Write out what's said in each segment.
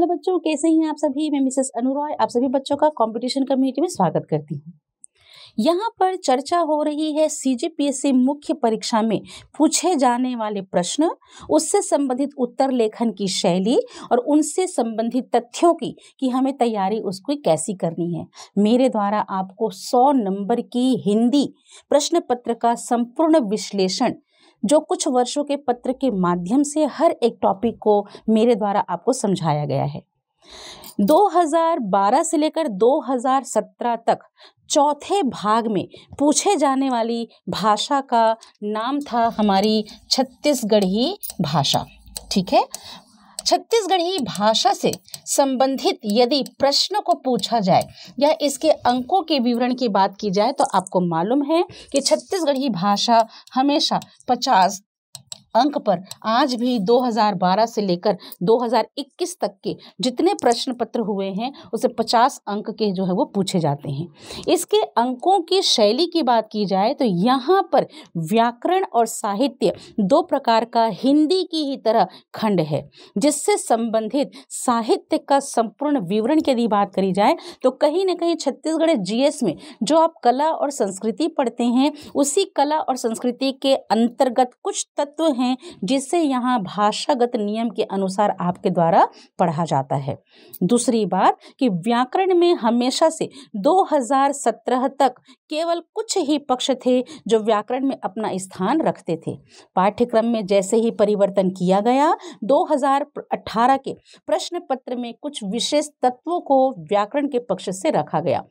hello बच्चों कैसे हैं आप सभी मैं मिसेस अनुरॉय आप सभी बच्चों का कंपटीशन कम्युनिटी में स्वागत करती हूँ यहाँ पर चर्चा हो रही है सीजीपीएससी मुख्य परीक्षा में पूछे जाने वाले प्रश्न उससे संबंधित उत्तर लेखन की शैली और उनसे संबंधित तथ्यों की कि हमें तैयारी उसकी कैसी करनी है मेरे द्वारा आपको 100 नंबर की हिंदी प्रश्न पत्र का संपूर्ण विश्लेषण जो कुछ वर्षों के पत्र के माध्यम से हर एक टॉपिक को मेरे द्वारा आपको समझाया गया है 2012 से लेकर 2017 तक चौथे भाग में पूछे जाने वाली भाषा का नाम था हमारी छत्तीसगढ़ी भाषा ठीक है छत्तीसगढ़ी भाषा से संबंधित यदि प्रश्न को पूछा जाए या इसके अंकों के विवरण की बात की जाए तो आपको मालूम है कि छत्तीसगढ़ी भाषा हमेशा पचास अंक पर आज भी 2012 से लेकर 2021 तक के जितने प्रश्न पत्र हुए हैं उसे 50 अंक के जो है वो पूछे जाते हैं इसके अंकों की शैली की बात की जाए तो यहाँ पर व्याकरण और साहित्य दो प्रकार का हिंदी की ही तरह खंड है जिससे संबंधित साहित्य का संपूर्ण विवरण की यदि बात करी जाए तो कहीं ना कहीं छत्तीसगढ़ जी में जो आप कला और संस्कृति पढ़ते हैं उसी कला और संस्कृति के अंतर्गत कुछ तत्व हैं जिससे यहाँ भाषागत नियम के अनुसार आपके द्वारा पढ़ा जाता है दूसरी बात कि व्याकरण में हमेशा से 2017 तक केवल कुछ ही पक्ष थे जो व्याकरण में अपना स्थान रखते थे पाठ्यक्रम में जैसे ही परिवर्तन किया गया 2018 के प्रश्न पत्र में कुछ विशेष तत्वों को व्याकरण के पक्ष से रखा गया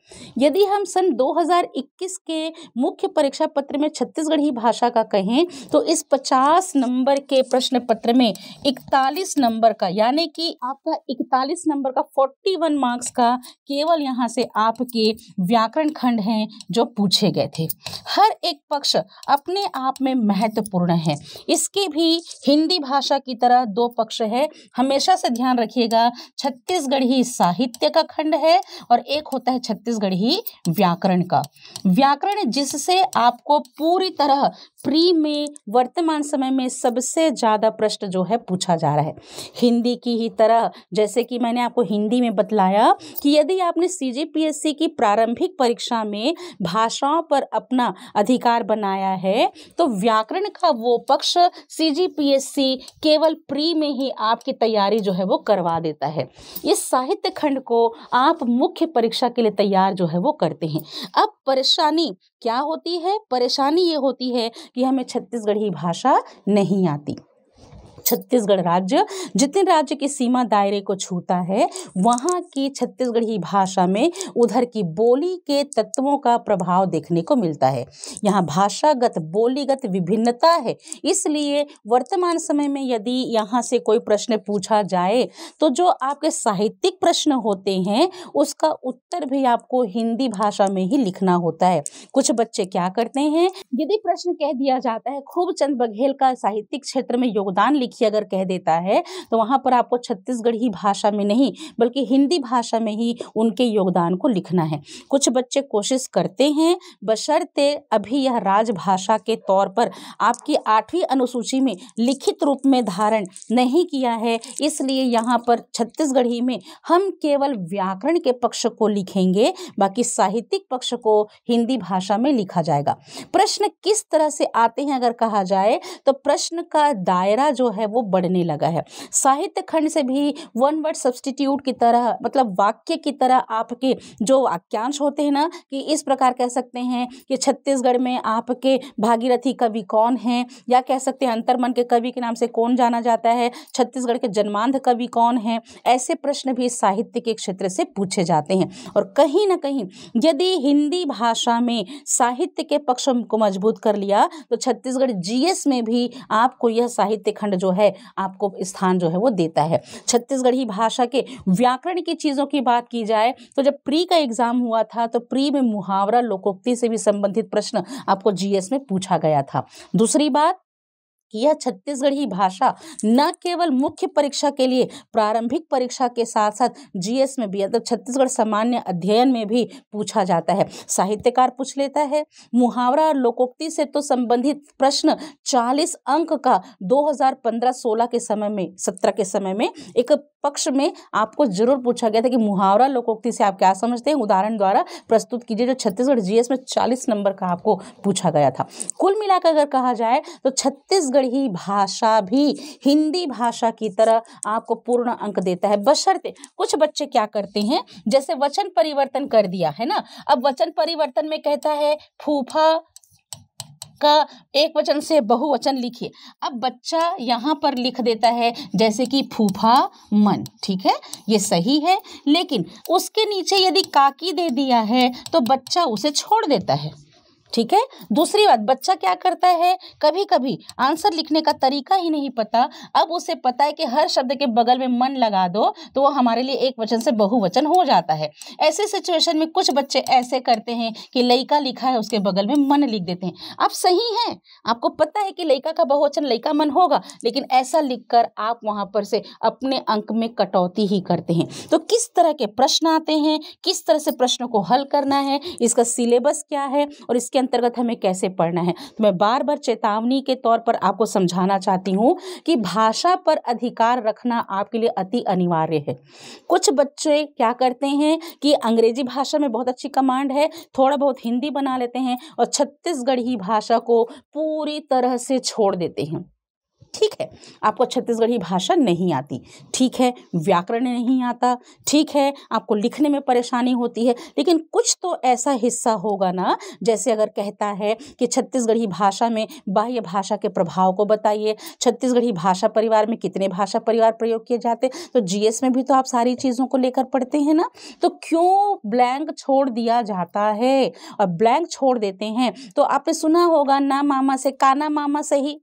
यदि हम सन 2021 के मुख्य परीक्षा पत्र में छत्तीसगढ़ी भाषा का कहें तो इस 50 नंबर के प्रश्न पत्र में इकतालीस नंबर का यानी कि आपका इकतालीस नंबर का फोर्टी वन मार्क्स का केवल यहाँ से आपके व्याकरण खंड हैं जो पूछे गए थे हर एक पक्ष अपने आप में महत्वपूर्ण है इसके भी हिंदी भाषा की तरह दो पक्ष है हमेशा से ध्यान रखिएगा छत्तीसगढ़ी साहित्य का खंड है और एक होता है छत्तीसगढ़ी व्याकरण का व्याकरण जिससे आपको पूरी तरह प्री में वर्तमान समय में सबसे ज़्यादा प्रश्न जो है पूछा जा रहा है हिंदी की ही तरह जैसे कि मैंने आपको हिंदी में बतलाया कि यदि आपने सी जी पी एस सी की प्रारंभिक परीक्षा में भाषाओं पर अपना अधिकार बनाया है तो व्याकरण का वो पक्ष सी जी पी एस सी केवल प्री में ही आपकी तैयारी जो है वो करवा देता है इस साहित्य खंड को आप मुख्य परीक्षा के लिए तैयार जो है वो करते हैं अब परेशानी क्या होती है परेशानी ये होती है कि हमें छत्तीसगढ़ी भाषा नहीं आती छत्तीसगढ़ राज्य जितने राज्य की सीमा दायरे को छूता है वहाँ की छत्तीसगढ़ी भाषा में उधर की बोली के तत्वों का प्रभाव देखने को मिलता है यहाँ भाषागत बोलीगत विभिन्नता है इसलिए वर्तमान समय में यदि यहाँ से कोई प्रश्न पूछा जाए तो जो आपके साहित्यिक प्रश्न होते हैं उसका उत्तर भी आपको हिंदी भाषा में ही लिखना होता है कुछ बच्चे क्या करते हैं यदि प्रश्न कह दिया जाता है चंद बघेल का साहित्यिक क्षेत्र में योगदान लिख लिखिए अगर कह देता है तो वहाँ पर आपको छत्तीसगढ़ी भाषा में नहीं बल्कि हिंदी भाषा में ही उनके योगदान को लिखना है कुछ बच्चे कोशिश करते हैं बशर्ते अभी यह राजभाषा के तौर पर आपकी आठवीं अनुसूची में लिखित रूप में धारण नहीं किया है इसलिए यहाँ पर छत्तीसगढ़ी में हम केवल व्याकरण के पक्ष को लिखेंगे बाकी साहित्यिक पक्ष को हिंदी भाषा में लिखा जाएगा प्रश्न किस तरह से आते हैं अगर कहा जाए तो प्रश्न का दायरा जो है है वो बढ़ने लगा है साहित्य खंड से भी वन वर्ड सब्सटीट्यूट की तरह मतलब वाक्य की तरह आपके जो वाक्यांश होते हैं ना कि इस प्रकार कह सकते हैं कि छत्तीसगढ़ में आपके भागीरथी कवि कौन हैं या कह सकते हैं अंतर्मन के कवि के नाम से कौन जाना जाता है छत्तीसगढ़ के जन्मांध कवि कौन हैं ऐसे प्रश्न भी साहित्य के क्षेत्र से पूछे जाते हैं और कहीं ना कहीं यदि हिंदी भाषा में साहित्य के पक्ष को मजबूत कर लिया तो छत्तीसगढ़ जीएस में भी आपको यह साहित्य खंड जो है आपको स्थान जो है वो देता है छत्तीसगढ़ी भाषा के व्याकरण की चीज़ों की बात की जाए तो जब प्री का एग्ज़ाम हुआ था तो प्री में मुहावरा लोकोक्ति से भी संबंधित प्रश्न आपको जीएस में पूछा गया था दूसरी बात कि यह छत्तीसगढ़ी भाषा न केवल मुख्य परीक्षा के लिए प्रारंभिक परीक्षा के साथ साथ जीएस में भी मतलब छत्तीसगढ़ सामान्य अध्ययन में भी पूछा जाता है साहित्यकार पूछ लेता है मुहावरा और लोकोक्ति से तो संबंधित प्रश्न 40 अंक का 2015-16 के समय में सत्रह के समय में एक पक्ष में आपको जरूर पूछा गया था कि मुहावरा लोकोक्ति से आप क्या समझते हैं उदाहरण द्वारा प्रस्तुत कीजिए जो छत्तीसगढ़ जीएस में चालीस नंबर का आपको पूछा गया था कुल मिलाकर अगर कहा जाए तो छत्तीसगढ़ ही भाषा भी हिंदी भाषा की तरह आपको पूर्ण अंक देता है बशर्ते कुछ बच्चे क्या करते हैं जैसे वचन परिवर्तन कर दिया है ना अब वचन परिवर्तन में कहता है फूफा का एक वचन से बहुवचन लिखिए अब बच्चा यहाँ पर लिख देता है जैसे कि फूफा मन ठीक है ये सही है लेकिन उसके नीचे यदि काकी दे दिया है तो बच्चा उसे छोड़ देता है ठीक है दूसरी बात बच्चा क्या करता है कभी कभी आंसर लिखने का तरीका ही नहीं पता अब उसे पता है कि हर शब्द के बगल में मन लगा दो तो वो हमारे लिए एक वचन से बहुवचन हो जाता है ऐसे सिचुएशन में कुछ बच्चे ऐसे करते हैं कि लयिका लिखा है उसके बगल में मन लिख देते हैं आप सही हैं आपको पता है कि लयिका का बहुवचन लयिका मन होगा लेकिन ऐसा कर आप वहां पर से अपने अंक में कटौती ही करते हैं तो किस तरह के प्रश्न आते हैं किस तरह से प्रश्नों को हल करना है इसका सिलेबस क्या है और इसके अंतर्गत हमें कैसे पढ़ना है तो मैं बार बार चेतावनी के तौर पर आपको समझाना चाहती हूँ कि भाषा पर अधिकार रखना आपके लिए अति अनिवार्य है कुछ बच्चे क्या करते हैं कि अंग्रेजी भाषा में बहुत अच्छी कमांड है थोड़ा बहुत हिंदी बना लेते हैं और छत्तीसगढ़ी भाषा को पूरी तरह से छोड़ देते हैं ठीक है आपको छत्तीसगढ़ी भाषा नहीं आती ठीक है व्याकरण नहीं आता ठीक है आपको लिखने में परेशानी होती है लेकिन कुछ तो ऐसा हिस्सा होगा ना जैसे अगर कहता है कि छत्तीसगढ़ी भाषा में बाह्य भाषा के प्रभाव को बताइए छत्तीसगढ़ी भाषा परिवार में कितने भाषा परिवार प्रयोग किए जाते तो जीएस में भी तो आप सारी चीज़ों को लेकर पढ़ते हैं ना तो क्यों ब्लैंक छोड़ दिया जाता है और ब्लैंक छोड़ देते हैं तो आपने सुना होगा ना मामा से काना मामा से ही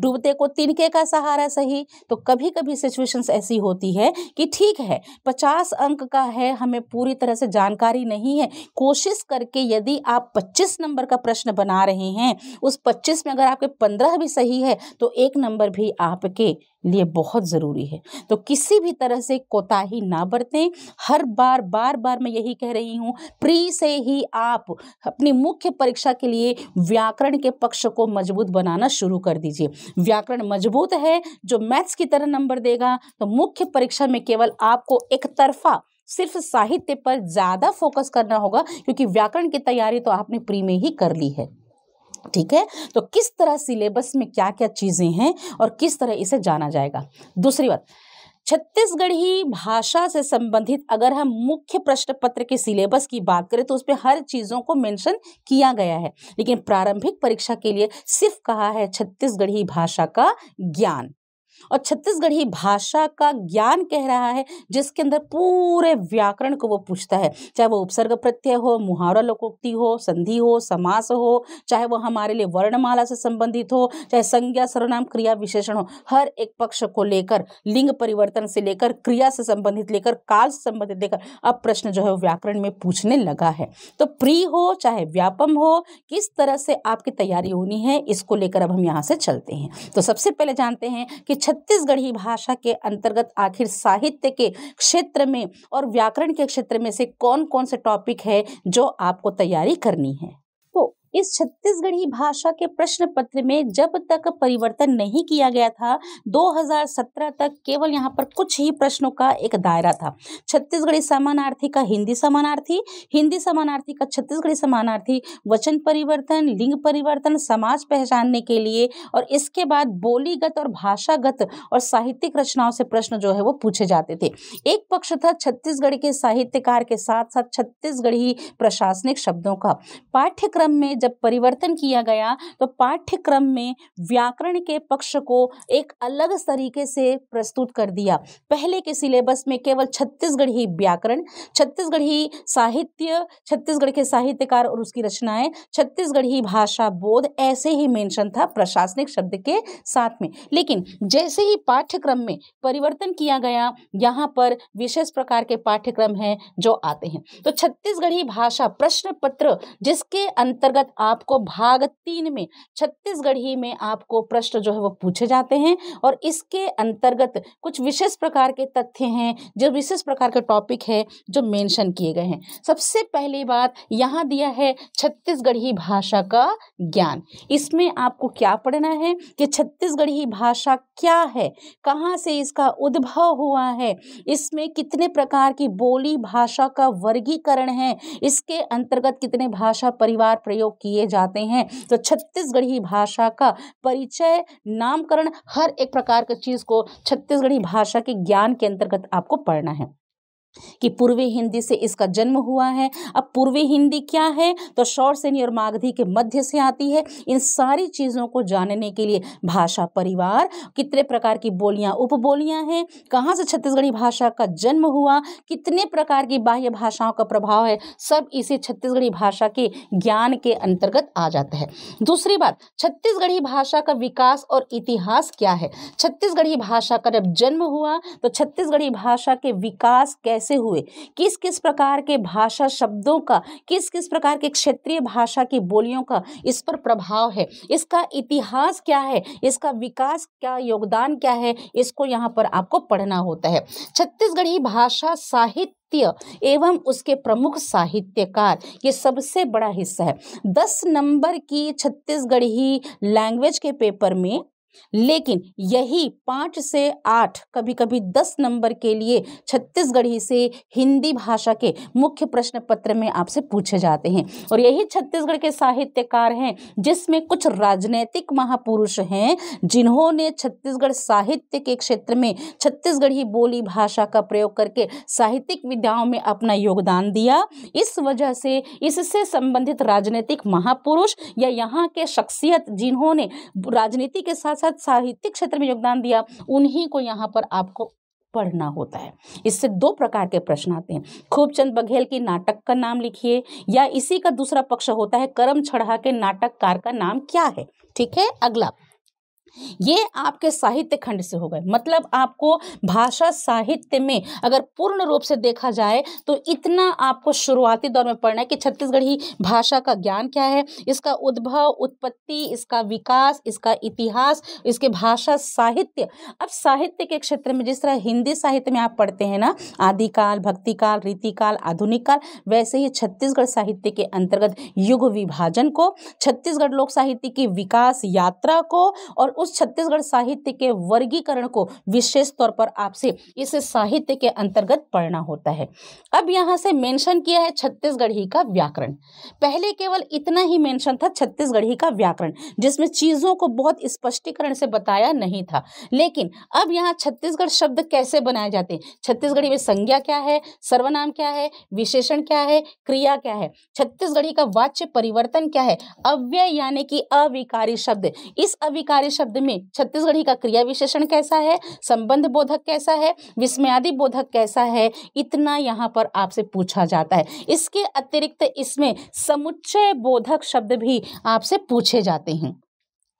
डूबते को तिनके का सहारा सही तो कभी कभी सिचुएशंस ऐसी होती है कि ठीक है पचास अंक का है हमें पूरी तरह से जानकारी नहीं है कोशिश करके यदि आप पच्चीस नंबर का प्रश्न बना रहे हैं उस पच्चीस में अगर आपके पंद्रह भी सही है तो एक नंबर भी आपके लिए बहुत ज़रूरी है तो किसी भी तरह से कोताही ना बरतें हर बार बार बार मैं यही कह रही हूँ प्री से ही आप अपनी मुख्य परीक्षा के लिए व्याकरण के पक्ष को मजबूत बनाना शुरू कर दीजिए व्याकरण मजबूत है जो मैथ्स की तरह नंबर देगा तो मुख्य परीक्षा में केवल आपको एक तरफा सिर्फ साहित्य पर ज़्यादा फोकस करना होगा क्योंकि व्याकरण की तैयारी तो आपने प्री में ही कर ली है ठीक है तो किस तरह सिलेबस में क्या क्या चीज़ें हैं और किस तरह इसे जाना जाएगा दूसरी बात छत्तीसगढ़ी भाषा से संबंधित अगर हम मुख्य प्रश्न पत्र के सिलेबस की बात करें तो उसमें हर चीज़ों को मेंशन किया गया है लेकिन प्रारंभिक परीक्षा के लिए सिर्फ कहा है छत्तीसगढ़ी भाषा का ज्ञान और छत्तीसगढ़ी भाषा का ज्ञान कह रहा है जिसके अंदर पूरे व्याकरण को वो पूछता है चाहे वो उपसर्ग प्रत्यय हो मुहावरा लोकोक्ति हो संधि हो समास हो चाहे वो हमारे लिए वर्णमाला से संबंधित हो चाहे संज्ञा सर्वनाम क्रिया विशेषण हो हर एक पक्ष को लेकर लिंग परिवर्तन से लेकर क्रिया से संबंधित लेकर काल से संबंधित लेकर अब प्रश्न जो है व्याकरण में पूछने लगा है तो प्री हो चाहे व्यापम हो किस तरह से आपकी तैयारी होनी है इसको लेकर अब हम यहाँ से चलते हैं तो सबसे पहले जानते हैं कि छत्तीसगढ़ी भाषा के अंतर्गत आखिर साहित्य के क्षेत्र में और व्याकरण के क्षेत्र में से कौन कौन से टॉपिक है जो आपको तैयारी करनी है इस छत्तीसगढ़ी भाषा के प्रश्न पत्र में जब तक परिवर्तन नहीं किया गया था 2017 तक केवल यहाँ पर कुछ ही प्रश्नों का एक दायरा था छत्तीसगढ़ी समानार्थी का हिंदी समानार्थी हिंदी समानार्थी का छत्तीसगढ़ी समानार्थी वचन परिवर्तन लिंग परिवर्तन समाज पहचानने के लिए और इसके बाद बोलीगत और भाषागत और साहित्यिक रचनाओं से प्रश्न जो है वो पूछे जाते थे एक पक्ष था छत्तीसगढ़ के साहित्यकार के साथ साथ छत्तीसगढ़ी प्रशासनिक शब्दों का पाठ्यक्रम में जब परिवर्तन किया गया तो पाठ्यक्रम में व्याकरण के पक्ष को एक अलग तरीके से प्रस्तुत कर दिया पहले के सिलेबस में केवल छत्तीसगढ़ ही व्याकरण छत्तीसगढ़ ही साहित्य छत्तीसगढ़ के साहित्यकार और उसकी रचनाएं छत्तीसगढ़ ही भाषा बोध ऐसे ही मेंशन था प्रशासनिक शब्द के साथ में लेकिन जैसे ही पाठ्यक्रम में परिवर्तन किया गया यहाँ पर विशेष प्रकार के पाठ्यक्रम हैं जो आते हैं तो छत्तीसगढ़ी भाषा प्रश्न पत्र जिसके अंतर्गत आपको भाग तीन में छत्तीसगढ़ ही में आपको प्रश्न जो है वो पूछे जाते हैं और इसके अंतर्गत कुछ विशेष प्रकार के तथ्य हैं जो विशेष प्रकार के टॉपिक है जो मेंशन किए गए हैं सबसे पहली बात यहाँ दिया है छत्तीसगढ़ी भाषा का ज्ञान इसमें आपको क्या पढ़ना है कि छत्तीसगढ़ी भाषा क्या है कहाँ से इसका उद्भव हुआ है इसमें कितने प्रकार की बोली भाषा का वर्गीकरण है इसके अंतर्गत कितने भाषा परिवार प्रयोग किए जाते हैं तो छत्तीसगढ़ी भाषा का परिचय नामकरण हर एक प्रकार की चीज़ को छत्तीसगढ़ी भाषा के ज्ञान के अंतर्गत आपको पढ़ना है कि पूर्वी हिंदी से इसका जन्म हुआ है अब पूर्वी हिंदी क्या है तो शौरसेनी और मागधी के मध्य से आती है इन सारी चीज़ों को जानने के लिए भाषा परिवार कितने प्रकार की बोलियाँ हैं कहाँ से छत्तीसगढ़ी भाषा का जन्म हुआ कितने प्रकार की बाह्य भाषाओं का प्रभाव है सब इसी छत्तीसगढ़ी भाषा के ज्ञान के अंतर्गत आ जाता है दूसरी बात छत्तीसगढ़ी भाषा का विकास और इतिहास क्या है छत्तीसगढ़ी भाषा का जब जन्म हुआ तो छत्तीसगढ़ी भाषा के विकास कैसे कैसे हुए किस किस प्रकार के भाषा शब्दों का किस किस प्रकार के क्षेत्रीय भाषा की बोलियों का इस पर प्रभाव है इसका इतिहास क्या है इसका विकास क्या योगदान क्या है इसको यहाँ पर आपको पढ़ना होता है छत्तीसगढ़ी भाषा साहित्य साहित्य एवं उसके प्रमुख साहित्यकार ये सबसे बड़ा हिस्सा है दस नंबर की छत्तीसगढ़ी लैंग्वेज के पेपर में लेकिन यही पाँच से आठ कभी कभी दस नंबर के लिए छत्तीसगढ़ी से हिंदी भाषा के मुख्य प्रश्न पत्र में आपसे पूछे जाते हैं और यही छत्तीसगढ़ के साहित्यकार हैं जिसमें कुछ राजनैतिक महापुरुष हैं जिन्होंने छत्तीसगढ़ साहित्य के क्षेत्र में छत्तीसगढ़ी बोली भाषा का प्रयोग करके साहित्यिक विद्याओं में अपना योगदान दिया इस वजह से इससे संबंधित राजनीतिक महापुरुष या यहाँ के शख्सियत जिन्होंने राजनीति के साथ साथ साहित्यिक क्षेत्र में योगदान दिया उन्हीं को यहाँ पर आपको पढ़ना होता है इससे दो प्रकार के प्रश्न आते हैं खूबचंद बघेल की नाटक का नाम लिखिए या इसी का दूसरा पक्ष होता है करम छड़हा के नाटककार का नाम क्या है ठीक है अगला ये आपके साहित्य खंड से हो गए मतलब आपको भाषा साहित्य में अगर पूर्ण रूप से देखा जाए तो इतना आपको शुरुआती दौर में पढ़ना है कि छत्तीसगढ़ी भाषा का ज्ञान क्या है इसका उद्भव उत्पत्ति इसका विकास इसका इतिहास इसके भाषा साहित्य अब साहित्य के क्षेत्र में जिस तरह हिंदी साहित्य में आप पढ़ते हैं ना आदिकाल भक्तिकाल रीतिकाल आधुनिक काल वैसे ही छत्तीसगढ़ साहित्य के अंतर्गत युग विभाजन को छत्तीसगढ़ लोक साहित्य की विकास यात्रा को और उस छत्तीसगढ़ साहित्य के वर्गीकरण को विशेष तौर पर आपसे इस साहित्य के अंतर्गत पढ़ना होता है अब यहाँ से मेंशन किया है छत्तीसगढ़ी का व्याकरण पहले केवल इतना ही मेंशन था छत्तीसगढ़ी का व्याकरण जिसमें चीज़ों को बहुत स्पष्टीकरण से बताया नहीं था लेकिन अब यहाँ छत्तीसगढ़ शब्द कैसे बनाए जाते हैं छत्तीसगढ़ी में संज्ञा क्या है सर्वनाम क्या है विशेषण क्या है क्रिया क्या है छत्तीसगढ़ी का वाच्य परिवर्तन क्या है अव्यय यानी कि अविकारी शब्द इस अविकारी शब्द शब्द में छत्तीसगढ़ी का क्रिया विशेषण कैसा है संबंध बोधक कैसा है विस्मयादि बोधक कैसा है इतना यहाँ पर आपसे पूछा जाता है इसके अतिरिक्त इसमें समुच्चय बोधक शब्द भी आपसे पूछे जाते हैं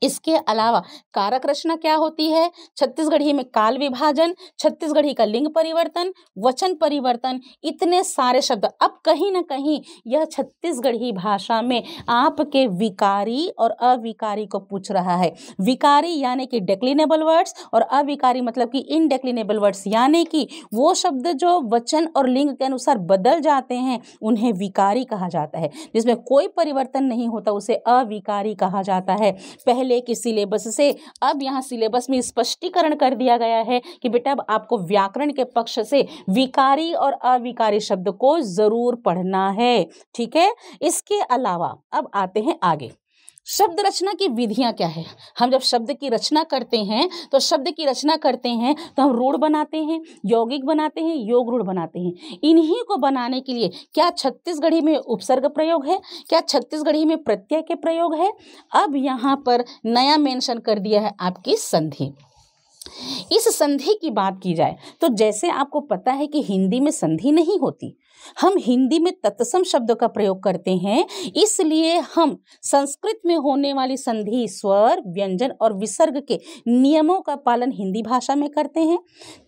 इसके अलावा कारक रचना क्या होती है छत्तीसगढ़ी में काल विभाजन छत्तीसगढ़ी का लिंग परिवर्तन वचन परिवर्तन इतने सारे शब्द अब कहीं ना कहीं यह छत्तीसगढ़ी भाषा में आपके विकारी और अविकारी को पूछ रहा है विकारी यानी कि डेक्लिनेबल वर्ड्स और अविकारी मतलब कि इनडेक्लिनेबल वर्ड्स यानी कि वो शब्द जो वचन और लिंग के अनुसार बदल जाते हैं उन्हें विकारी कहा जाता है जिसमें कोई परिवर्तन नहीं होता उसे अविकारी कहा जाता है पहले पहले के सिलेबस से अब यहाँ सिलेबस में स्पष्टीकरण कर दिया गया है कि बेटा अब आपको व्याकरण के पक्ष से विकारी और अविकारी शब्द को ज़रूर पढ़ना है ठीक है इसके अलावा अब आते हैं आगे शब्द रचना की विधियाँ क्या है हम जब शब्द की रचना करते हैं तो शब्द की रचना करते हैं तो हम रूढ़ बनाते हैं यौगिक बनाते हैं योग रूढ़ बनाते हैं इन्हीं को बनाने के लिए क्या छत्तीसगढ़ी में उपसर्ग प्रयोग है क्या छत्तीसगढ़ी में प्रत्यय के प्रयोग है अब यहाँ पर नया मेंशन कर दिया है आपकी संधि इस संधि की बात की जाए तो जैसे आपको पता है कि हिंदी में संधि नहीं होती हम हिंदी में तत्सम शब्द का प्रयोग करते हैं इसलिए हम संस्कृत में होने वाली संधि स्वर व्यंजन और विसर्ग के नियमों का पालन हिंदी भाषा में करते हैं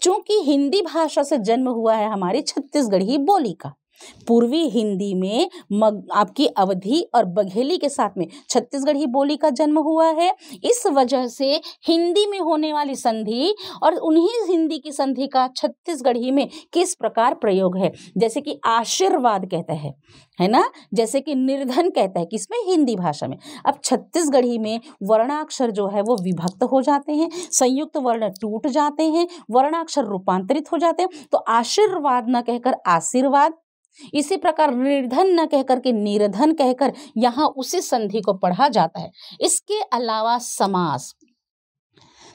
चूंकि हिंदी भाषा से जन्म हुआ है हमारी छत्तीसगढ़ी बोली का पूर्वी हिंदी में मग आपकी अवधि और बघेली के साथ में छत्तीसगढ़ी बोली का जन्म हुआ है इस वजह से हिंदी में होने वाली संधि और उन्हीं हिंदी की संधि का छत्तीसगढ़ी में किस प्रकार प्रयोग है जैसे कि आशीर्वाद कहता है है ना जैसे कि निर्धन कहता है किसमें हिंदी भाषा में अब छत्तीसगढ़ी में वर्णाक्षर जो है वो विभक्त हो जाते हैं संयुक्त वर्ण टूट जाते हैं वर्णाक्षर रूपांतरित हो जाते हैं तो आशीर्वाद न कहकर आशीर्वाद इसी प्रकार निर्धन न कहकर के निर्धन कहकर यहाँ उसी संधि को पढ़ा जाता है इसके अलावा समास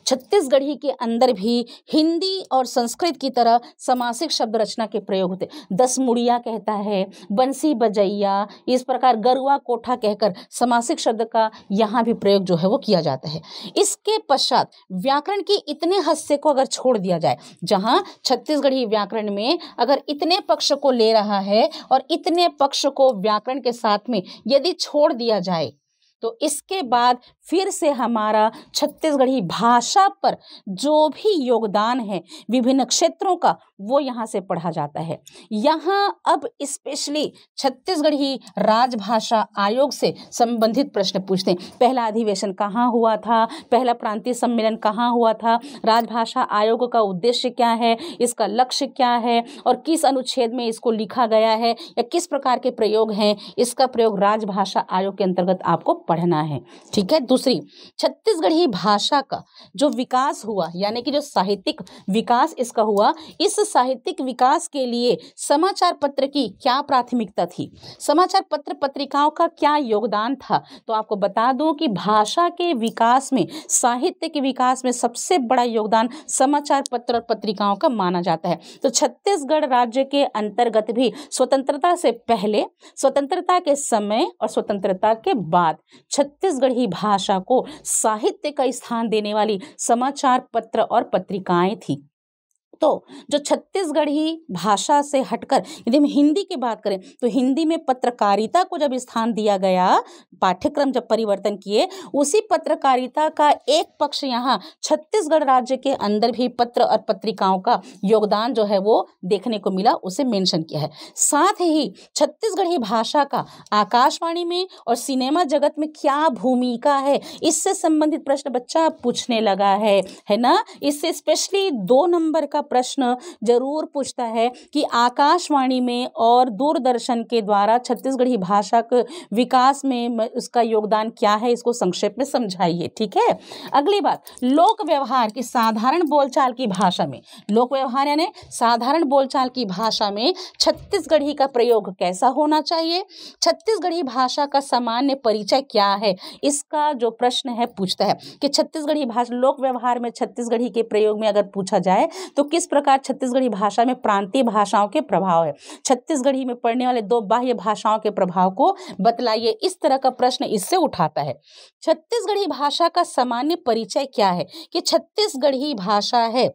छत्तीसगढ़ी के अंदर भी हिंदी और संस्कृत की तरह समासिक शब्द रचना के प्रयोग होते दस मुड़िया कहता है बंसी बजैया इस प्रकार गरुआ कोठा कहकर समासिक शब्द का यहाँ भी प्रयोग जो है वो किया जाता है इसके पश्चात व्याकरण के इतने हस्से को अगर छोड़ दिया जाए जहाँ छत्तीसगढ़ी व्याकरण में अगर इतने पक्ष को ले रहा है और इतने पक्ष को व्याकरण के साथ में यदि छोड़ दिया जाए तो इसके बाद फिर से हमारा छत्तीसगढ़ी भाषा पर जो भी योगदान है विभिन्न क्षेत्रों का वो यहाँ से पढ़ा जाता है यहाँ अब स्पेशली छत्तीसगढ़ी राजभाषा आयोग से संबंधित प्रश्न पूछते हैं पहला अधिवेशन कहाँ हुआ था पहला प्रांतीय सम्मेलन कहाँ हुआ था राजभाषा आयोग का उद्देश्य क्या है इसका लक्ष्य क्या है और किस अनुच्छेद में इसको लिखा गया है या किस प्रकार के प्रयोग हैं इसका प्रयोग राजभाषा आयोग के अंतर्गत आपको पढ़ना है ठीक है दूसरी छत्तीसगढ़ी भाषा का जो विकास हुआ यानी कि जो साहित्यिक विकास इसका हुआ इस साहित्यिक विकास के लिए समाचार पत्र की क्या प्राथमिकता थी समाचार पत्र पत्रिकाओं का क्या योगदान था तो आपको बता दूं कि भाषा के विकास में साहित्य के विकास में सबसे बड़ा योगदान समाचार पत्र और पत्रिकाओं का माना जाता है तो छत्तीसगढ़ राज्य के अंतर्गत भी स्वतंत्रता से पहले स्वतंत्रता के समय और स्वतंत्रता के बाद छत्तीसगढ़ी भाषा भाषा को साहित्य का स्थान देने वाली समाचार पत्र और पत्रिकाएं थी तो जो छत्तीसगढ़ी भाषा से हटकर यदि हम हिंदी की बात करें तो हिंदी में पत्रकारिता को जब स्थान दिया गया पाठ्यक्रम जब परिवर्तन किए उसी पत्रकारिता का एक पक्ष यहाँ छत्तीसगढ़ राज्य के अंदर भी पत्र और पत्रिकाओं का योगदान जो है वो देखने को मिला उसे मेंशन किया है साथ ही छत्तीसगढ़ी भाषा का आकाशवाणी में और सिनेमा जगत में क्या भूमिका है इससे संबंधित प्रश्न बच्चा पूछने लगा है है ना इससे स्पेशली दो नंबर का प्रश्न जरूर पूछता है कि आकाशवाणी में और दूरदर्शन के द्वारा छत्तीसगढ़ी भाषा के विकास में उसका योगदान क्या है इसको संक्षेप में समझाइए ठीक है अगली बात लोक व्यवहार की साधारण बोलचाल की भाषा में लोक व्यवहार यानी साधारण बोलचाल की भाषा में छत्तीसगढ़ी का प्रयोग कैसा होना चाहिए छत्तीसगढ़ी भाषा का सामान्य परिचय क्या है इसका जो प्रश्न है पूछता है कि छत्तीसगढ़ी भाषा लोक व्यवहार में छत्तीसगढ़ी के प्रयोग में अगर पूछा जाए तो किस इस प्रकार छत्तीसगढ़ी भाषा में प्रांतीय भाषाओं के प्रभाव है छत्तीसगढ़ी में पढ़ने वाले दो बाह्य भाषाओं के प्रभाव को बतलाइए इस तरह का प्रश्न इससे उठाता है छत्तीसगढ़ी भाषा का सामान्य परिचय क्या है कि छत्तीसगढ़ी भाषा है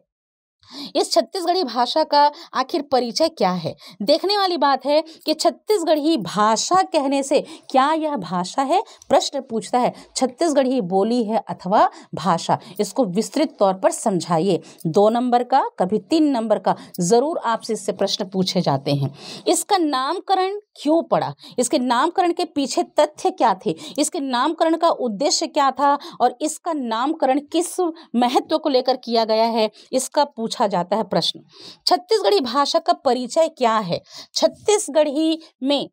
इस छत्तीसगढ़ी भाषा का आखिर परिचय क्या है देखने वाली बात है कि छत्तीसगढ़ी भाषा कहने से क्या यह भाषा है प्रश्न पूछता है छत्तीसगढ़ी बोली है अथवा भाषा इसको विस्तृत तौर पर समझाइए दो नंबर का कभी तीन नंबर का ज़रूर आपसे इससे प्रश्न पूछे जाते हैं इसका नामकरण क्यों पड़ा इसके नामकरण के पीछे तथ्य क्या थे इसके नामकरण का उद्देश्य क्या था और इसका नामकरण किस महत्व को लेकर किया गया है इसका पूछ पूछा जाता है प्रश्न छत्तीसगढ़ी भाषा का परिचय क्या है छत्तीसगढ़ी में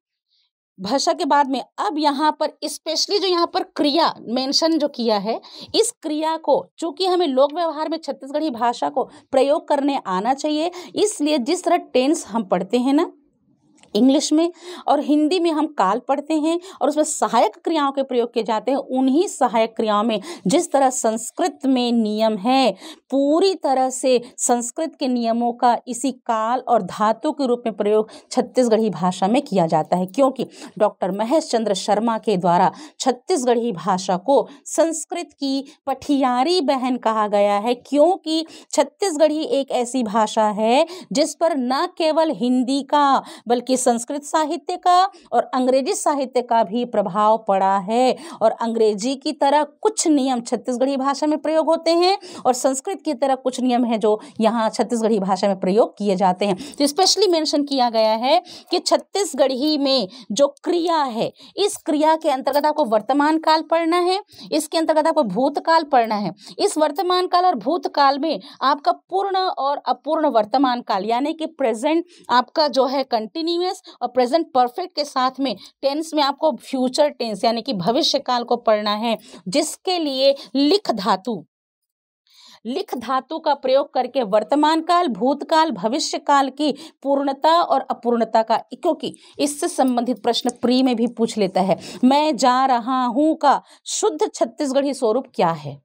भाषा के बाद में अब यहाँ पर स्पेशली जो यहाँ पर क्रिया मेंशन जो किया है इस क्रिया को चूंकि हमें लोक व्यवहार में छत्तीसगढ़ी भाषा को प्रयोग करने आना चाहिए इसलिए जिस तरह टेंस हम पढ़ते हैं ना इंग्लिश में और हिंदी में हम काल पढ़ते हैं और उसमें सहायक क्रियाओं के प्रयोग किए जाते हैं उन्हीं सहायक क्रियाओं में जिस तरह संस्कृत में नियम है पूरी तरह से संस्कृत के नियमों का इसी काल और धातु के रूप में प्रयोग छत्तीसगढ़ी भाषा में किया जाता है क्योंकि डॉक्टर महेश चंद्र शर्मा के द्वारा छत्तीसगढ़ी भाषा को संस्कृत की पठियारी बहन कहा गया है क्योंकि छत्तीसगढ़ी एक ऐसी भाषा है जिस पर न केवल हिंदी का बल्कि संस्कृत साहित्य का और अंग्रेजी साहित्य का भी प्रभाव पड़ा है और अंग्रेजी की तरह कुछ नियम छत्तीसगढ़ी भाषा में प्रयोग होते हैं और संस्कृत की तरह कुछ नियम है जो यहाँ छत्तीसगढ़ी भाषा में प्रयोग किए जाते हैं तो स्पेशली मेंशन किया गया है कि छत्तीसगढ़ी में जो क्रिया है इस क्रिया के अंतर्गत आपको वर्तमान काल पढ़ना है इसके अंतर्गत आपको भूतकाल पढ़ना है इस वर्तमान काल और भूतकाल में आपका पूर्ण और अपूर्ण वर्तमान काल यानी कि प्रेजेंट आपका जो है कंटिन्यूस टेंस और प्रेजेंट परफेक्ट के साथ में टेंस में आपको फ्यूचर टेंस यानी कि भविष्य काल को पढ़ना है जिसके लिए लिख धातु लिख धातु का प्रयोग करके वर्तमान काल भूतकाल भविष्य काल की पूर्णता और अपूर्णता का क्योंकि इससे संबंधित प्रश्न प्री में भी पूछ लेता है मैं जा रहा हूं का शुद्ध छत्तीसगढ़ी स्वरूप क्या है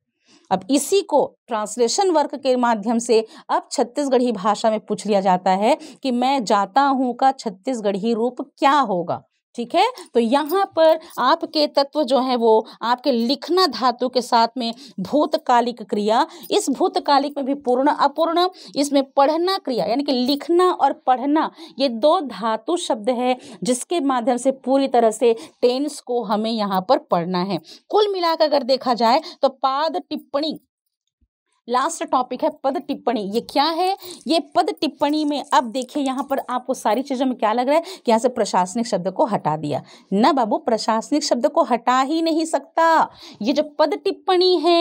अब इसी को ट्रांसलेशन वर्क के माध्यम से अब छत्तीसगढ़ी भाषा में पूछ लिया जाता है कि मैं जाता हूँ का छत्तीसगढ़ी रूप क्या होगा ठीक है तो यहाँ पर आपके तत्व जो है वो आपके लिखना धातु के साथ में भूतकालिक क्रिया इस भूतकालिक में भी पूर्ण अपूर्ण इसमें पढ़ना क्रिया यानी कि लिखना और पढ़ना ये दो धातु शब्द है जिसके माध्यम से पूरी तरह से टेंस को हमें यहाँ पर पढ़ना है कुल मिलाकर अगर देखा जाए तो पाद टिप्पणी लास्ट टॉपिक है पद टिप्पणी ये क्या है ये पद टिप्पणी में अब देखिए यहाँ पर आपको सारी चीज़ों में क्या लग रहा है कि यहाँ से प्रशासनिक शब्द को हटा दिया ना बाबू प्रशासनिक शब्द को हटा ही नहीं सकता ये जो पद टिप्पणी है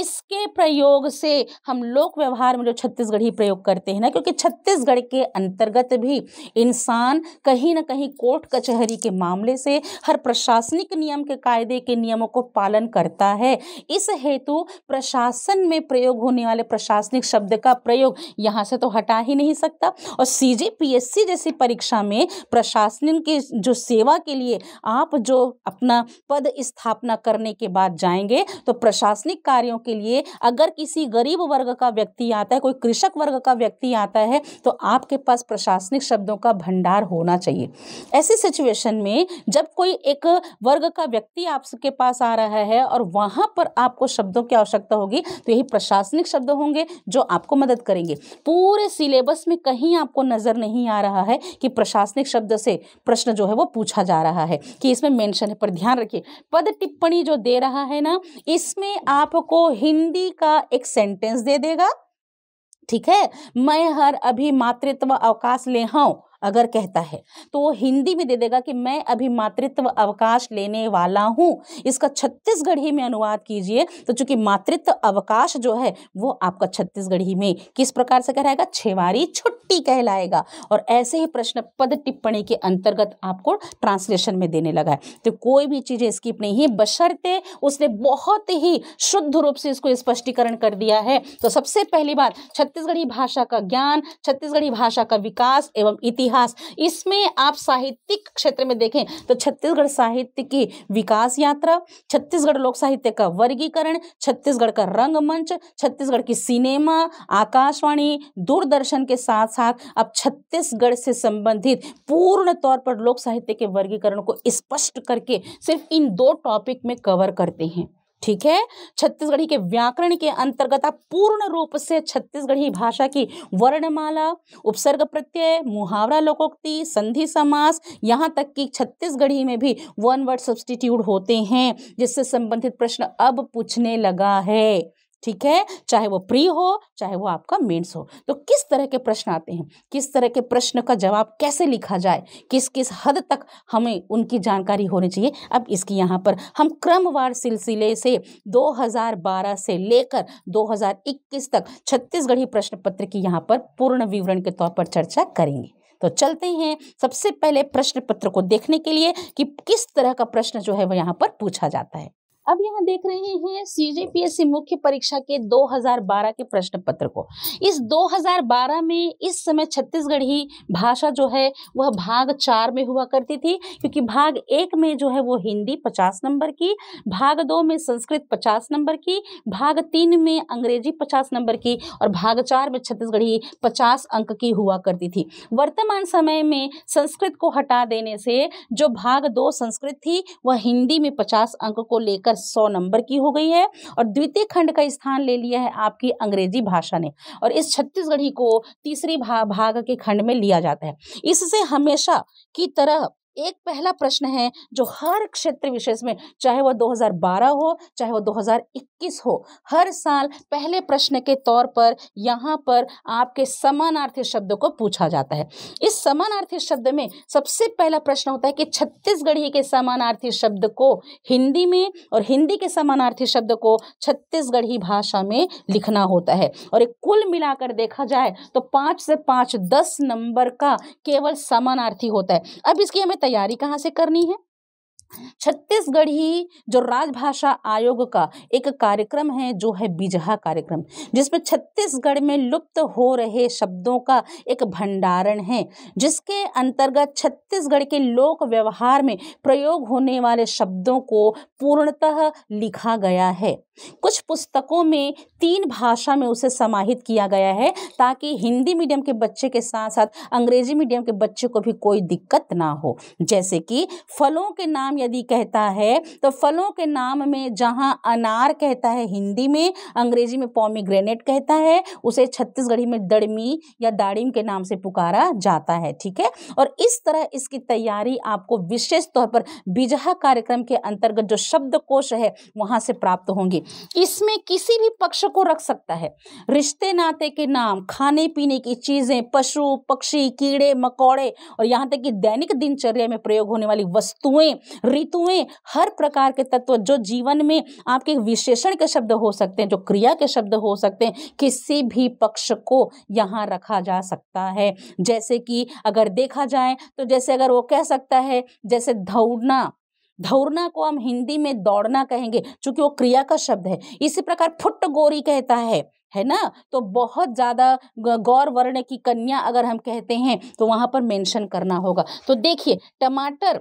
इसके प्रयोग से हम लोक व्यवहार में जो छत्तीसगढ़ी प्रयोग करते हैं ना क्योंकि छत्तीसगढ़ के अंतर्गत भी इंसान कहीं ना कहीं कोर्ट कचहरी के मामले से हर प्रशासनिक नियम के कायदे के नियमों को पालन करता है इस हेतु प्रशासन में प्रयोग होने वाले प्रशासनिक शब्द का प्रयोग यहाँ से तो हटा ही नहीं सकता और सी पी एस सी जैसी परीक्षा में प्रशासन की जो सेवा के लिए आप जो अपना पद स्थापना करने के बाद जाएंगे तो प्रशासनिक कार्यों के लिए अगर किसी गरीब वर्ग का व्यक्ति आता है कोई कृषक वर्ग का व्यक्ति आता है तो आपके पास प्रशासनिक शब्दों का भंडार होना चाहिए ऐसी सिचुएशन में जब कोई एक वर्ग का व्यक्ति आपके पास आ रहा है और वहां पर आपको शब्दों की आवश्यकता होगी तो यही प्रशासन दार्शनिक शब्द होंगे जो आपको मदद करेंगे पूरे सिलेबस में कहीं आपको नज़र नहीं आ रहा है कि प्रशासनिक शब्द से प्रश्न जो है वो पूछा जा रहा है कि इसमें मेंशन है पर ध्यान रखिए पद टिप्पणी जो दे रहा है ना इसमें आपको हिंदी का एक सेंटेंस दे देगा ठीक है मैं हर अभी मातृत्व अवकाश ले हाँ हूं अगर कहता है तो वो हिंदी में दे देगा कि मैं अभी मातृत्व अवकाश लेने वाला हूँ इसका छत्तीसगढ़ी में अनुवाद कीजिए तो चूंकि मातृत्व अवकाश जो है वो आपका छत्तीसगढ़ी में किस प्रकार से कहलाएगा छेवारी छुट्टी कहलाएगा और ऐसे ही प्रश्न पद टिप्पणी के अंतर्गत आपको ट्रांसलेशन में देने लगा है तो कोई भी चीज़ें स्किप नहीं ही बशर्ते उसने बहुत ही शुद्ध रूप से इसको स्पष्टीकरण कर दिया है तो सबसे पहली बात छत्तीसगढ़ी भाषा का ज्ञान छत्तीसगढ़ी भाषा का विकास एवं इतिहास इतिहास इसमें आप साहित्यिक क्षेत्र में देखें तो छत्तीसगढ़ साहित्य की विकास यात्रा छत्तीसगढ़ लोक साहित्य का वर्गीकरण छत्तीसगढ़ का रंगमंच छत्तीसगढ़ की सिनेमा आकाशवाणी दूरदर्शन के साथ साथ अब छत्तीसगढ़ से संबंधित पूर्ण तौर पर लोक साहित्य के वर्गीकरण को स्पष्ट करके सिर्फ इन दो टॉपिक में कवर करते हैं ठीक है छत्तीसगढ़ी के व्याकरण के अंतर्गत आप पूर्ण रूप से छत्तीसगढ़ी भाषा की वर्णमाला उपसर्ग प्रत्यय मुहावरा लोकोक्ति संधि समास यहाँ तक कि छत्तीसगढ़ी में भी वन वर्ड सब्सटीट्यूट होते हैं जिससे संबंधित प्रश्न अब पूछने लगा है ठीक है चाहे वो प्री हो चाहे वो आपका मेंस हो तो किस तरह के प्रश्न आते हैं किस तरह के प्रश्न का जवाब कैसे लिखा जाए किस किस हद तक हमें उनकी जानकारी होनी चाहिए अब इसकी यहाँ पर हम क्रमवार सिलसिले से 2012 से लेकर 2021 तक छत्तीसगढ़ी प्रश्न पत्र की यहाँ पर पूर्ण विवरण के तौर पर चर्चा करेंगे तो चलते हैं सबसे पहले प्रश्न पत्र को देखने के लिए कि किस तरह का प्रश्न जो है वह यहाँ पर पूछा जाता है अब यहाँ देख रहे हैं सीजीपीएससी मुख्य परीक्षा के 2012 के प्रश्न पत्र को इस 2012 में इस समय छत्तीसगढ़ी भाषा जो है वह भाग चार में हुआ करती थी क्योंकि भाग एक में जो है वो हिंदी 50 नंबर की भाग दो में संस्कृत 50 नंबर की भाग तीन में अंग्रेजी 50 नंबर की और भाग चार में छत्तीसगढ़ी पचास अंक की हुआ करती थी वर्तमान समय में संस्कृत को हटा देने से जो भाग दो संस्कृत थी वह हिंदी में पचास अंक को लेकर संख्या सौ नंबर की हो गई है और द्वितीय खंड का स्थान ले लिया है आपकी अंग्रेजी भाषा ने और इस छत्तीसगढ़ी को तीसरी भा, भाग के खंड में लिया जाता है इससे हमेशा की तरह एक पहला प्रश्न है जो हर क्षेत्र विशेष में चाहे वह 2012 हो चाहे वह 2021 हो हर साल पहले प्रश्न के तौर पर यहाँ पर आपके समानार्थी शब्द को पूछा जाता है इस समानार्थी शब्द में सबसे पहला प्रश्न होता है कि छत्तीसगढ़ी के समानार्थी शब्द को हिंदी में और हिंदी के समानार्थी शब्द को छत्तीसगढ़ी भाषा में लिखना होता है और एक कुल मिलाकर देखा जाए तो पाँच से पाँच दस नंबर का केवल समानार्थी होता है अब इसकी हमें तैयारी कहाँ से करनी है छत्तीसगढ़ी जो राजभाषा आयोग का एक कार्यक्रम है जो है बिजहा कार्यक्रम जिसमें छत्तीसगढ़ में लुप्त हो रहे शब्दों का एक भंडारण है जिसके अंतर्गत छत्तीसगढ़ के लोक व्यवहार में प्रयोग होने वाले शब्दों को पूर्णतः लिखा गया है कुछ पुस्तकों में तीन भाषा में उसे समाहित किया गया है ताकि हिंदी मीडियम के बच्चे के साथ साथ अंग्रेजी मीडियम के बच्चे को भी कोई दिक्कत ना हो जैसे कि फलों के नाम नाम यदि कहता है तो फलों के नाम में जहां अनार कहता है हिंदी में अंग्रेजी में पॉमीग्रेनेट कहता है उसे छत्तीसगढ़ी में दड़मी या दाड़िम के नाम से पुकारा जाता है ठीक है और इस तरह इसकी तैयारी आपको विशेष तौर पर बीजा कार्यक्रम के अंतर्गत जो शब्दकोश है वहां से प्राप्त होंगे इसमें किसी भी पक्ष को रख सकता है रिश्ते नाते के नाम खाने पीने की चीज़ें पशु पक्षी कीड़े मकौड़े और यहां तक कि दैनिक दिनचर्या में प्रयोग होने वाली वस्तुएं ऋतुएं हर प्रकार के तत्व जो जीवन में आपके विशेषण के शब्द हो सकते हैं जो क्रिया के शब्द हो सकते हैं किसी भी पक्ष को यहाँ रखा जा सकता है जैसे कि अगर देखा जाए तो जैसे अगर वो कह सकता है जैसे दौड़ना धौरना को हम हिंदी में दौड़ना कहेंगे क्योंकि वो क्रिया का शब्द है इसी प्रकार फुट गोरी कहता है है ना तो बहुत ज़्यादा गौर वर्ण की कन्या अगर हम कहते हैं तो वहाँ पर मेंशन करना होगा तो देखिए टमाटर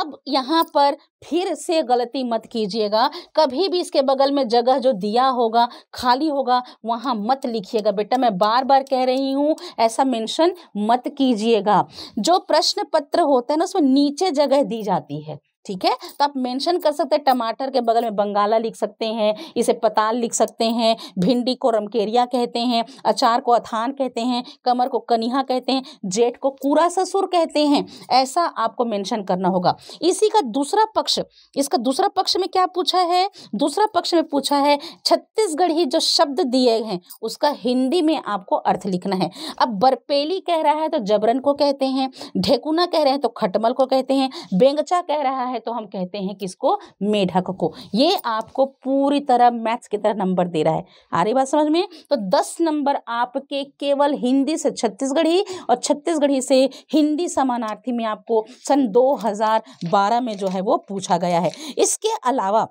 अब यहाँ पर फिर से गलती मत कीजिएगा कभी भी इसके बगल में जगह जो दिया होगा खाली होगा वहाँ मत लिखिएगा बेटा मैं बार बार कह रही हूँ ऐसा मेंशन मत कीजिएगा जो प्रश्न पत्र होता है ना उसमें नीचे जगह दी जाती है ठीक है तो आप मेंशन कर सकते हैं टमाटर के बगल में बंगाला लिख सकते हैं इसे पताल लिख सकते हैं भिंडी को रमकेरिया कहते हैं अचार को अथान कहते हैं कमर को कनिहा कहते हैं जेठ को कूड़ा ससुर कहते हैं ऐसा आपको मेंशन करना होगा इसी का दूसरा पक्ष इसका दूसरा पक्ष में क्या पूछा है दूसरा पक्ष में पूछा है छत्तीसगढ़ी जो शब्द दिए हैं उसका हिंदी में आपको अर्थ लिखना है अब बरपेली कह रहा है तो जबरन को कहते हैं ढेकुना कह रहे हैं तो खटमल को कहते हैं बेंगचा कह रहा है है तो हम कहते हैं किसको मेढक को ये आपको पूरी तरह मैथ्स की तरह नंबर दे रहा है आ रही बात समझ में तो दस नंबर आपके केवल हिंदी से छत्तीसगढ़ी और छत्तीसगढ़ी से हिंदी समानार्थी में आपको सन 2012 में जो है वो पूछा गया है इसके अलावा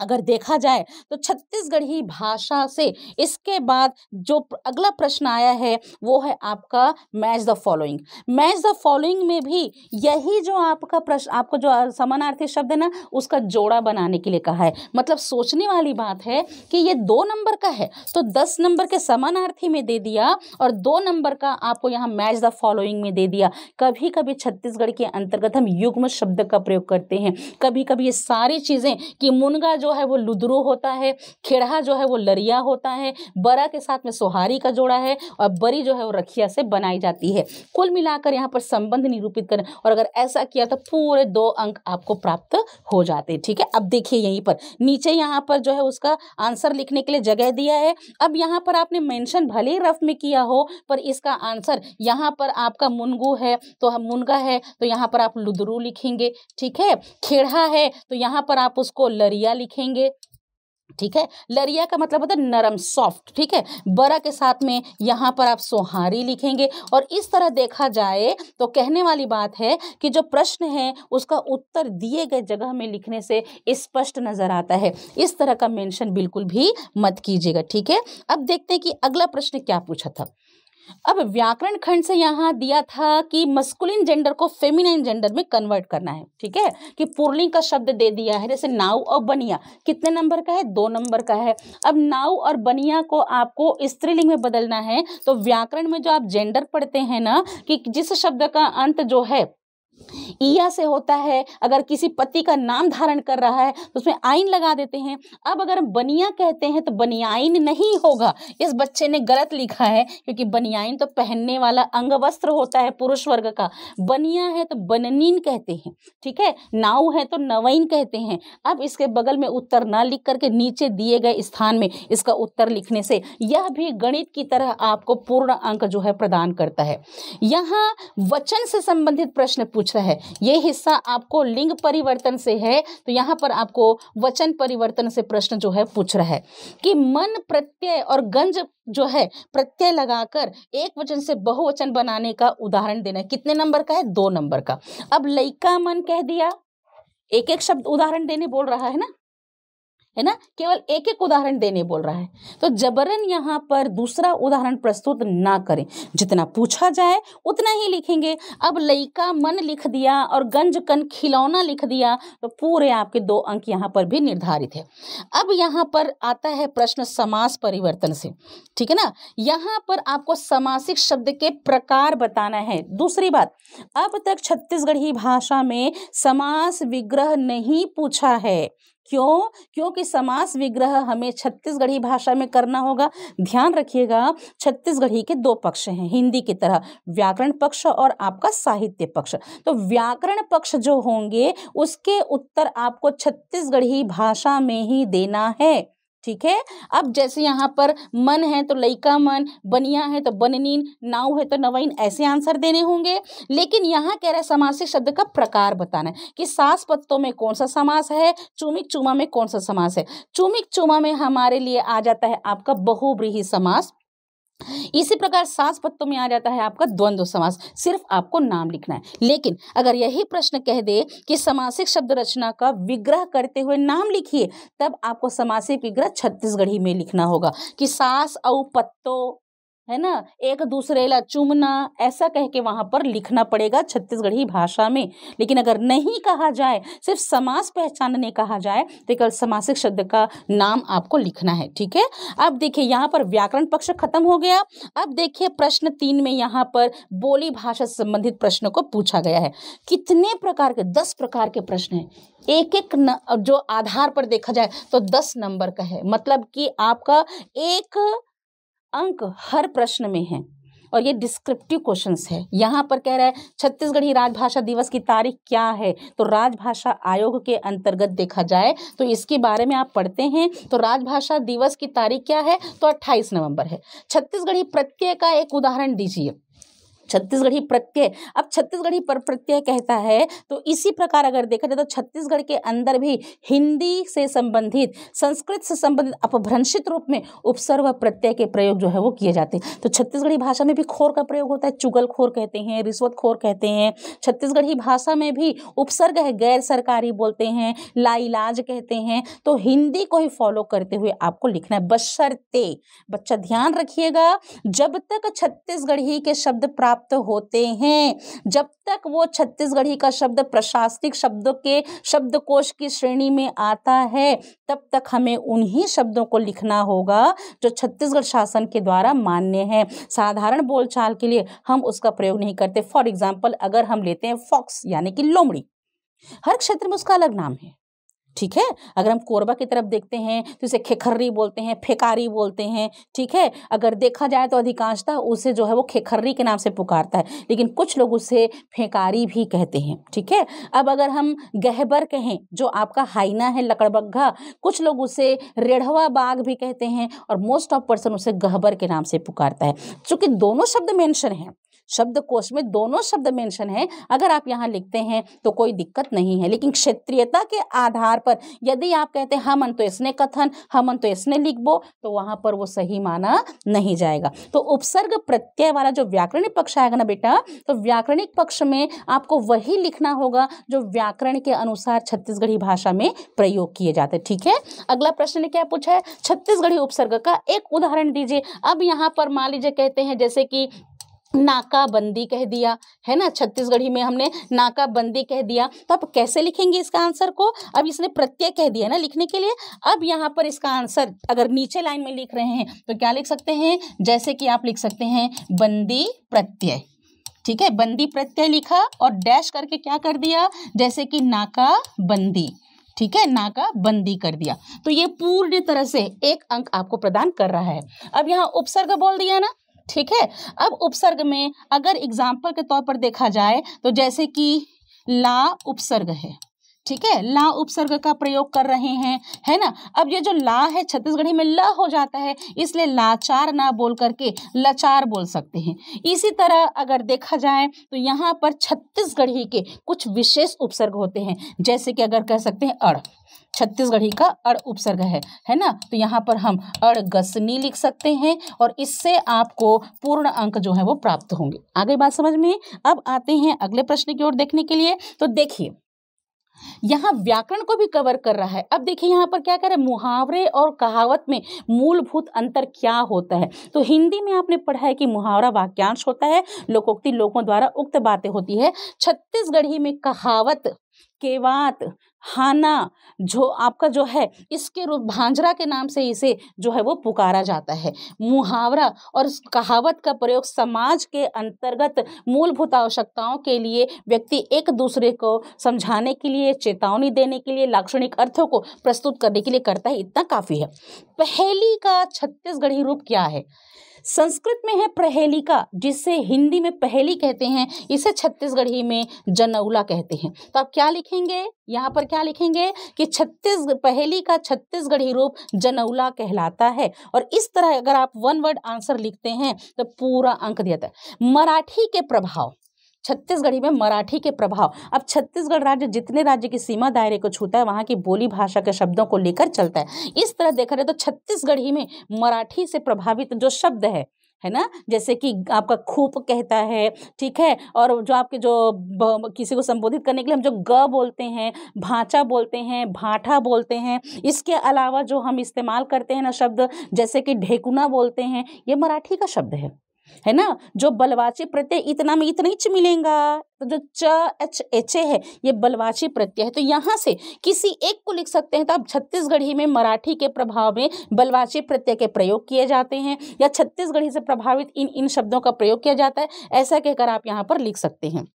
अगर देखा जाए तो छत्तीसगढ़ी भाषा से इसके बाद जो अगला प्रश्न आया है वो है आपका match the following match the following में भी यही जो आपका प्रश्न आपको जो समानार्थी शब्द है ना उसका जोड़ा बनाने के लिए कहा है मतलब सोचने वाली बात है कि ये दो नंबर का है तो दस नंबर के समानार्थी में दे दिया और दो नंबर का आपको यहाँ मैच द फॉलोइंग में दे दिया कभी कभी छत्तीसगढ़ के अंतर्गत हम युग्म शब्द का प्रयोग करते हैं कभी कभी ये सारी चीज़ें कि मुनगा जो है वो लुद्रो होता है खेड़ा जो है वो लरिया होता है बरा के साथ में सोहारी का जोड़ा है और बरी जो है वो रखिया से बनाई जाती है कुल मिलाकर यहाँ पर संबंध निरूपित करें और अगर ऐसा किया तो पूरे दो अंक आपको प्राप्त हो जाते ठीक है अब देखिए यहीं पर नीचे यहाँ पर जो है उसका आंसर लिखने के लिए जगह दिया है अब यहाँ पर आपने मैंशन भले रफ में किया हो पर इसका आंसर यहाँ पर आपका मुनगु है तो हम मुनगा है तो यहाँ पर आप लुद्रू लिखेंगे ठीक है खेड़ा है तो यहाँ पर आप उसको लरिया लिखेंगे लिखेंगे ठीक है लरिया का मतलब होता है नरम सॉफ्ट ठीक है बरा के साथ में यहाँ पर आप सोहारी लिखेंगे और इस तरह देखा जाए तो कहने वाली बात है कि जो प्रश्न है उसका उत्तर दिए गए जगह में लिखने से स्पष्ट नजर आता है इस तरह का मेंशन बिल्कुल भी मत कीजिएगा ठीक है अब देखते हैं कि अगला प्रश्न क्या पूछा था अब व्याकरण खंड से यहाँ दिया था कि मस्कुलिन जेंडर को फेमिनाइन जेंडर में कन्वर्ट करना है ठीक है कि पुरलिंग का शब्द दे दिया है जैसे नाउ और बनिया कितने नंबर का है दो नंबर का है अब नाउ और बनिया को आपको स्त्रीलिंग में बदलना है तो व्याकरण में जो आप जेंडर पढ़ते हैं ना कि जिस शब्द का अंत जो है ईया से होता है अगर किसी पति का नाम धारण कर रहा है तो उसमें आइन लगा देते हैं अब अगर बनिया कहते हैं तो बनियाइन नहीं होगा इस बच्चे ने गलत लिखा है क्योंकि बनियाइन तो पहनने वाला अंग वस्त्र होता है पुरुष वर्ग का बनिया है तो बननीन कहते हैं ठीक है नाउ है तो नवइन कहते हैं अब इसके बगल में उत्तर ना लिख करके नीचे दिए गए स्थान में इसका उत्तर लिखने से यह भी गणित की तरह आपको पूर्ण अंक जो है प्रदान करता है यहाँ वचन से संबंधित प्रश्न पूछ पूछा है ये हिस्सा आपको लिंग परिवर्तन से है तो यहाँ पर आपको वचन परिवर्तन से प्रश्न जो है पूछ रहा है कि मन प्रत्यय और गंज जो है प्रत्यय लगाकर एक वचन से बहुवचन बनाने का उदाहरण देना है कितने नंबर का है दो नंबर का अब लईका मन कह दिया एक एक शब्द उदाहरण देने बोल रहा है ना है ना केवल एक एक उदाहरण देने बोल रहा है तो जबरन यहाँ पर दूसरा उदाहरण प्रस्तुत ना करें जितना पूछा जाए उतना ही लिखेंगे अब लईका मन लिख दिया और गंज कन खिलौना लिख दिया तो पूरे आपके दो अंक यहाँ पर भी निर्धारित है अब यहाँ पर आता है प्रश्न समास परिवर्तन से ठीक है ना यहाँ पर आपको समासिक शब्द के प्रकार बताना है दूसरी बात अब तक छत्तीसगढ़ी भाषा में समास विग्रह नहीं पूछा है क्यों क्योंकि समास विग्रह हमें छत्तीसगढ़ी भाषा में करना होगा ध्यान रखिएगा छत्तीसगढ़ी के दो पक्ष हैं हिंदी की तरह व्याकरण पक्ष और आपका साहित्य पक्ष तो व्याकरण पक्ष जो होंगे उसके उत्तर आपको छत्तीसगढ़ी भाषा में ही देना है ठीक है अब जैसे यहाँ पर मन है तो लईका मन बनिया है तो बननीन नाव है तो नवाइन ऐसे आंसर देने होंगे लेकिन यहाँ कह रहा है समासिक शब्द का प्रकार बताना है कि सास पत्तों में कौन सा समास है चूमिक चूमा में कौन सा समास है चूमिक चूमा में हमारे लिए आ जाता है आपका बहुब्रीही समास इसी प्रकार सास पत्तों में आ जाता है आपका द्वंद्व समास सिर्फ आपको नाम लिखना है लेकिन अगर यही प्रश्न कह दे कि समासिक शब्द रचना का विग्रह करते हुए नाम लिखिए तब आपको समासिक विग्रह छत्तीसगढ़ी में लिखना होगा कि सास औ पत्तों है ना एक दूसरे ला चुमना ऐसा कह के वहाँ पर लिखना पड़ेगा छत्तीसगढ़ी भाषा में लेकिन अगर नहीं कहा जाए सिर्फ समास पहचानने कहा जाए तो कल समासिक शब्द का नाम आपको लिखना है ठीक है अब देखिए यहाँ पर व्याकरण पक्ष खत्म हो गया अब देखिए प्रश्न तीन में यहाँ पर बोली भाषा से संबंधित प्रश्न को पूछा गया है कितने प्रकार के दस प्रकार के प्रश्न हैं एक एक न, जो आधार पर देखा जाए तो दस नंबर का है मतलब कि आपका एक अंक हर प्रश्न में है और ये डिस्क्रिप्टिव क्वेश्चंस है यहाँ पर कह रहा है छत्तीसगढ़ी राजभाषा दिवस की तारीख क्या है तो राजभाषा आयोग के अंतर्गत देखा जाए तो इसके बारे में आप पढ़ते हैं तो राजभाषा दिवस की तारीख क्या है तो 28 नवंबर है छत्तीसगढ़ी प्रत्यय का एक उदाहरण दीजिए छत्तीसगढ़ी प्रत्यय अब छत्तीसगढ़ी पर प्रत्यय कहता है तो इसी प्रकार अगर देखा जाए तो छत्तीसगढ़ के अंदर भी हिंदी से संबंधित संस्कृत से संबंधित अपभ्रंशित रूप में उपसर्ग प्रत्यय के प्रयोग जो है वो किए जाते हैं तो छत्तीसगढ़ी भाषा में भी खोर का प्रयोग होता है चुगलखोर कहते हैं रिश्वतखोर कहते हैं छत्तीसगढ़ी भाषा में भी उपसर्ग है गैर सरकारी बोलते हैं लाइलाज कहते हैं तो हिंदी को ही फॉलो करते हुए आपको लिखना है बशर्ते बच्चा ध्यान रखिएगा जब तक छत्तीसगढ़ी के शब्द प्राप्त प्राप्त होते हैं जब तक वो छत्तीसगढ़ी का शब्द प्रशासनिक शब्दों के शब्दकोश की श्रेणी में आता है तब तक हमें उन्हीं शब्दों को लिखना होगा जो छत्तीसगढ़ शासन के द्वारा मान्य है साधारण बोलचाल के लिए हम उसका प्रयोग नहीं करते फॉर एग्जाम्पल अगर हम लेते हैं फॉक्स यानी कि लोमड़ी हर क्षेत्र में उसका अलग नाम है ठीक है अगर हम कोरबा की तरफ देखते हैं तो इसे खेखर्री बोलते हैं फेकारी बोलते हैं ठीक है अगर देखा जाए तो अधिकांशतः उसे जो है वो खेखर्री के नाम से पुकारता है लेकिन कुछ लोग उसे फेकारी भी कहते हैं ठीक है अब अगर हम गहबर कहें जो आपका हाइना है लकड़बग्घा कुछ लोग उसे रेढ़वा बाग भी कहते हैं और मोस्ट ऑफ पर्सन उसे गहबर के नाम से पुकारता है चूंकि दोनों शब्द मैंशन हैं शब्द कोश में दोनों शब्द मेंशन है अगर आप यहाँ लिखते हैं तो कोई दिक्कत नहीं है लेकिन क्षेत्रीयता के आधार पर यदि आप कहते हैं हमन तो इसने कथन हमन तो इसने लिखबो तो वहां पर वो सही माना नहीं जाएगा तो उपसर्ग प्रत्यय वाला जो व्याकरणिक पक्ष आएगा ना बेटा तो व्याकरणिक पक्ष में आपको वही लिखना होगा जो व्याकरण के अनुसार छत्तीसगढ़ी भाषा में प्रयोग किए जाते हैं ठीक है अगला प्रश्न ने क्या पूछा है छत्तीसगढ़ी उपसर्ग का एक उदाहरण दीजिए अब यहाँ पर मान लीजिए कहते हैं जैसे कि नाकाबंदी कह दिया है ना छत्तीसगढ़ी में हमने नाकाबंदी कह दिया तो आप कैसे लिखेंगे इसका आंसर को अब इसने प्रत्यय कह दिया ना लिखने के लिए अब यहाँ पर इसका आंसर अगर नीचे लाइन में लिख रहे हैं तो क्या लिख सकते हैं जैसे कि आप लिख सकते हैं बंदी प्रत्यय ठीक है बंदी प्रत्यय लिखा और डैश करके क्या कर दिया जैसे कि नाकाबंदी ठीक है नाका बंदी कर दिया तो ये पूर्ण तरह से एक अंक आपको प्रदान कर रहा है अब यहाँ उपसर्ग बोल दिया ना ठीक है अब उपसर्ग में अगर एग्जाम्पल के तौर पर देखा जाए तो जैसे कि ला उपसर्ग है ठीक है ला उपसर्ग का प्रयोग कर रहे हैं है ना अब ये जो ला है छत्तीसगढ़ी में ल हो जाता है इसलिए लाचार ना बोल करके लाचार बोल सकते हैं इसी तरह अगर देखा जाए तो यहाँ पर छत्तीसगढ़ी के कुछ विशेष उपसर्ग होते हैं जैसे कि अगर कह सकते हैं अड़ छत्तीसगढ़ी का अड़ उपसर्ग है है ना तो यहाँ पर हम अड़गसनी लिख सकते हैं और इससे आपको पूर्ण अंक जो है वो प्राप्त होंगे आगे बात समझ में अब आते हैं अगले प्रश्न की ओर देखने के लिए तो देखिए यहाँ व्याकरण को भी कवर कर रहा है अब देखिए यहाँ पर क्या कह रहे हैं मुहावरे और कहावत में मूलभूत अंतर क्या होता है तो हिंदी में आपने पढ़ा है कि मुहावरा वाक्यांश होता है लोकोक्ति लोगों द्वारा उक्त बातें होती है छत्तीसगढ़ी में कहावत केवात हाना जो आपका जो है इसके रूप भांजरा के नाम से इसे जो है वो पुकारा जाता है मुहावरा और कहावत का प्रयोग समाज के अंतर्गत मूलभूत आवश्यकताओं के लिए व्यक्ति एक दूसरे को समझाने के लिए चेतावनी देने के लिए लाक्षणिक अर्थों को प्रस्तुत करने के लिए करता है इतना काफ़ी है पहेली का छत्तीसगढ़ी रूप क्या है संस्कृत में है प्रहेलिका जिसे हिंदी में पहेली कहते हैं इसे छत्तीसगढ़ी में जनौला कहते हैं तो आप क्या लिखेंगे यहाँ पर क्या लिखेंगे कि छत्तीस पहली का छत्तीसगढ़ी रूप जनौला कहलाता है और इस तरह अगर आप वन वर्ड आंसर लिखते हैं तो पूरा अंक दिया था मराठी के प्रभाव छत्तीसगढ़ी में मराठी के प्रभाव अब छत्तीसगढ़ राज्य जितने राज्य की सीमा दायरे को छूता है वहाँ की बोली भाषा के शब्दों को लेकर चलता है इस तरह देखा जाए तो छत्तीसगढ़ी में मराठी से प्रभावित जो शब्द है है ना जैसे कि आपका खूप कहता है ठीक है और जो आपके जो किसी को संबोधित करने के लिए हम जो ग बोलते हैं भाचा बोलते हैं भाठा बोलते हैं इसके अलावा जो हम इस्तेमाल करते हैं ना शब्द जैसे कि ढेकुना बोलते हैं ये मराठी का शब्द है है ना जो बलवाची प्रत्यय इतना में इतना इच मिलेगा तो जो च एच एच है ये बलवाची प्रत्यय है तो यहाँ से किसी एक को लिख सकते हैं तो आप छत्तीसगढ़ी में मराठी के प्रभाव में बलवाची प्रत्यय के प्रयोग किए जाते हैं या छत्तीसगढ़ी से प्रभावित इन इन शब्दों का प्रयोग किया जाता है ऐसा कहकर आप यहाँ पर लिख सकते हैं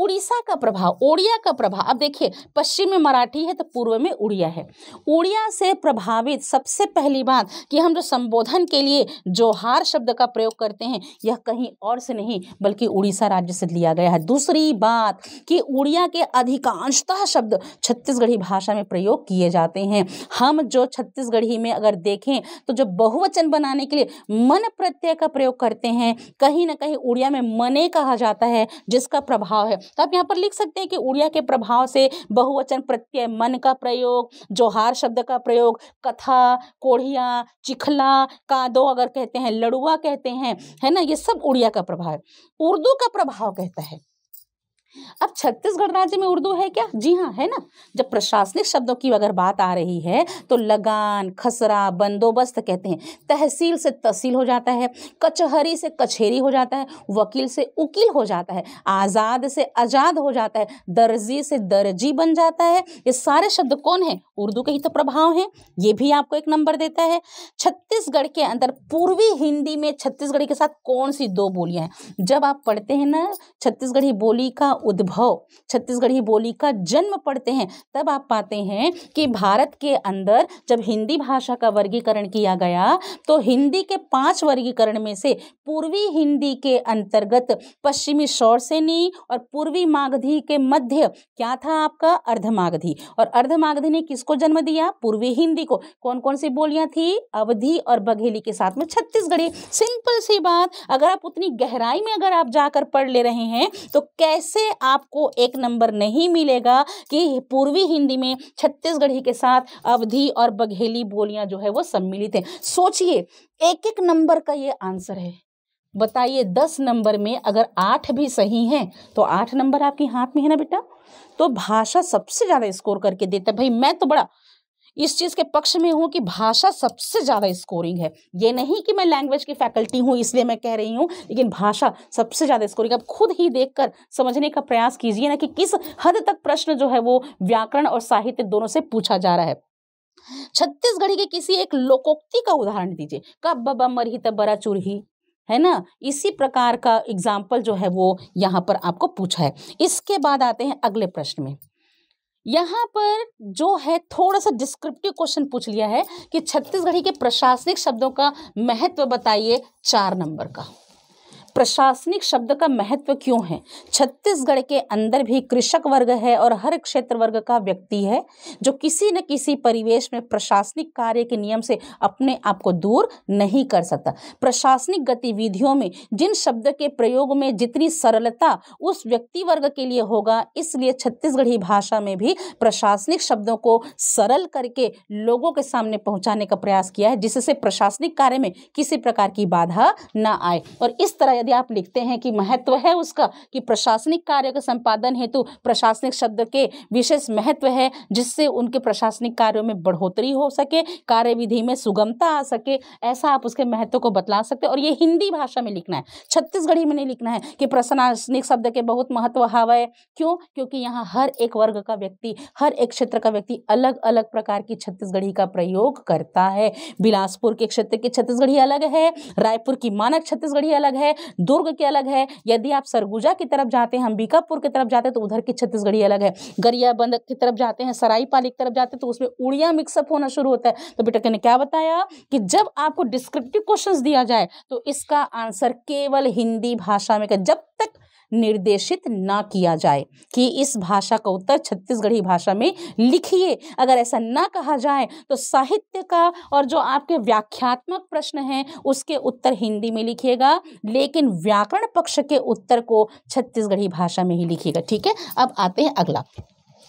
उड़ीसा का प्रभाव ओडिया का प्रभाव अब देखिए पश्चिम में मराठी है तो पूर्व में उड़िया है उड़िया से प्रभावित सबसे पहली बात कि हम जो संबोधन के लिए जोहार शब्द का प्रयोग करते हैं यह कहीं और से नहीं बल्कि उड़ीसा राज्य से लिया गया है दूसरी बात कि उड़िया के अधिकांशतः शब्द छत्तीसगढ़ी भाषा में प्रयोग किए जाते हैं हम जो छत्तीसगढ़ी में अगर देखें तो जो बहुवचन बनाने के लिए मन प्रत्यय का प्रयोग करते हैं कहीं ना कहीं उड़िया में मने कहा जाता है जिसका प्रभाव है तो आप यहाँ पर लिख सकते हैं कि उड़िया के प्रभाव से बहुवचन प्रत्यय मन का प्रयोग जोहार शब्द का प्रयोग कथा कोढ़िया चिखला कादो अगर कहते हैं लड़ुआ कहते हैं है ना ये सब उड़िया का प्रभाव है उर्दू का प्रभाव कहता है अब छत्तीसगढ़ राज्य में उर्दू है क्या जी हाँ है ना जब प्रशासनिक शब्दों की अगर बात आ रही है तो लगान खसरा बंदोबस्त कहते हैं तहसील से तहसील हो जाता है कचहरी से कचहरी हो जाता है वकील से उकील हो जाता है आज़ाद से आज़ाद हो जाता है दर्जी से दर्जी बन जाता है ये सारे शब्द कौन है उर्दू के ही तो प्रभाव है ये भी आपको एक नंबर देता है छत्तीसगढ़ के अंदर पूर्वी हिंदी में छत्तीसगढ़ी के साथ कौन सी दो बोलियां हैं जब आप पढ़ते हैं ना छत्तीसगढ़ी बोली का उद्भव छत्तीसगढ़ी बोली का जन्म पढ़ते हैं तब आप पाते हैं कि भारत के अंदर जब हिंदी भाषा का वर्गीकरण किया गया तो हिंदी के पांच वर्गीकरण में से पूर्वी हिंदी के अंतर्गत पश्चिमी शौरसेनी और पूर्वी मागधी के मध्य क्या था आपका अर्धमागधी और अर्धमागधी ने किसको जन्म दिया पूर्वी हिंदी को कौन कौन सी बोलियां थी अवधि और बघेली के साथ में छत्तीसगढ़ी सिंपल सी बात अगर आप उतनी गहराई में अगर आप जाकर पढ़ ले रहे हैं तो कैसे आपको एक नंबर नहीं मिलेगा कि पूर्वी हिंदी में छत्तीसगढ़ी के साथ अवधि और बघेली बोलियां जो है वो सम्मिलित हैं सोचिए एक एक नंबर का ये आंसर है बताइए दस नंबर में अगर आठ भी सही हैं तो आठ नंबर आपके हाथ में है ना बेटा तो भाषा सबसे ज़्यादा स्कोर करके देता भाई मैं तो बड़ा इस चीज़ के पक्ष में हूँ कि भाषा सबसे ज़्यादा स्कोरिंग है ये नहीं कि मैं लैंग्वेज की फैकल्टी हूँ इसलिए मैं कह रही हूँ लेकिन भाषा सबसे ज़्यादा स्कोरिंग आप खुद ही देख समझने का प्रयास कीजिए ना कि किस हद तक प्रश्न जो है वो व्याकरण और साहित्य दोनों से पूछा जा रहा है छत्तीसगढ़ी के किसी एक लोकोक्ति का उदाहरण दीजिए कब बबा ही तब बरा चूरही है ना इसी प्रकार का एग्जाम्पल जो है वो यहाँ पर आपको पूछा है इसके बाद आते हैं अगले प्रश्न में यहाँ पर जो है थोड़ा सा डिस्क्रिप्टिव क्वेश्चन पूछ लिया है कि छत्तीसगढ़ी के प्रशासनिक शब्दों का महत्व बताइए चार नंबर का प्रशासनिक शब्द का महत्व क्यों है छत्तीसगढ़ के अंदर भी कृषक वर्ग है और हर क्षेत्र वर्ग का व्यक्ति है जो किसी न किसी परिवेश में प्रशासनिक कार्य के नियम से अपने आप को दूर नहीं कर सकता प्रशासनिक गतिविधियों में जिन शब्द के प्रयोग में जितनी सरलता उस व्यक्ति वर्ग के लिए होगा इसलिए छत्तीसगढ़ी भाषा में भी प्रशासनिक शब्दों को सरल करके लोगों के सामने पहुंचाने का प्रयास किया है जिससे प्रशासनिक कार्य में किसी प्रकार की बाधा ना आए और इस तरह यदि आप लिखते हैं कि महत्व है उसका कि प्रशासनिक कार्य का संपादन हेतु प्रशासनिक शब्द के विशेष महत्व है जिससे उनके प्रशासनिक कार्यों में बढ़ोतरी हो सके कार्य विधि में सुगमता आ सके ऐसा आप उसके महत्व को बतला सकते और ये हिंदी भाषा में लिखना है छत्तीसगढ़ी में नहीं लिखना है कि प्रशासनिक शब्द के बहुत महत्व हावय क्यों क्योंकि यहाँ हर एक वर्ग का व्यक्ति हर एक क्षेत्र का व्यक्ति अलग अलग प्रकार की छत्तीसगढ़ी का प्रयोग करता है बिलासपुर के क्षेत्र की छत्तीसगढ़ी अलग है रायपुर की मानक छत्तीसगढ़ी अलग है दुर्ग के अलग है यदि आप सरगुजा की तरफ जाते हैं अंबिकापुर की तरफ जाते हैं तो उधर की छत्तीसगढ़ी अलग है गरियाबंद की तरफ जाते हैं सराईपाली की तरफ जाते हैं तो उसमें उड़िया मिक्सअप होना शुरू होता है तो बेटा ने क्या बताया कि जब आपको डिस्क्रिप्टिव क्वेश्चन दिया जाए तो इसका आंसर केवल हिंदी भाषा में कर जब तक निर्देशित ना किया जाए कि इस भाषा का उत्तर छत्तीसगढ़ी भाषा में लिखिए अगर ऐसा ना कहा जाए तो साहित्य का और जो आपके व्याख्यात्मक प्रश्न हैं उसके उत्तर हिंदी में लिखिएगा लेकिन व्याकरण पक्ष के उत्तर को छत्तीसगढ़ी भाषा में ही लिखिएगा ठीक है अब आते हैं अगला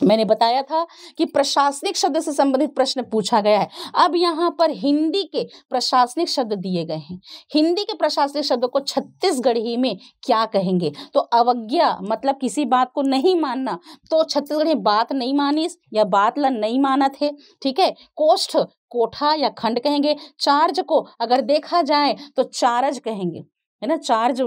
मैंने बताया था कि प्रशासनिक शब्द से संबंधित प्रश्न पूछा गया है अब यहाँ पर हिंदी के प्रशासनिक शब्द दिए गए हैं हिंदी के प्रशासनिक शब्द को छत्तीसगढ़ी में क्या कहेंगे तो अवज्ञा मतलब किसी बात को नहीं मानना तो छत्तीसगढ़ी बात नहीं मानी या बात नहीं माना थे ठीक है कोष्ठ कोठा या खंड कहेंगे चार्ज को अगर देखा जाए तो चार्ज कहेंगे है ना चार्ज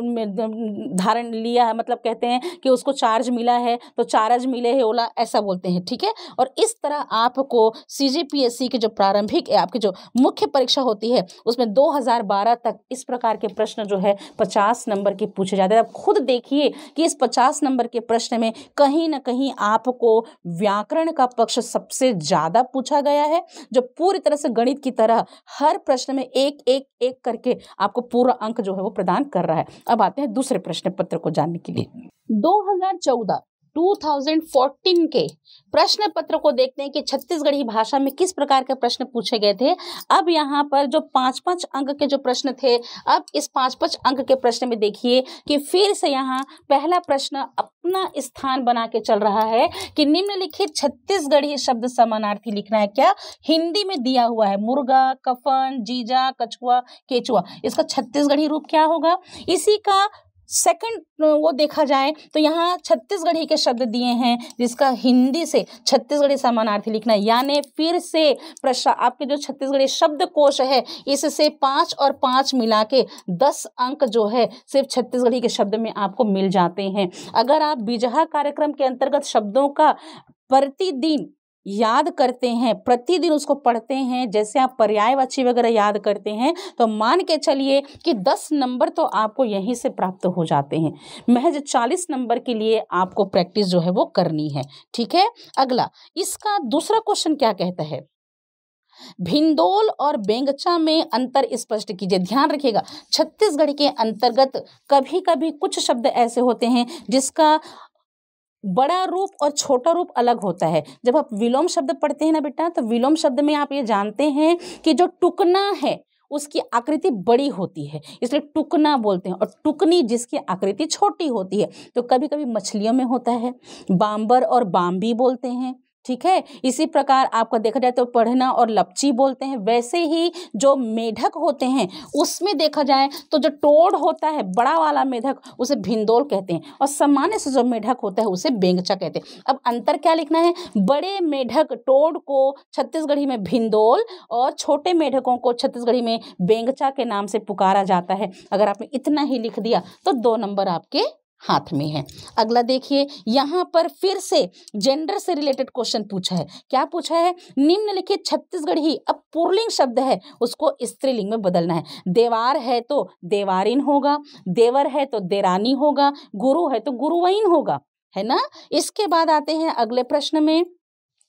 धारण लिया है मतलब कहते हैं कि उसको चार्ज मिला है तो चार्ज मिले है ओला ऐसा बोलते हैं ठीक है और इस तरह आपको सी जी पी एस सी की जो प्रारंभिक आपकी जो मुख्य परीक्षा होती है उसमें 2012 तक इस प्रकार के प्रश्न जो है 50 नंबर के पूछे जाते हैं आप खुद देखिए कि इस 50 नंबर के प्रश्न में कहीं ना कहीं आपको व्याकरण का पक्ष सबसे ज़्यादा पूछा गया है जो पूरी तरह से गणित की तरह हर प्रश्न में एक एक एक करके आपको पूरा अंक जो है वो प्रदान भुगतान कर रहा है अब आते हैं दूसरे प्रश्न पत्र को जानने के लिए 2014 2014 के प्रश्न पत्र को देखते हैं कि छत्तीसगढ़ी भाषा में किस प्रकार के प्रश्न पूछे गए थे अब यहाँ पर जो पांच पांच अंक के जो प्रश्न थे अब इस पांच पांच अंक के प्रश्न में देखिए कि फिर से यहाँ पहला प्रश्न अपना स्थान बना के चल रहा है कि निम्नलिखित छत्तीसगढ़ी शब्द समानार्थी लिखना है क्या हिंदी में दिया हुआ है मुर्गा कफन जीजा कछुआ केचुआ इसका छत्तीसगढ़ी रूप क्या होगा इसी का सेकंड वो देखा जाए तो यहाँ छत्तीसगढ़ी के शब्द दिए हैं जिसका हिंदी से छत्तीसगढ़ी समानार्थी लिखना है यानी फिर से प्रशा आपके जो छत्तीसगढ़ी शब्द कोश है इससे पाँच और पाँच मिला के दस अंक जो है सिर्फ छत्तीसगढ़ी के शब्द में आपको मिल जाते हैं अगर आप बिजहा कार्यक्रम के अंतर्गत शब्दों का प्रतिदिन याद करते हैं प्रतिदिन उसको पढ़ते हैं जैसे आप पर्याय वाची वगैरह याद करते हैं तो मान के चलिए कि दस नंबर तो आपको यहीं से प्राप्त हो जाते हैं महज चालीस नंबर के लिए आपको प्रैक्टिस जो है वो करनी है ठीक है अगला इसका दूसरा क्वेश्चन क्या कहता है भिंदोल और बेंगचा में अंतर स्पष्ट कीजिए ध्यान रखिएगा छत्तीसगढ़ के अंतर्गत कभी कभी कुछ शब्द ऐसे होते हैं जिसका बड़ा रूप और छोटा रूप अलग होता है जब आप विलोम शब्द पढ़ते हैं ना बेटा तो विलोम शब्द में आप ये जानते हैं कि जो टुकना है उसकी आकृति बड़ी होती है इसलिए टुकना बोलते हैं और टुकनी जिसकी आकृति छोटी होती है तो कभी कभी मछलियों में होता है बाम्बर और बाम्बी बोलते हैं ठीक है इसी प्रकार आपका देखा जाए तो पढ़ना और लपची बोलते हैं वैसे ही जो मेढक होते हैं उसमें देखा जाए तो जो टोड़ होता है बड़ा वाला मेढक उसे भिंदोल कहते हैं और सामान्य से जो मेढक होता है उसे बेंगचा कहते हैं अब अंतर क्या लिखना है बड़े मेढक टोड़ को छत्तीसगढ़ी में भिंदोल और छोटे मेढकों को छत्तीसगढ़ी में बेंगचा के नाम से पुकारा जाता है अगर आपने इतना ही लिख दिया तो दो नंबर आपके हाथ में है अगला देखिए यहाँ पर फिर से जेंडर से रिलेटेड क्वेश्चन पूछा है क्या पूछा है निम्नलिखित ही अब पुरलिंग शब्द है उसको स्त्रीलिंग में बदलना है देवार है तो देवारिन होगा देवर है तो देरानी होगा गुरु है तो गुरुवइन होगा है ना इसके बाद आते हैं अगले प्रश्न में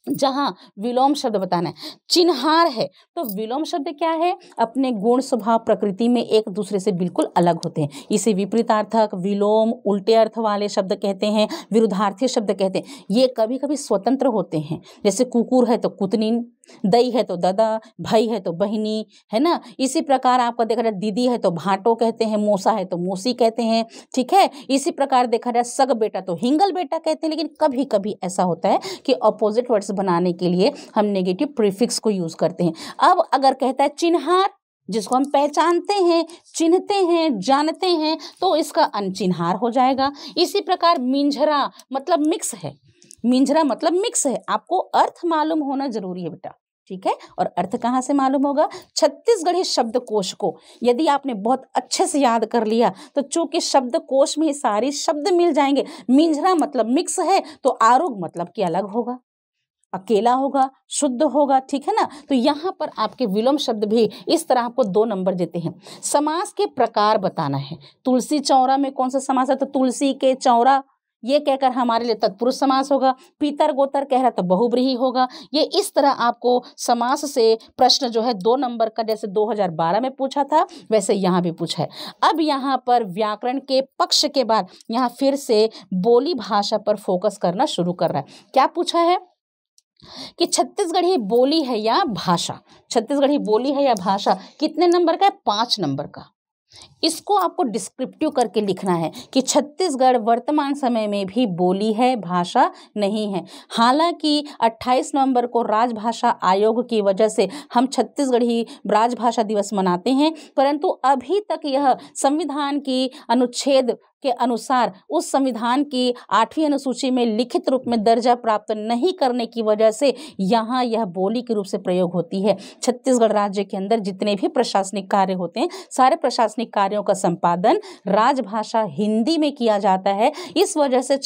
जहाँ विलोम शब्द बताना है चिन्हार है तो विलोम शब्द क्या है अपने गुण स्वभाव प्रकृति में एक दूसरे से बिल्कुल अलग होते हैं इसे विपरीतार्थक विलोम उल्टे अर्थ वाले शब्द कहते हैं विरुद्धार्थी शब्द कहते हैं ये कभी कभी स्वतंत्र होते हैं जैसे कुकुर है तो कुतनीन दई है तो दादा भाई है तो बहनी है ना इसी प्रकार आपका देखा जाए दीदी है तो भाटो कहते हैं मोसा है तो मोसी कहते हैं ठीक है इसी प्रकार देखा जाए सग बेटा तो हिंगल बेटा कहते हैं लेकिन कभी कभी ऐसा होता है कि अपोजिट वर्ड्स बनाने के लिए हम नेगेटिव प्रीफिक्स को यूज़ करते हैं अब अगर कहता है चिन्हार जिसको हम पहचानते हैं चिन्हते हैं जानते हैं तो इसका अनचिन्हार हो जाएगा इसी प्रकार मिंझरा मतलब मिक्स है मिंजरा मतलब मिक्स है आपको अर्थ मालूम होना जरूरी है बेटा ठीक है और अर्थ कहाँ से मालूम होगा छत्तीसगढ़ी शब्द कोश को यदि आपने बहुत अच्छे से याद कर लिया तो चूंकि शब्द कोश में सारे शब्द मिल जाएंगे मिंजरा मतलब मिक्स है तो आरोग मतलब कि अलग होगा अकेला होगा शुद्ध होगा ठीक है ना तो यहाँ पर आपके विलोम शब्द भी इस तरह आपको दो नंबर देते हैं समास के प्रकार बताना है तुलसी चौरा में कौन सा समास है तो तुलसी के चौरा ये कहकर हमारे लिए तत्पुरुष समास होगा पीतर गोतर कह रहा तो बहुब्रीही होगा ये इस तरह आपको समास से प्रश्न जो है दो नंबर का जैसे 2012 में पूछा था वैसे यहाँ भी पूछा है अब यहाँ पर व्याकरण के पक्ष के बाद यहाँ फिर से बोली भाषा पर फोकस करना शुरू कर रहा है क्या पूछा है कि छत्तीसगढ़ी बोली है या भाषा छत्तीसगढ़ी बोली है या भाषा कितने नंबर का है पांच नंबर का इसको आपको डिस्क्रिप्टिव करके लिखना है कि छत्तीसगढ़ वर्तमान समय में भी बोली है भाषा नहीं है हालांकि 28 नवंबर को राजभाषा आयोग की वजह से हम छत्तीसगढ़ ही राजभाषा दिवस मनाते हैं परंतु अभी तक यह संविधान की अनुच्छेद के अनुसार उस संविधान की आठवीं अनुसूची में लिखित रूप में दर्जा प्राप्त नहीं करने की वजह से यहाँ यह बोली के रूप से प्रयोग होती है छत्तीसगढ़ राज्य के अंदर जितने भी प्रशासनिक कार्य होते हैं सारे प्रशासनिक कार्य कार्यों का संपादन राजभाषा हिंदी में किया जाता है इस वजह से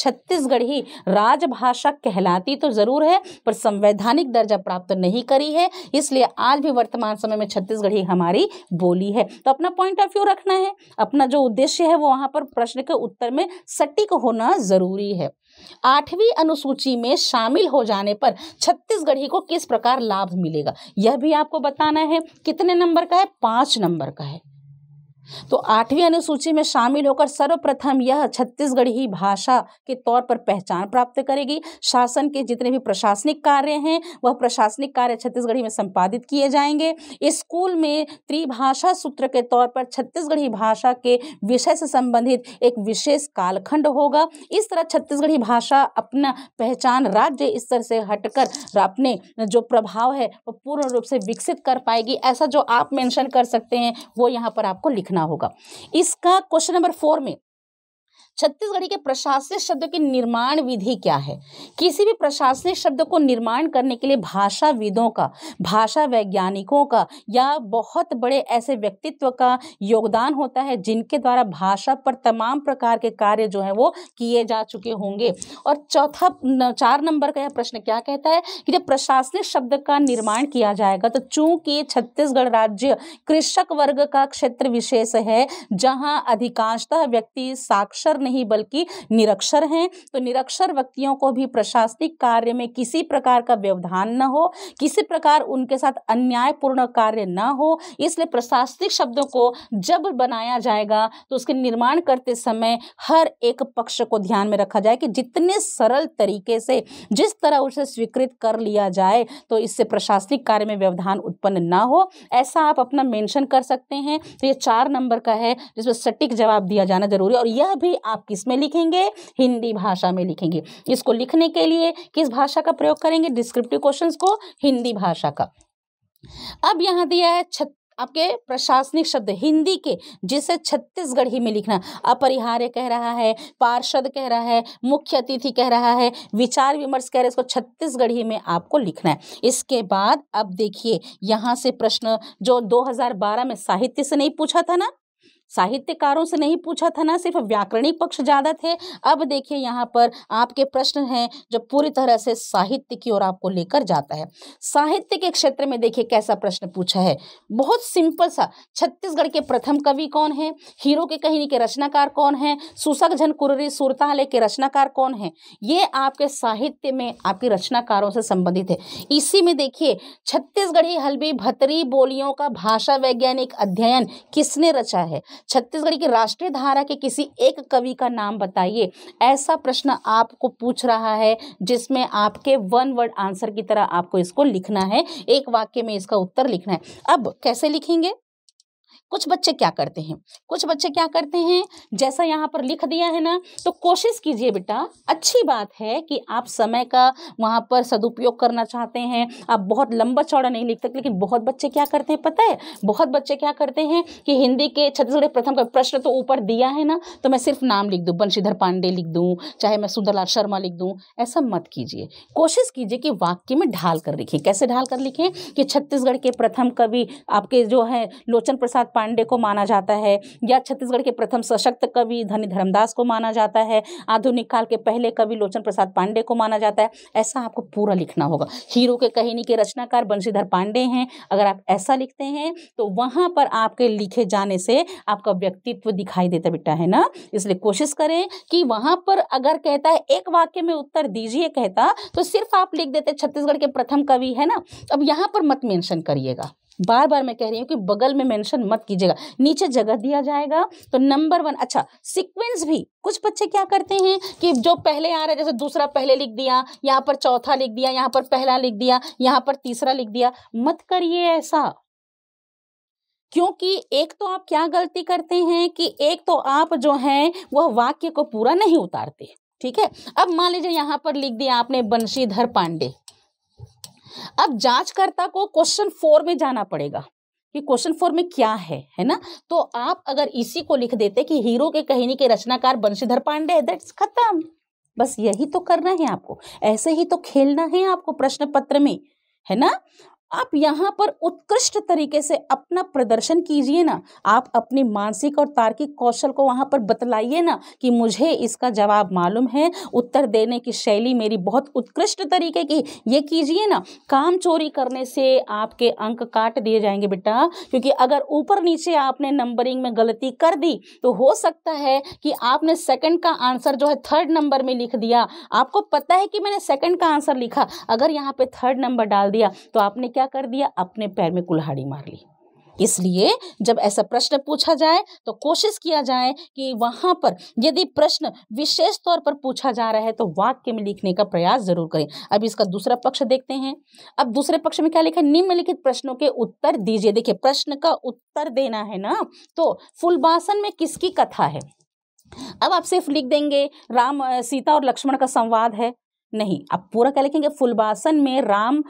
ही राजभाषा कहलाती तो ज़रूर है पर संवैधानिक दर्जा प्राप्त नहीं करी है इसलिए आज भी वर्तमान समय में छत्तीसगढ़ी हमारी बोली है तो अपना पॉइंट ऑफ व्यू रखना है अपना जो उद्देश्य है वो वहां पर प्रश्न के उत्तर में सटीक होना ज़रूरी है आठवीं अनुसूची में शामिल हो जाने पर छत्तीसगढ़ी को किस प्रकार लाभ मिलेगा यह भी आपको बताना है कितने नंबर का है पांच नंबर का है तो आठवीं अनुसूची में शामिल होकर सर्वप्रथम यह छत्तीसगढ़ी भाषा के तौर पर पहचान प्राप्त करेगी शासन के जितने भी प्रशासनिक कार्य हैं वह प्रशासनिक कार्य छत्तीसगढ़ी में संपादित किए जाएंगे स्कूल में त्रिभाषा सूत्र के तौर पर छत्तीसगढ़ी भाषा के विषय से संबंधित एक विशेष कालखंड होगा इस तरह छत्तीसगढ़ी भाषा अपना पहचान राज्य स्तर से हटकर अपने जो प्रभाव है वो पूर्ण रूप से विकसित कर पाएगी ऐसा जो आप मेंशन कर सकते हैं वो यहाँ पर आपको लिखना करना होगा इसका क्वेश्चन नंबर फोर में छत्तीसगढ़ी के प्रशासनिक शब्द की निर्माण विधि क्या है किसी भी प्रशासनिक शब्द को निर्माण करने के लिए भाषाविदों का भाषा वैज्ञानिकों का या बहुत बड़े ऐसे व्यक्तित्व का योगदान होता है जिनके द्वारा भाषा पर तमाम प्रकार के कार्य जो है वो किए जा चुके होंगे और चौथा चार नंबर का यह प्रश्न क्या कहता है कि जब प्रशासनिक शब्द का निर्माण किया जाएगा तो चूंकि छत्तीसगढ़ राज्य कृषक वर्ग का क्षेत्र विशेष है जहां अधिकांशतः व्यक्ति साक्षर नहीं बल्कि निरक्षर हैं तो निरक्षर व्यक्तियों को भी प्रशासनिक कार्य में किसी प्रकार का व्यवधान न हो किसी प्रकार उनके साथ अन्यायपूर्ण कार्य न हो इसलिए प्रशासनिक शब्दों को जब बनाया जाएगा तो उसके निर्माण करते समय हर एक पक्ष को ध्यान में रखा जाए कि जितने सरल तरीके से जिस तरह उसे स्वीकृत कर लिया जाए तो इससे प्रशासनिक कार्य में व्यवधान उत्पन्न ना हो ऐसा आप अपना मेंशन कर सकते हैं तो ये चार नंबर का है जिसमें सटीक जवाब दिया जाना जरूरी है और यह भी आप आप किस में लिखेंगे हिंदी भाषा में लिखेंगे इसको लिखने के लिए किस भाषा का प्रयोग करेंगे डिस्क्रिप्टिव क्वेश्चन को हिंदी भाषा का अब यहाँ दिया है छत आपके प्रशासनिक शब्द हिंदी के जिसे छत्तीसगढ़ी में लिखना अपरिहार्य कह रहा है पार्षद कह रहा है मुख्य अतिथि कह रहा है विचार विमर्श कह रहा है इसको छत्तीसगढ़ी में आपको लिखना है इसके बाद अब देखिए यहाँ से प्रश्न जो 2012 में साहित्य से नहीं पूछा था ना साहित्यकारों से नहीं पूछा था ना सिर्फ व्याकरणिक पक्ष ज़्यादा थे अब देखिए यहाँ पर आपके प्रश्न हैं जो पूरी तरह से साहित्य की ओर आपको लेकर जाता है साहित्य के क्षेत्र में देखिए कैसा प्रश्न पूछा है बहुत सिंपल सा छत्तीसगढ़ के प्रथम कवि कौन है हीरो के कहनी के रचनाकार कौन है सुसक झन कुररी सुरताले के रचनाकार कौन है ये आपके साहित्य में आपकी रचनाकारों से संबंधित है इसी में देखिए छत्तीसगढ़ी हल्बी भतरी बोलियों का भाषा वैज्ञानिक अध्ययन किसने रचा है छत्तीसगढ़ की राष्ट्रीय धारा के किसी एक कवि का नाम बताइए ऐसा प्रश्न आपको पूछ रहा है जिसमें आपके वन वर्ड आंसर की तरह आपको इसको लिखना है एक वाक्य में इसका उत्तर लिखना है अब कैसे लिखेंगे कुछ बच्चे क्या करते हैं कुछ बच्चे क्या करते हैं जैसा यहाँ पर लिख दिया है ना तो कोशिश कीजिए बेटा अच्छी बात है कि आप समय का वहाँ पर सदुपयोग करना चाहते हैं आप बहुत लंबा चौड़ा नहीं लिख सकते लेकिन बहुत बच्चे क्या करते हैं पता है बहुत बच्चे क्या करते हैं कि हिंदी के छत्तीसगढ़ प्रथम का प्रश्न तो ऊपर दिया है ना तो मैं सिर्फ नाम लिख दूँ बंशीधर पांडे लिख दूँ चाहे मैं सुंदरलाल शर्मा लिख दूँ ऐसा मत कीजिए कोशिश कीजिए कि वाक्य में ढाल कर लिखें कैसे ढाल कर लिखें कि छत्तीसगढ़ के प्रथम कवि आपके जो है लोचन प्रसाद पांडे को माना जाता है या छत्तीसगढ़ के प्रथम सशक्त कवि धनी धर्मदास को माना जाता है आधुनिक काल के पहले कवि लोचन प्रसाद पांडे को माना जाता है ऐसा आपको पूरा लिखना होगा हीरो के कहनी के रचनाकार बंशीधर पांडे हैं अगर आप ऐसा लिखते हैं तो वहाँ पर आपके लिखे जाने से आपका व्यक्तित्व दिखाई देता बेटा है ना इसलिए कोशिश करें कि वहाँ पर अगर कहता है एक वाक्य में उत्तर दीजिए कहता तो सिर्फ आप लिख देते छत्तीसगढ़ के प्रथम कवि है ना अब यहाँ पर मत मेंशन करिएगा बार बार मैं कह रही हूँ कि बगल में मेंशन मत कीजिएगा नीचे जगह दिया जाएगा तो नंबर वन अच्छा सीक्वेंस भी कुछ बच्चे क्या करते हैं कि जो पहले आ रहा है जैसे दूसरा पहले लिख दिया यहाँ पर चौथा लिख दिया यहाँ पर पहला लिख दिया यहाँ पर तीसरा लिख दिया मत करिए ऐसा क्योंकि एक तो आप क्या गलती करते हैं कि एक तो आप जो हैं वह वाक्य को पूरा नहीं उतारते ठीक है अब मान लीजिए यहाँ पर लिख दिया आपने बंशीधर पांडे अब जांचकर्ता को क्वेश्चन फोर में जाना पड़ेगा कि क्वेश्चन फोर में क्या है है ना तो आप अगर इसी को लिख देते कि हीरो के कहानी के रचनाकार बंशीधर पांडे दैट्स खत्म बस यही तो करना है आपको ऐसे ही तो खेलना है आपको प्रश्न पत्र में है ना आप यहाँ पर उत्कृष्ट तरीके से अपना प्रदर्शन कीजिए ना आप अपने मानसिक और तार्किक कौशल को वहाँ पर बतलाइए ना कि मुझे इसका जवाब मालूम है उत्तर देने की शैली मेरी बहुत उत्कृष्ट तरीके की ये कीजिए ना काम चोरी करने से आपके अंक काट दिए जाएंगे बेटा क्योंकि अगर ऊपर नीचे आपने नंबरिंग में गलती कर दी तो हो सकता है कि आपने सेकेंड का आंसर जो है थर्ड नंबर में लिख दिया आपको पता है कि मैंने सेकेंड का आंसर लिखा अगर यहाँ पर थर्ड नंबर डाल दिया तो आपने क्या कर दिया अपने पैर में कुल्हाड़ी मार ली इसलिए जब ऐसा प्रश्न पूछा जाए तो कोशिश किया जाए कि वहाँ पर यदि प्रश्न विशेष तौर पर पूछा जा रहा है तो वाक्य में लिखने का प्रयास जरूर करें अब इसका दूसरा पक्ष देखते हैं अब दूसरे पक्ष में क्या लिखा है निम्नलिखित प्रश्नों के उत्तर दीजिए देखिए प्रश्न का उत्तर देना है ना तो फुलबासन में किसकी कथा है अब आप सिर्फ लिख देंगे राम सीता और लक्ष्मण का संवाद है नहीं अब पूरा क्या लिखेंगे फुलबासन में राम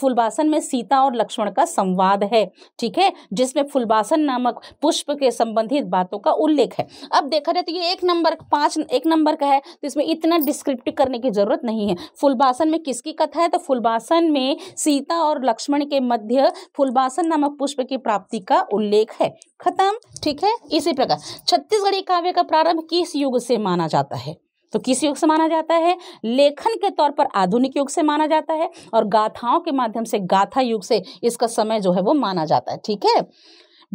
फुलबासन में सीता और लक्ष्मण का संवाद है ठीक है जिसमें फुलबासन नामक पुष्प के संबंधित बातों का उल्लेख है अब देखा जाए तो ये एक नंबर पाँच एक नंबर का है तो इसमें इतना डिस्क्रिप्टिव करने की जरूरत नहीं है फुलबासन में किसकी कथा है तो फुलबासन में सीता और लक्ष्मण के मध्य फुलबासन नामक पुष्प की प्राप्ति का उल्लेख है खत्म ठीक है इसी प्रकार छत्तीसगढ़ी काव्य का प्रारंभ किस युग से माना जाता है तो किस युग से माना जाता है लेखन के तौर पर आधुनिक युग से माना जाता है और गाथाओं के माध्यम से गाथा युग से इसका समय जो है वो माना जाता है ठीक है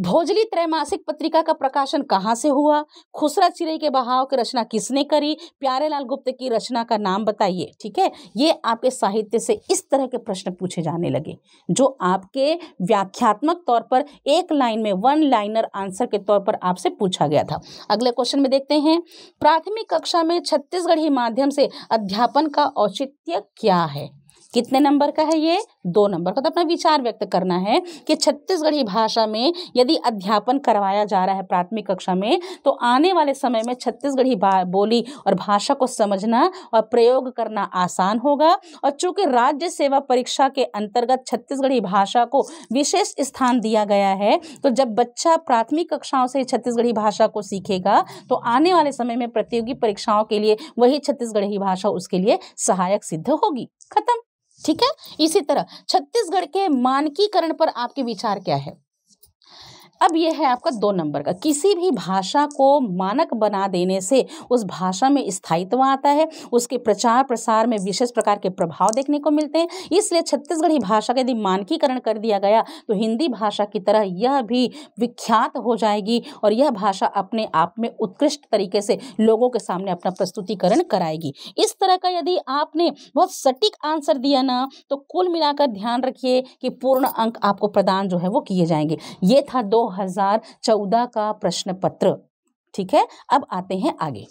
भोजली त्रैमासिक पत्रिका का प्रकाशन कहाँ से हुआ खुसरा चिरे के बहाव की रचना किसने करी प्यारेलाल गुप्त की रचना का नाम बताइए ठीक है ये आपके साहित्य से इस तरह के प्रश्न पूछे जाने लगे जो आपके व्याख्यात्मक तौर पर एक लाइन में वन लाइनर आंसर के तौर पर आपसे पूछा गया था अगले क्वेश्चन में देखते हैं प्राथमिक कक्षा में छत्तीसगढ़ी माध्यम से अध्यापन का औचित्य क्या है कितने नंबर का है ये दो नंबर का तो अपना विचार व्यक्त करना है कि छत्तीसगढ़ी भाषा में यदि अध्यापन करवाया जा रहा है प्राथमिक कक्षा में तो आने वाले समय में छत्तीसगढ़ी बोली और भाषा को समझना और प्रयोग करना आसान होगा और चूंकि राज्य सेवा परीक्षा के अंतर्गत छत्तीसगढ़ी भाषा को विशेष स्थान दिया गया है तो जब बच्चा प्राथमिक कक्षाओं से छत्तीसगढ़ी भाषा को सीखेगा तो आने वाले समय में प्रतियोगी परीक्षाओं के लिए वही छत्तीसगढ़ी भाषा उसके लिए सहायक सिद्ध होगी खत्म ठीक है इसी तरह छत्तीसगढ़ के मानकीकरण पर आपके विचार क्या है अब यह है आपका दो नंबर का किसी भी भाषा को मानक बना देने से उस भाषा में स्थायित्व आता है उसके प्रचार प्रसार में विशेष प्रकार के प्रभाव देखने को मिलते हैं इसलिए छत्तीसगढ़ी भाषा का यदि मानकीकरण कर दिया गया तो हिंदी भाषा की तरह यह भी विख्यात हो जाएगी और यह भाषा अपने आप में उत्कृष्ट तरीके से लोगों के सामने अपना प्रस्तुतिकरण कराएगी इस तरह का यदि आपने बहुत सटीक आंसर दिया ना तो कुल मिलाकर ध्यान रखिए कि पूर्ण अंक आपको प्रदान जो है वो किए जाएंगे ये था दो 2014 का प्रश्न पत्र ठीक है अब आते हैं आगे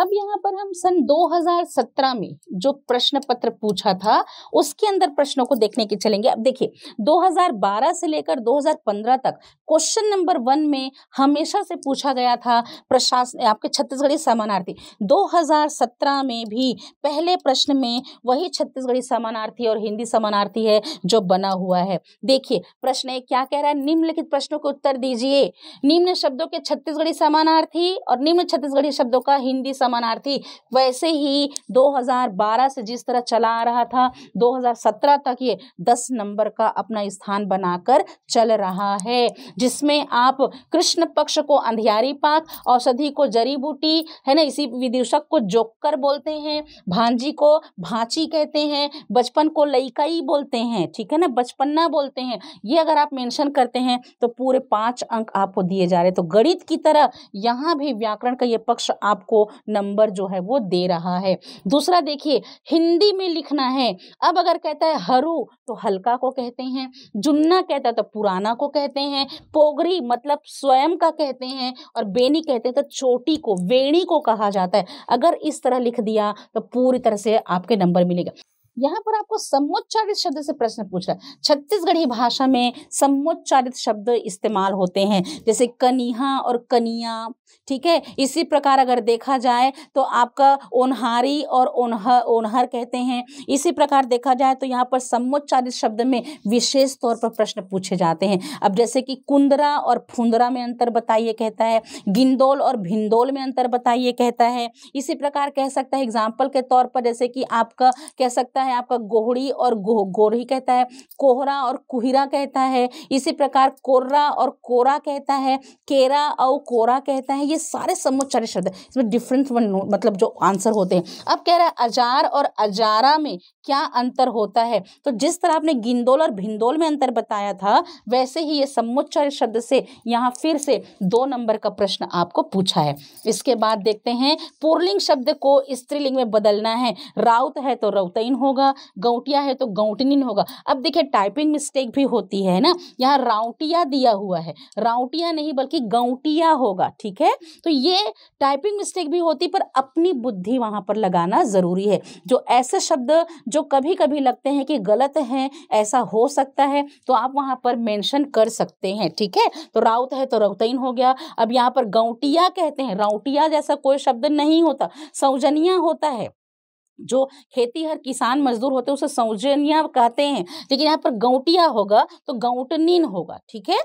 अब यहाँ पर हम सन 2017 में जो प्रश्न पत्र पूछा था उसके अंदर प्रश्नों को देखने के चलेंगे अब देखिए 2012 से लेकर 2015 तक क्वेश्चन नंबर वन में हमेशा से पूछा गया था प्रशासन आपके छत्तीसगढ़ी समानार्थी 2017 में भी पहले प्रश्न में वही छत्तीसगढ़ी समानार्थी और हिंदी समानार्थी है जो बना हुआ है देखिए प्रश्न क्या कह रहा है निम्नलिखित प्रश्नों के उत्तर दीजिए निम्न शब्दों के छत्तीसगढ़ी समानार्थी और निम्न छत्तीसगढ़ी शब्दों का हिंदी समानार्थी वैसे ही 2012 से जिस तरह चला आ रहा था 2017 तक ये 10 नंबर का अपना स्थान बनाकर चल रहा है जिसमें आप कृष्ण पक्ष को अंधियारी पाक औषधि को जड़ी बूटी है ना इसी विदूषक को जोकर बोलते हैं भांजी को भांची कहते हैं बचपन को लईकाई बोलते हैं ठीक है ना बचपन्ना बोलते हैं ये अगर आप मेंशन करते हैं तो पूरे पांच अंक आपको दिए जा रहे हैं तो गणित की तरह यहाँ भी व्याकरण का ये पक्ष आपको नंबर जो है वो दे रहा है दूसरा देखिए हिंदी में लिखना है अब अगर कहता है हरू तो हल्का को कहते हैं जुन्ना कहता है तो पुराना को कहते हैं पोगरी मतलब स्वयं का कहते हैं और बेनी कहते हैं तो चोटी को वेणी को कहा जाता है अगर इस तरह लिख दिया तो पूरी तरह से आपके नंबर मिलेगा यहाँ पर आपको सम्मोच्चारित शब्द से प्रश्न पूछ रहा है छत्तीसगढ़ी भाषा में सम्मोच्चारित शब्द इस्तेमाल होते हैं जैसे कनिहा और कनिया ठीक है इसी प्रकार अगर देखा जाए तो आपका ओनहारी और ओनहर ओनहर कहते हैं इसी प्रकार देखा जाए तो यहाँ पर सम्मोच्चारित शब्द में विशेष तौर पर प्रश्न पूछे जाते हैं अब जैसे कि कुंदरा और फुंदरा में अंतर बताइए कहता है गिंदोल और भिंदोल में अंतर बताइए कहता है इसी प्रकार कह सकता है एग्जाम्पल के तौर पर जैसे कि आपका कह सकता है आपका गोहड़ी और गो, गोरी कहता है कोहरा और कुहिरा कहता है इसी प्रकार कोर्रा और कोरा कहता है केरा और कोरा कहता है ये सारे समोच्चार्य शब्द इसमें डिफरेंट मतलब जो आंसर होते हैं अब कह रहा है अजार और अजारा में क्या अंतर होता है तो जिस तरह आपने गिंदोल और भिंदोल में अंतर बताया था वैसे ही ये सम्मुच्चय शब्द से यहाँ फिर से दो नंबर का प्रश्न आपको पूछा है इसके बाद देखते हैं पुरलिंग शब्द को स्त्रीलिंग में बदलना है राउत है तो रौतइन हो होगा गौटिया है तो गौटनिन होगा अब देखिए टाइपिंग मिस्टेक भी होती है ना यहाँ राउटिया दिया हुआ है राउटिया नहीं बल्कि गौटिया होगा ठीक है तो ये टाइपिंग मिस्टेक भी होती पर अपनी बुद्धि वहाँ पर लगाना ज़रूरी है जो ऐसे शब्द जो कभी कभी लगते हैं कि गलत हैं ऐसा हो सकता है तो आप वहाँ पर मैंशन कर सकते हैं ठीक है तो राउत है तो राउतइन हो गया अब यहाँ पर गौटिया कहते हैं राउटिया जैसा कोई शब्द नहीं होता सौजनिया होता है जो खेती हर किसान मजदूर होते हैं उसे सौजनिया कहते हैं लेकिन यहाँ पर गौटिया होगा तो गौटनीन होगा ठीक है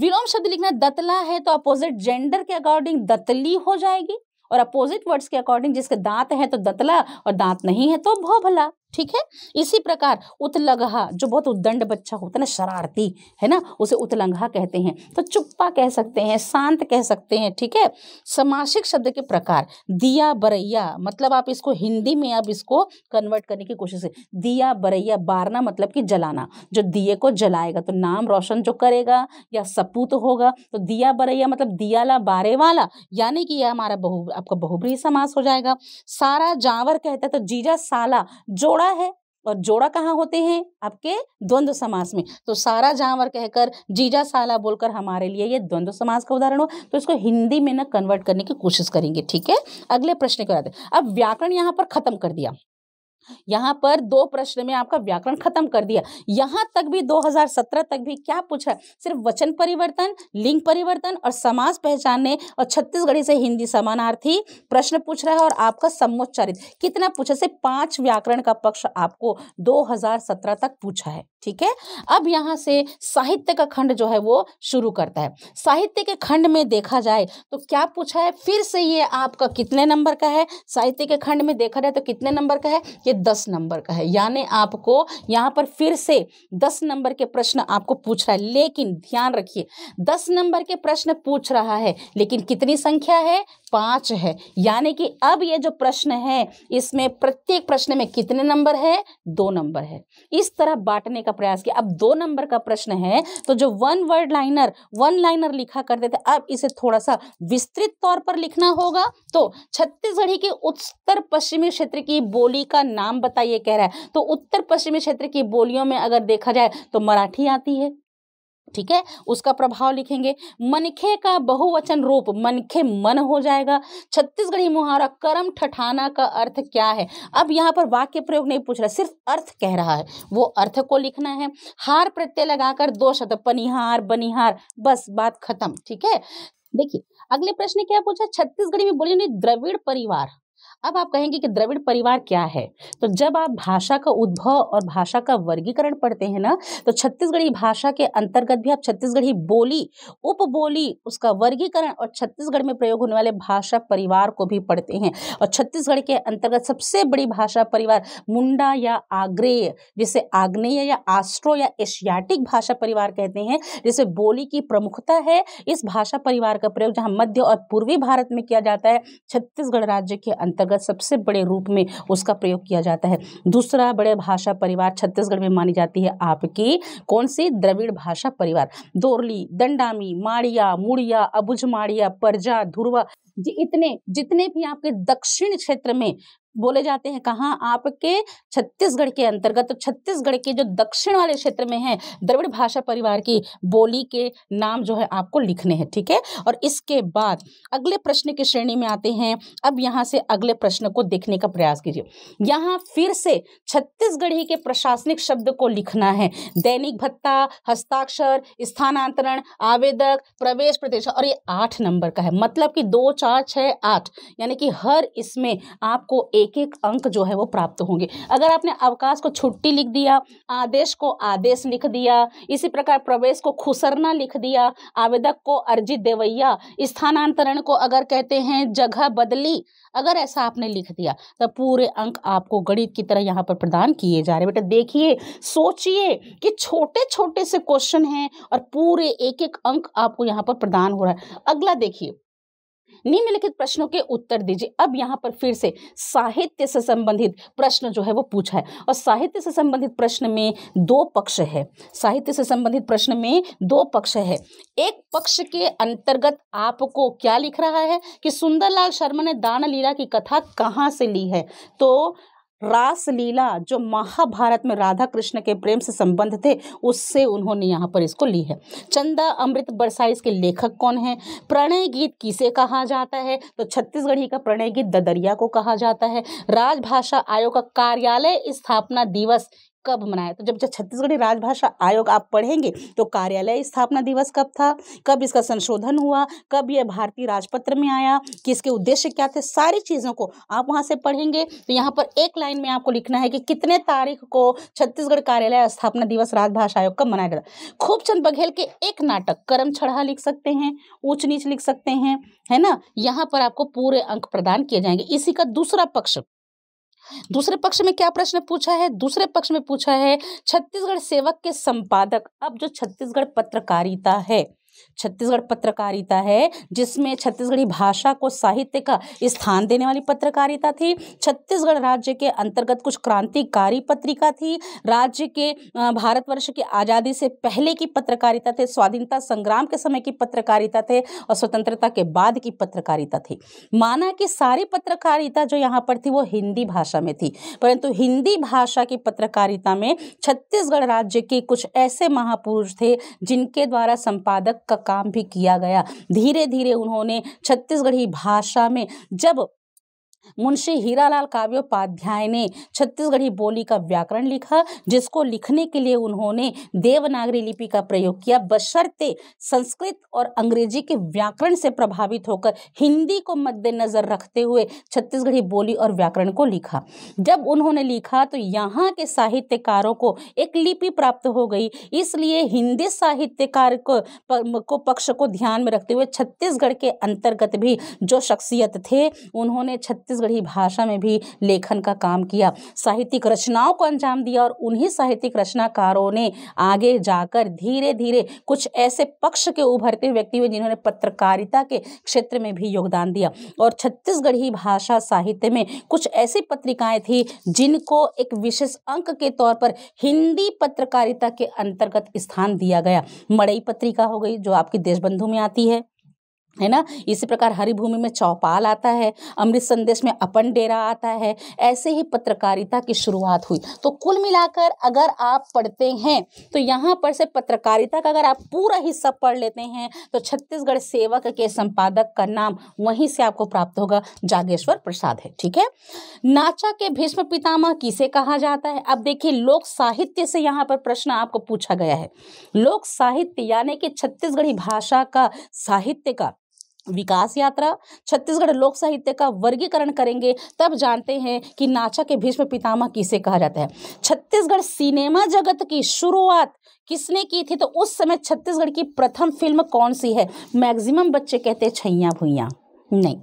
विलोम शब्द लिखना दतला है तो अपोजिट जेंडर के अकॉर्डिंग दतली हो जाएगी और अपोजिट वर्ड्स के अकॉर्डिंग जिसके दांत है तो दतला और दांत नहीं है तो भोभला ठीक है इसी प्रकार उतलगहा जो बहुत उद्दंड बच्चा होता है ना शरारती है ना उसे उतलंघा कहते हैं तो चुप्पा कह सकते हैं शांत कह सकते हैं ठीक है समासिक शब्द के प्रकार दिया बरैया मतलब आप इसको हिंदी में आप इसको कन्वर्ट करने की कोशिश दिया बरैया बारना मतलब कि जलाना जो दिए को जलाएगा तो नाम रोशन जो करेगा या सपूत होगा तो दिया बरैया मतलब दियाला बारे वाला यानी कि यह हमारा बहु आपका बहुब्री समास हो जाएगा सारा जावर कहता है तो जीजा साला जोड़ा जोड़ा है और जोड़ा कहाँ होते हैं आपके द्वंद्व समास में तो सारा जानवर कहकर जीजा साला बोलकर हमारे लिए ये द्वंद्व समास का उदाहरण हो तो इसको हिंदी में ना कन्वर्ट करने की कोशिश करेंगे ठीक है अगले प्रश्न कराते अब व्याकरण यहाँ पर खत्म कर दिया यहाँ पर दो प्रश्न में आपका व्याकरण खत्म कर दिया यहाँ तक भी 2017 तक भी क्या पूछा सिर्फ वचन परिवर्तन लिंग परिवर्तन और समाज पहचानने और छत्तीसगढ़ी से हिंदी समानार्थी प्रश्न पूछ रहा है और आपका समोच्चारित कितना पूछा से पांच व्याकरण का पक्ष आपको 2017 तक पूछा है ठीक है अब यहाँ से साहित्य का खंड जो है वो शुरू करता है साहित्य के खंड में देखा जाए तो क्या पूछा है फिर से ये आपका कितने नंबर का है साहित्य के खंड में देखा जाए तो कितने नंबर का है ये दस नंबर का है यानी आपको यहाँ पर फिर से दस नंबर के प्रश्न आपको पूछ रहा है लेकिन ध्यान रखिए दस नंबर के प्रश्न पूछ रहा है लेकिन कितनी संख्या है पाँच है यानी कि अब ये जो प्रश्न है इसमें प्रत्येक प्रश्न में कितने नंबर है दो नंबर है इस तरह बांटने का प्रयास किया अब दो नंबर का प्रश्न है तो जो one word liner one liner लिखा करते थे अब इसे थोड़ा सा विस्तृत तौर पर लिखना होगा तो छत्तीसगढ़ी के उत्तर पश्चिमी क्षेत्र की बोली का नाम बताइए कह रहा है तो उत्तर पश्चिमी क्षेत्र की बोलियों में अगर देखा जाए तो मराठी आती है ठीक है उसका प्रभाव लिखेंगे मनखे का बहुवचन रूप मनखे मन हो जाएगा छत्तीसगढ़ी मुहारा कर्म ठठाना का अर्थ क्या है अब यहाँ पर वाक्य प्रयोग नहीं पूछ रहा सिर्फ अर्थ कह रहा है वो अर्थ को लिखना है हार प्रत्यय लगाकर दो शब्द तो पनिहार बनिहार बस बात खत्म ठीक है देखिए अगले प्रश्न क्या पूछा छत्तीसगढ़ी में बोली द्रविड़ परिवार अब आप कहेंगे कि द्रविड़ परिवार क्या है तो जब आप भाषा का उद्भव और भाषा का वर्गीकरण पढ़ते हैं ना तो छत्तीसगढ़ी भाषा के अंतर्गत भी आप छत्तीसगढ़ी बोली उप बोली उसका वर्गीकरण और छत्तीसगढ़ में प्रयोग होने वाले भाषा परिवार को भी पढ़ते हैं और छत्तीसगढ़ के अंतर्गत सबसे बड़ी भाषा परिवार मुंडा या आग्रेय जिसे आग्नेय या आस्ट्रो या एशियाटिक भाषा परिवार कहते हैं जिसे बोली की प्रमुखता है इस भाषा परिवार का प्रयोग जहाँ मध्य और पूर्वी भारत में किया जाता है छत्तीसगढ़ राज्य के अंतर्गत का सबसे बड़े रूप में उसका प्रयोग किया जाता है दूसरा बड़े भाषा परिवार छत्तीसगढ़ में मानी जाती है आपकी कौन सी द्रविड़ भाषा परिवार दोरली दंडामी माड़िया मुड़िया अबुझ माड़िया परजा जी इतने जितने भी आपके दक्षिण क्षेत्र में बोले जाते हैं कहाँ आपके छत्तीसगढ़ के अंतर्गत तो छत्तीसगढ़ के जो दक्षिण वाले क्षेत्र में है द्रविड़ भाषा परिवार की बोली के नाम जो है आपको लिखने हैं ठीक है और इसके बाद अगले प्रश्न की श्रेणी में आते हैं अब यहाँ से अगले प्रश्न को देखने का प्रयास कीजिए यहाँ फिर से छत्तीसगढ़ के प्रशासनिक शब्द को लिखना है दैनिक भत्ता हस्ताक्षर स्थानांतरण आवेदक प्रवेश प्रदेश और ये आठ नंबर का है मतलब कि दो चार छः आठ यानी कि हर इसमें आपको एक एक एक अंक जो है वो प्राप्त होंगे अगर आपने अवकाश को छुट्टी लिख दिया आदेश को आदेश लिख दिया इसी प्रकार प्रवेश को खुसरना लिख दिया आवेदक को अर्जी देवैया स्थानांतरण को अगर कहते हैं जगह बदली अगर ऐसा आपने लिख दिया तो पूरे अंक आपको गणित की तरह यहाँ पर प्रदान किए जा रहे बेटा देखिए सोचिए कि छोटे छोटे से क्वेश्चन हैं और पूरे एक एक अंक आपको यहाँ पर प्रदान हो रहा है अगला देखिए निम्नलिखित प्रश्नों के उत्तर दीजिए अब यहाँ पर फिर से साहित्य से संबंधित प्रश्न जो है वो पूछा है और साहित्य से संबंधित प्रश्न में दो पक्ष है साहित्य से संबंधित प्रश्न में दो पक्ष है एक पक्ष के अंतर्गत आपको क्या लिख रहा है कि सुंदरलाल शर्मा ने दान लीला की कथा कहाँ से ली है तो रासलीला जो महाभारत में राधा कृष्ण के प्रेम से संबंध थे उससे उन्होंने यहाँ पर इसको ली है चंदा अमृत बरसाई इसके लेखक कौन है प्रणय गीत किसे कहा जाता है तो छत्तीसगढ़ी का प्रणय गीत ददरिया को कहा जाता है राजभाषा आयोग का कार्यालय स्थापना दिवस कब मनाया तो जब छत्तीसगढ़ी राजभाषा आयोग आप पढ़ेंगे तो कार्यालय स्थापना दिवस कब था कब इसका संशोधन हुआ कब यह भारतीय राजपत्र में आया कि इसके उद्देश्य क्या थे सारी चीज़ों को आप वहाँ से पढ़ेंगे तो यहाँ पर एक लाइन में आपको लिखना है कि कितने तारीख को छत्तीसगढ़ कार्यालय स्थापना दिवस राजभाषा आयोग कब मनाया गया खूबचंद बघेल के एक नाटक करम छड़ा लिख सकते हैं ऊंच नीच लिख सकते हैं है ना यहाँ पर आपको पूरे अंक प्रदान किए जाएंगे इसी का दूसरा पक्ष दूसरे पक्ष में क्या प्रश्न पूछा है दूसरे पक्ष में पूछा है छत्तीसगढ़ सेवक के संपादक अब जो छत्तीसगढ़ पत्रकारिता है छत्तीसगढ़ पत्रकारिता है जिसमें छत्तीसगढ़ी भाषा को साहित्य का स्थान देने वाली पत्रकारिता थी छत्तीसगढ़ राज्य के अंतर्गत कुछ क्रांतिकारी पत्रिका थी राज्य के भारतवर्ष की आज़ादी से पहले की पत्रकारिता थे स्वाधीनता संग्राम के समय की पत्रकारिता थे और स्वतंत्रता के बाद की पत्रकारिता थी माना कि सारी पत्रकारिता जो यहाँ पर थी वो हिंदी भाषा में थी परंतु हिंदी भाषा की पत्रकारिता में छत्तीसगढ़ राज्य के कुछ ऐसे महापुरुष थे जिनके द्वारा संपादक का काम भी किया गया धीरे धीरे उन्होंने छत्तीसगढ़ी भाषा में जब मुंशी हीरालाल काव्योपाध्याय ने छत्तीसगढ़ी बोली का व्याकरण लिखा जिसको लिखने के लिए उन्होंने देवनागरी लिपि का प्रयोग किया बशर्ते संस्कृत और अंग्रेजी के व्याकरण से प्रभावित होकर हिंदी को मद्देनजर रखते हुए छत्तीसगढ़ी बोली और व्याकरण को लिखा जब उन्होंने लिखा तो यहाँ के साहित्यकारों को एक लिपि प्राप्त हो गई इसलिए हिंदी साहित्यकार को, को पक्ष को ध्यान में रखते हुए छत्तीसगढ़ के अंतर्गत भी जो शख्सियत थे उन्होंने छत्तीस छत्तीसगढ़ी भाषा में भी लेखन का काम किया साहित्यिक रचनाओं को अंजाम दिया और उन्हीं साहित्यिक रचनाकारों ने आगे जाकर धीरे धीरे कुछ ऐसे पक्ष के उभरते व्यक्ति हुए जिन्होंने पत्रकारिता के क्षेत्र में भी योगदान दिया और छत्तीसगढ़ी भाषा साहित्य में कुछ ऐसी पत्रिकाएं थी जिनको एक विशेष अंक के तौर पर हिंदी पत्रकारिता के अंतर्गत स्थान दिया गया मड़ई पत्रिका हो गई जो आपकी देशबंधु में आती है है ना इसी प्रकार हरिभूमि में चौपाल आता है अमृत संदेश में अपन डेरा आता है ऐसे ही पत्रकारिता की शुरुआत हुई तो कुल मिलाकर अगर आप पढ़ते हैं तो यहाँ पर से पत्रकारिता का अगर आप पूरा हिस्सा पढ़ लेते हैं तो छत्तीसगढ़ सेवक के संपादक का नाम वहीं से आपको प्राप्त होगा जागेश्वर प्रसाद है ठीक है नाचा के भीष्म पितामह किसे कहा जाता है अब देखिए लोक साहित्य से यहाँ पर प्रश्न आपको पूछा गया है लोक साहित्य यानी कि छत्तीसगढ़ी भाषा का साहित्य का विकास यात्रा छत्तीसगढ़ लोक साहित्य का वर्गीकरण करेंगे तब जानते हैं कि नाचा के भीष्म पितामह किसे कहा जाता है छत्तीसगढ़ सिनेमा जगत की शुरुआत किसने की थी तो उस समय छत्तीसगढ़ की प्रथम फिल्म कौन सी है मैक्सिमम बच्चे कहते हैं छैया भुइया नहीं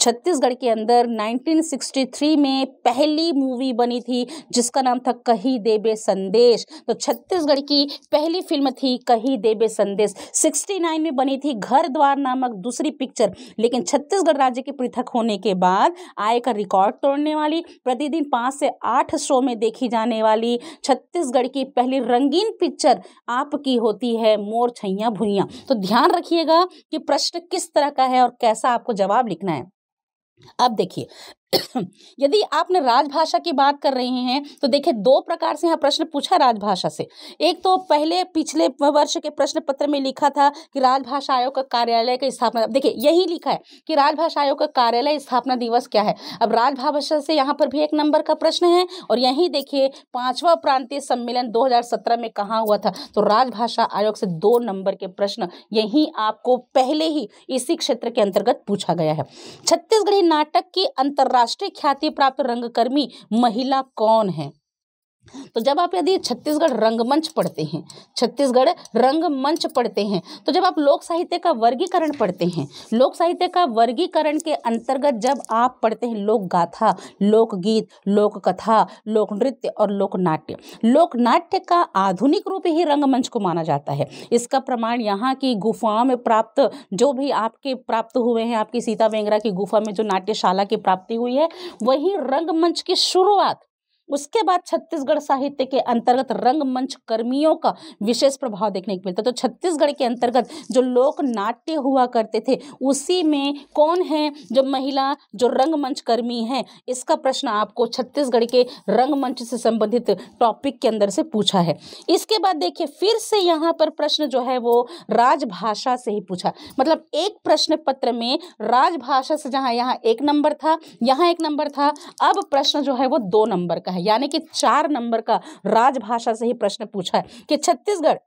छत्तीसगढ़ के अंदर 1963 में पहली मूवी बनी थी जिसका नाम था कही देबे संदेश तो छत्तीसगढ़ की पहली फिल्म थी कही देबे संदेश 69 में बनी थी घर द्वार नामक दूसरी पिक्चर लेकिन छत्तीसगढ़ राज्य के पृथक होने के बाद आय का रिकॉर्ड तोड़ने वाली प्रतिदिन पाँच से आठ शो में देखी जाने वाली छत्तीसगढ़ की पहली रंगीन पिक्चर आपकी होती है मोर छैया भुइया तो ध्यान रखिएगा कि प्रश्न किस तरह का है और कैसा आपको जवाब लिखना है अब देखिए यदि आपने राजभाषा की बात कर रहे हैं तो देखिए दो प्रकार से यहाँ प्रश्न पूछा राजभाषा से एक तो पहले पिछले वर्ष के प्रश्न पत्र में लिखा था कि राजभाषा आयोग का कार्यालय का स्थापना देखिए यही लिखा है कि राजभाषा आयोग का कार्यालय स्थापना दिवस क्या है अब राजभाषा से यहाँ पर भी एक नंबर का प्रश्न है और यही देखिए पांचवा प्रांतीय सम्मेलन दो में कहाँ हुआ था तो राजभाषा आयोग से दो नंबर के प्रश्न यही आपको पहले ही इसी क्षेत्र के अंतर्गत पूछा गया है छत्तीसगढ़ी नाटक की अंतर्राष्ट्रीय अंतर्राष्ट्रीय ख्याति प्राप्त रंगकर्मी महिला कौन है तो जब आप यदि छत्तीसगढ़ रंगमंच पढ़ते हैं छत्तीसगढ़ रंगमंच पढ़ते हैं तो जब आप लोक साहित्य का वर्गीकरण पढ़ते हैं लोक साहित्य का वर्गीकरण के अंतर्गत जब आप पढ़ते हैं लोक गाथा लोकगीत लोक कथा लोक नृत्य और लोक नाट्य लोक नाट्य का आधुनिक रूप ही रंगमंच को माना जाता है इसका प्रमाण यहाँ की गुफाओं में प्राप्त जो भी आपके प्राप्त हुए हैं आपकी सीता बेंगरा की गुफा में जो नाट्यशाला की प्राप्ति हुई है वही रंगमंच की शुरुआत उसके बाद छत्तीसगढ़ साहित्य के अंतर्गत रंगमंच कर्मियों का विशेष प्रभाव देखने को मिलता है तो छत्तीसगढ़ के अंतर्गत जो लोक नाट्य हुआ करते थे उसी में कौन है जो महिला जो रंगमंच कर्मी है इसका प्रश्न आपको छत्तीसगढ़ के रंगमंच से संबंधित टॉपिक के अंदर से पूछा है इसके बाद देखिए फिर से यहाँ पर प्रश्न जो है वो राजभाषा से ही पूछा मतलब एक प्रश्न पत्र में राजभाषा से जहाँ यहाँ एक नंबर था यहाँ एक नंबर था अब प्रश्न जो है वो दो नंबर का है यानी कि चार नंबर का राजभाषा से ही प्रश्न पूछा है कि छत्तीसगढ़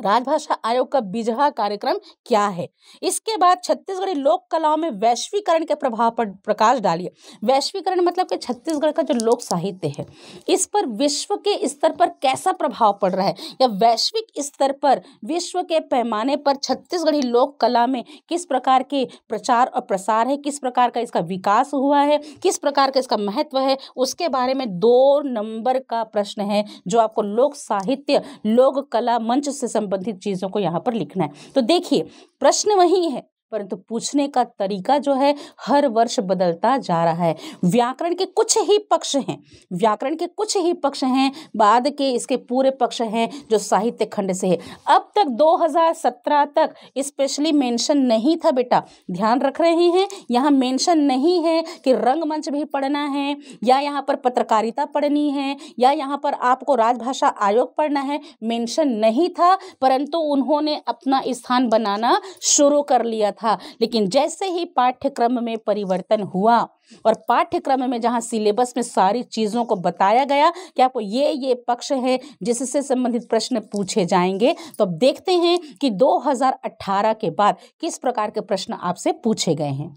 राजभाषा आयोग का बिजहा कार्यक्रम क्या है इसके बाद छत्तीसगढ़ी लोक कलाओं में वैश्वीकरण के प्रभाव पर प्रकाश डालिए वैश्वीकरण मतलब कि छत्तीसगढ़ का जो लोक साहित्य है इस पर विश्व के स्तर पर कैसा प्रभाव पड़ रहा है या वैश्विक स्तर पर विश्व के पैमाने पर छत्तीसगढ़ी लोक कला में किस प्रकार के प्रचार और प्रसार है किस प्रकार का इसका विकास हुआ है किस प्रकार का इसका महत्व है उसके बारे में दो नंबर का प्रश्न है जो आपको लोक साहित्य लोक कला मंच से संबंधित चीज़ों को यहाँ पर लिखना है तो देखिए प्रश्न वही है परंतु पूछने का तरीका जो है हर वर्ष बदलता जा रहा है व्याकरण के कुछ ही पक्ष हैं व्याकरण के कुछ ही पक्ष हैं बाद के इसके पूरे पक्ष हैं जो साहित्य खंड से है अब तक 2017 तक स्पेशली मेंशन नहीं था बेटा ध्यान रख रहे हैं यहाँ मेंशन नहीं है कि रंगमंच भी पढ़ना है या यहाँ पर पत्रकारिता पढ़नी है या यहाँ पर आपको राजभाषा आयोग पढ़ना है मेंशन नहीं था परंतु उन्होंने अपना स्थान बनाना शुरू कर लिया था था लेकिन जैसे ही पाठ्यक्रम में परिवर्तन हुआ और पाठ्यक्रम में जहाँ सिलेबस में सारी चीज़ों को बताया गया कि आपको ये ये पक्ष है जिससे संबंधित प्रश्न पूछे जाएंगे तो अब देखते हैं कि 2018 के बाद किस प्रकार के प्रश्न आपसे पूछे गए हैं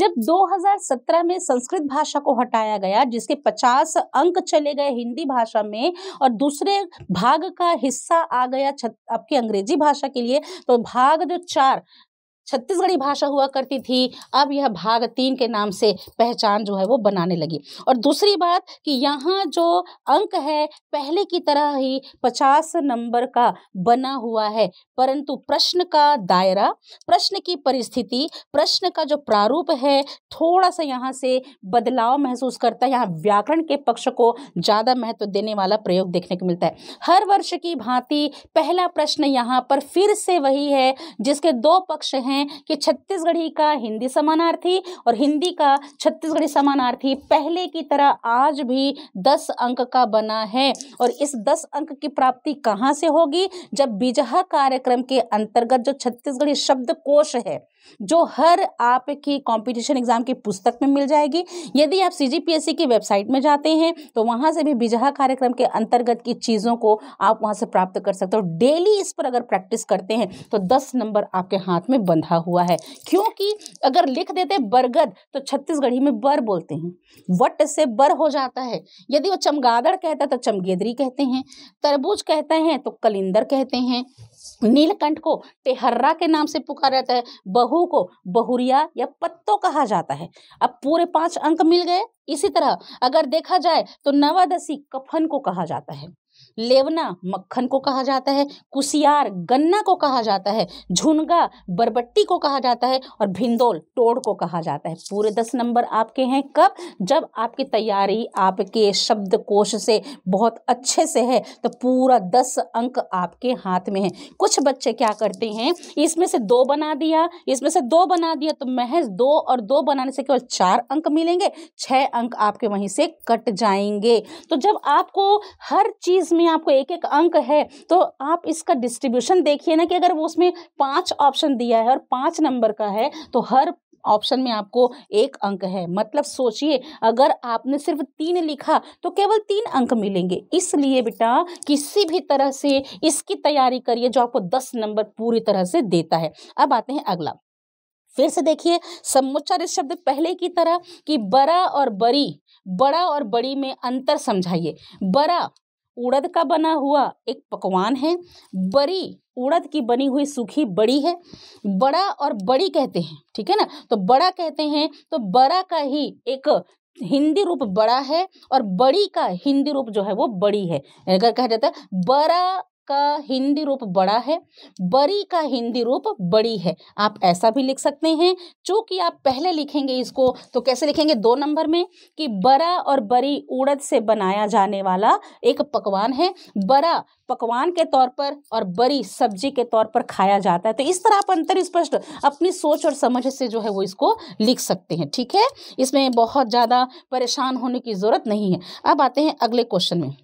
जब 2017 में संस्कृत भाषा को हटाया गया जिसके 50 अंक चले गए हिंदी भाषा में और दूसरे भाग का हिस्सा आ गया आपकी अंग्रेजी भाषा के लिए तो भाग जो चार छत्तीसगढ़ी भाषा हुआ करती थी अब यह भाग तीन के नाम से पहचान जो है वो बनाने लगी और दूसरी बात कि यहाँ जो अंक है पहले की तरह ही पचास नंबर का बना हुआ है परंतु प्रश्न का दायरा प्रश्न की परिस्थिति प्रश्न का जो प्रारूप है थोड़ा सा यहाँ से बदलाव महसूस करता है यहाँ व्याकरण के पक्ष को ज़्यादा महत्व देने वाला प्रयोग देखने को मिलता है हर वर्ष की भांति पहला प्रश्न यहाँ पर फिर से वही है जिसके दो पक्ष हैं हैं कि छत्तीसगढ़ी का हिंदी समानार्थी और हिंदी का छत्तीसगढ़ी समानार्थी पहले की तरह आज भी दस अंक का बना है और इस दस अंक की प्राप्ति कहाँ से होगी जब बीजहा कार्यक्रम के अंतर्गत जो छत्तीसगढ़ी शब्द कोश है जो हर आपकी कंपटीशन एग्जाम की पुस्तक में मिल जाएगी यदि आप सीजीपीएससी की वेबसाइट में जाते हैं तो वहां से भी बिजहा कार्यक्रम के अंतर्गत की चीज़ों को आप वहां से प्राप्त कर सकते हो डेली इस पर अगर प्रैक्टिस करते हैं तो दस नंबर आपके हाथ में बंधा हुआ है क्योंकि अगर लिख देते बरगद तो छत्तीसगढ़ी में बर बोलते हैं वट से बर हो जाता है यदि वो चमगादड़ कहता तो चमगेदरी कहते हैं तरबूज कहते हैं तो कलिंदर कहते हैं नीलकंठ को टेहर्रा के नाम से पुकारा जाता है बहु बहू को बहुरिया या पत्तो कहा जाता है अब पूरे पांच अंक मिल गए इसी तरह अगर देखा जाए तो नवादशी कफन को कहा जाता है लेवना मक्खन को कहा जाता है कुसियार गन्ना को कहा जाता है झुनगा बरबट्टी को कहा जाता है और भिंदोल टोड़ को कहा जाता है पूरे दस नंबर आपके हैं कब जब आपकी तैयारी आपके शब्दकोश से बहुत अच्छे से है तो पूरा दस अंक आपके हाथ में है कुछ बच्चे क्या करते हैं इसमें से दो बना दिया इसमें से दो बना दिया तो महज दो और दो बनाने से केवल चार अंक मिलेंगे छह अंक आपके वहीं से कट जाएंगे तो जब आपको हर चीज़ में में आपको एक एक अंक है तो आप इसका डिस्ट्रीब्यूशन देखिए ना कि अगर वो उसमें पांच ऑप्शन दिया है और पांच नंबर का है तो हर ऑप्शन में आपको एक अंक है मतलब सोचिए अगर आपने सिर्फ तीन लिखा तो केवल तीन अंक मिलेंगे इसलिए बेटा किसी भी तरह से इसकी तैयारी करिए जो आपको दस नंबर पूरी तरह से देता है अब आते हैं अगला फिर से देखिए समुच्चारित शब्द पहले की तरह कि बड़ा और बड़ी बड़ा और बड़ी में अंतर समझाइए बड़ा उड़द का बना हुआ एक पकवान है बड़ी उड़द की बनी हुई सूखी बड़ी है बड़ा और बड़ी कहते हैं ठीक है ना तो बड़ा कहते हैं तो बड़ा का ही एक हिंदी रूप बड़ा है और बड़ी का हिंदी रूप जो है वो बड़ी है अगर कहा जाता है बड़ा का हिंदी रूप बड़ा है बड़ी का हिंदी रूप बड़ी है आप ऐसा भी लिख सकते हैं चूंकि आप पहले लिखेंगे इसको तो कैसे लिखेंगे दो नंबर में कि बड़ा और बड़ी उड़द से बनाया जाने वाला एक पकवान है बड़ा पकवान के तौर पर और बड़ी सब्जी के तौर पर खाया जाता है तो इस तरह आप अंतर स्पष्ट अपनी सोच और समझ से जो है वो इसको लिख सकते हैं ठीक है इसमें बहुत ज़्यादा परेशान होने की ज़रूरत नहीं है अब आते हैं अगले क्वेश्चन में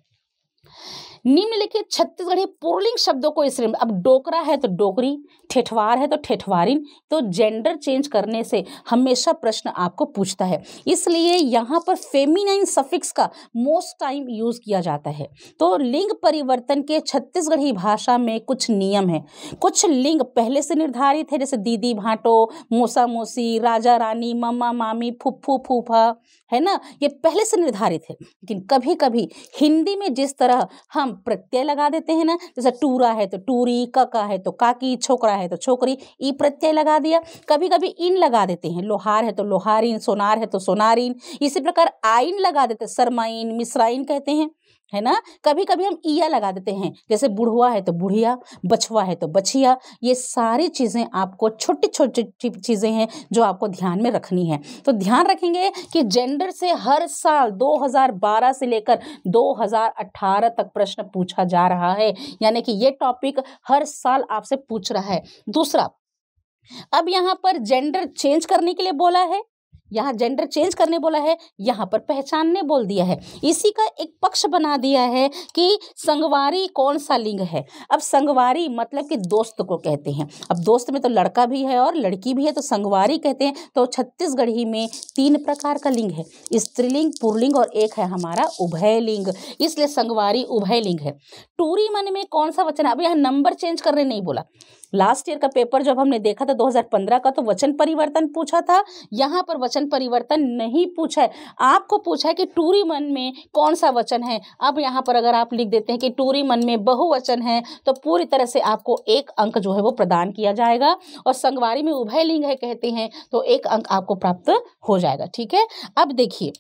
निम्नलिखित छत्तीसगढ़ी पुरलिंग शब्दों को इसलिए अब डोकरा है तो डोकरी ठेठवार है तो ठेठवारिन तो जेंडर चेंज करने से हमेशा प्रश्न आपको पूछता है इसलिए यहाँ पर फेमिनाइन सफिक्स का मोस्ट टाइम यूज़ किया जाता है तो लिंग परिवर्तन के छत्तीसगढ़ी भाषा में कुछ नियम हैं कुछ लिंग पहले से निर्धारित है जैसे दीदी भाटो मोसा मोसी राजा रानी ममा मामी फुफ्फू फूफा है ना ये पहले से निर्धारित है लेकिन कभी कभी हिंदी में जिस तरह हम प्रत्यय लगा देते हैं ना जैसे टूरा है तो टूरी कका है तो काकी छोकरा है तो छोकरी ई प्रत्यय लगा दिया कभी कभी इन लगा देते हैं लोहार है तो लोहारिन सोनार है तो सोनारिन इसी प्रकार आइन लगा देते सरमाइन मिश्राइन कहते हैं है ना कभी कभी हम ईया लगा देते हैं जैसे बुढ़वा है तो बुढ़िया बछवा है तो बछिया ये सारी चीज़ें आपको छोटी छोटी चीज़ें हैं जो आपको ध्यान में रखनी है तो ध्यान रखेंगे कि जेंडर से हर साल 2012 से लेकर 2018 तक प्रश्न पूछा जा रहा है यानी कि ये टॉपिक हर साल आपसे पूछ रहा है दूसरा अब यहाँ पर जेंडर चेंज करने के लिए बोला है यहाँ जेंडर चेंज करने बोला है यहाँ पर पहचानने बोल दिया है इसी का एक पक्ष बना दिया है कि संगवारी कौन सा लिंग है अब संगवारी मतलब कि दोस्त को कहते हैं अब दोस्त में तो लड़का भी है और लड़की भी है तो संगवारी कहते हैं तो छत्तीसगढ़ी में तीन प्रकार का लिंग है स्त्रीलिंग पुरलिंग और एक है हमारा उभय लिंग इसलिए संगवारी उभय लिंग है टूरी मन में कौन सा वचन अब यहाँ नंबर चेंज करने नहीं बोला लास्ट ईयर का पेपर जब हमने देखा था 2015 का तो वचन परिवर्तन पूछा था यहाँ पर वचन परिवर्तन नहीं पूछा है आपको पूछा है कि टूरी मन में कौन सा वचन है अब यहाँ पर अगर आप लिख देते हैं कि टूरी मन में बहुवचन है तो पूरी तरह से आपको एक अंक जो है वो प्रदान किया जाएगा और संगवारी में उभय लिंग है कहते हैं तो एक अंक आपको प्राप्त हो जाएगा ठीक है अब देखिए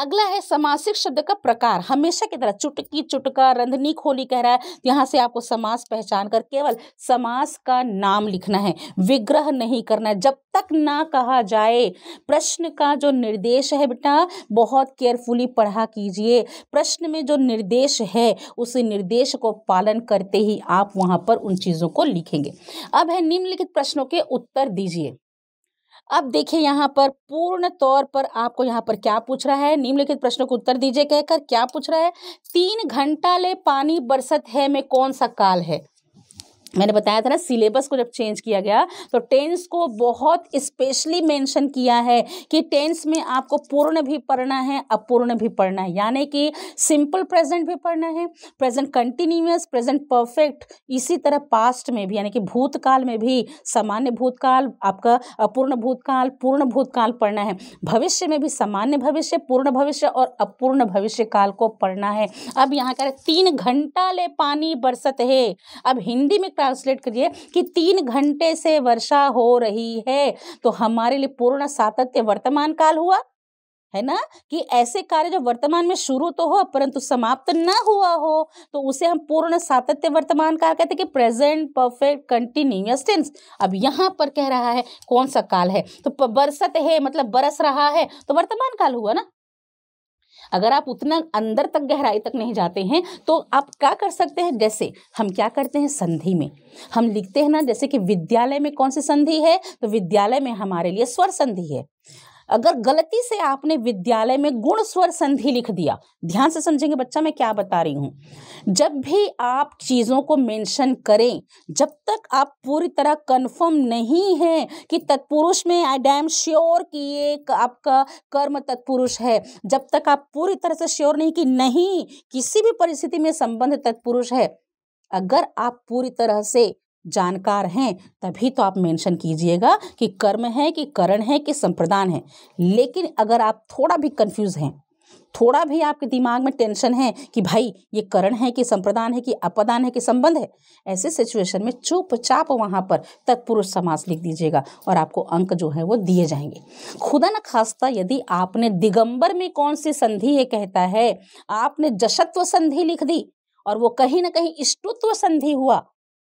अगला है समासिक शब्द का प्रकार हमेशा की तरह चुटकी चुटका रंधनी खोली कह रहा है यहाँ से आपको समास पहचान कर केवल समास का नाम लिखना है विग्रह नहीं करना है जब तक ना कहा जाए प्रश्न का जो निर्देश है बेटा बहुत केयरफुली पढ़ा कीजिए प्रश्न में जो निर्देश है उस निर्देश को पालन करते ही आप वहाँ पर उन चीज़ों को लिखेंगे अब है निम्नलिखित प्रश्नों के उत्तर दीजिए अब देखिए यहाँ पर पूर्ण तौर पर आपको यहाँ पर क्या पूछ रहा है निम्नलिखित प्रश्नों को उत्तर दीजिए कहकर क्या पूछ रहा है तीन घंटा ले पानी बरसत है में कौन सा काल है मैंने बताया था ना सिलेबस को जब चेंज किया गया तो टेंस को बहुत स्पेशली मेंशन किया है कि टेंस में आपको पूर्ण भी पढ़ना है अपूर्ण भी पढ़ना है यानी कि सिंपल प्रेजेंट भी पढ़ना है प्रेजेंट कंटिन्यूस प्रेजेंट परफेक्ट इसी तरह पास्ट में भी यानी कि भूतकाल में भी सामान्य भूतकाल आपका अपूर्ण भूतकाल पूर्ण भूतकाल पढ़ना है भविष्य में भी सामान्य भविष्य पूर्ण भविष्य और अपूर्ण भविष्य काल को पढ़ना है अब यहाँ कह रहे तीन घंटा ले पानी बरसत है अब हिंदी में ट्रांसलेट करिए कि तीन घंटे से वर्षा हो रही है तो हमारे लिए पूर्ण सातत्य वर्तमान काल हुआ है ना कि ऐसे कार्य जो वर्तमान में शुरू तो हो परंतु समाप्त ना हुआ हो तो उसे हम पूर्ण सातत्य वर्तमान काल कहते हैं कि प्रेजेंट परफेक्ट कंटिन्यूस टेंस अब यहां पर कह रहा है कौन सा काल है तो बरसत है मतलब बरस रहा है तो वर्तमान काल हुआ ना अगर आप उतना अंदर तक गहराई तक नहीं जाते हैं तो आप क्या कर सकते हैं जैसे हम क्या करते हैं संधि में हम लिखते हैं ना जैसे कि विद्यालय में कौन सी संधि है तो विद्यालय में हमारे लिए स्वर संधि है अगर गलती से आपने विद्यालय में गुण स्वर संधि लिख दिया ध्यान से समझेंगे बच्चा मैं क्या बता रही हूँ जब भी आप चीज़ों को मेंशन करें जब तक आप पूरी तरह कंफर्म नहीं है कि तत्पुरुष में आई डैम श्योर कि ये आपका कर्म तत्पुरुष है जब तक आप पूरी तरह से श्योर नहीं कि नहीं किसी भी परिस्थिति में संबंध तत्पुरुष है अगर आप पूरी तरह से जानकार हैं तभी तो आप मेंशन कीजिएगा कि कर्म है कि करण है कि संप्रदान है लेकिन अगर आप थोड़ा भी कंफ्यूज हैं थोड़ा भी आपके दिमाग में टेंशन है कि भाई ये करण है कि संप्रदान है कि अपदान है कि संबंध है ऐसे सिचुएशन में चुपचाप वहाँ पर तत्पुरुष समास लिख दीजिएगा और आपको अंक जो है वो दिए जाएंगे खुदा न खास्ता यदि आपने दिगंबर में कौन सी संधि ये कहता है आपने जशत्व संधि लिख दी और वो कहीं ना कहीं इष्टुत्व संधि हुआ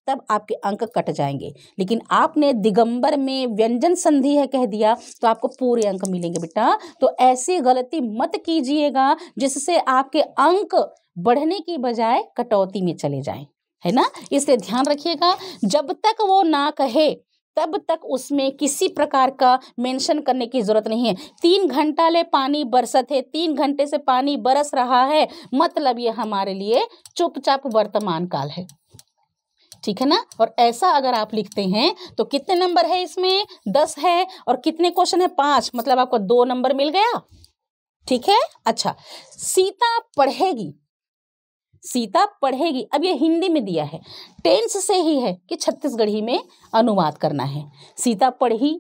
तब आपके अंक कट जाएंगे लेकिन आपने दिगंबर में व्यंजन संधि है कह दिया तो आपको पूरे अंक मिलेंगे बेटा तो ऐसी गलती मत कीजिएगा जिससे आपके अंक बढ़ने की बजाय कटौती में चले जाए है ना इसलिए ध्यान रखिएगा जब तक वो ना कहे तब तक उसमें किसी प्रकार का मेंशन करने की ज़रूरत नहीं है तीन घंटा ले पानी बरसत है तीन घंटे से पानी बरस रहा है मतलब ये हमारे लिए चुपचाप वर्तमान काल है ठीक है ना और ऐसा अगर आप लिखते हैं तो कितने नंबर है इसमें दस है और कितने क्वेश्चन है पांच मतलब आपको दो नंबर मिल गया ठीक है अच्छा सीता पढ़ेगी सीता पढ़ेगी अब ये हिंदी में दिया है टेंस से ही है कि छत्तीसगढ़ी में अनुवाद करना है सीता पढ़ी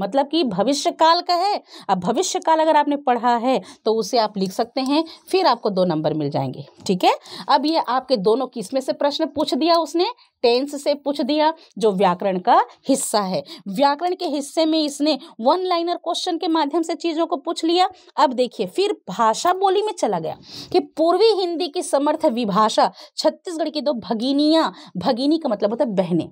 मतलब कि भविष्य काल का है अब भविष्य काल अगर आपने पढ़ा है तो उसे आप लिख सकते हैं फिर आपको दो नंबर मिल जाएंगे ठीक है अब ये आपके दोनों किस्में से प्रश्न पूछ दिया उसने टेंस से पूछ दिया जो व्याकरण का हिस्सा है व्याकरण के हिस्से में इसने वन लाइनर क्वेश्चन के माध्यम से चीज़ों को पूछ लिया अब देखिए फिर भाषा बोली में चला गया कि पूर्वी हिंदी की समर्थ विभाषा छत्तीसगढ़ की दो भगिनियाँ भगिनी का मतलब होता है बहने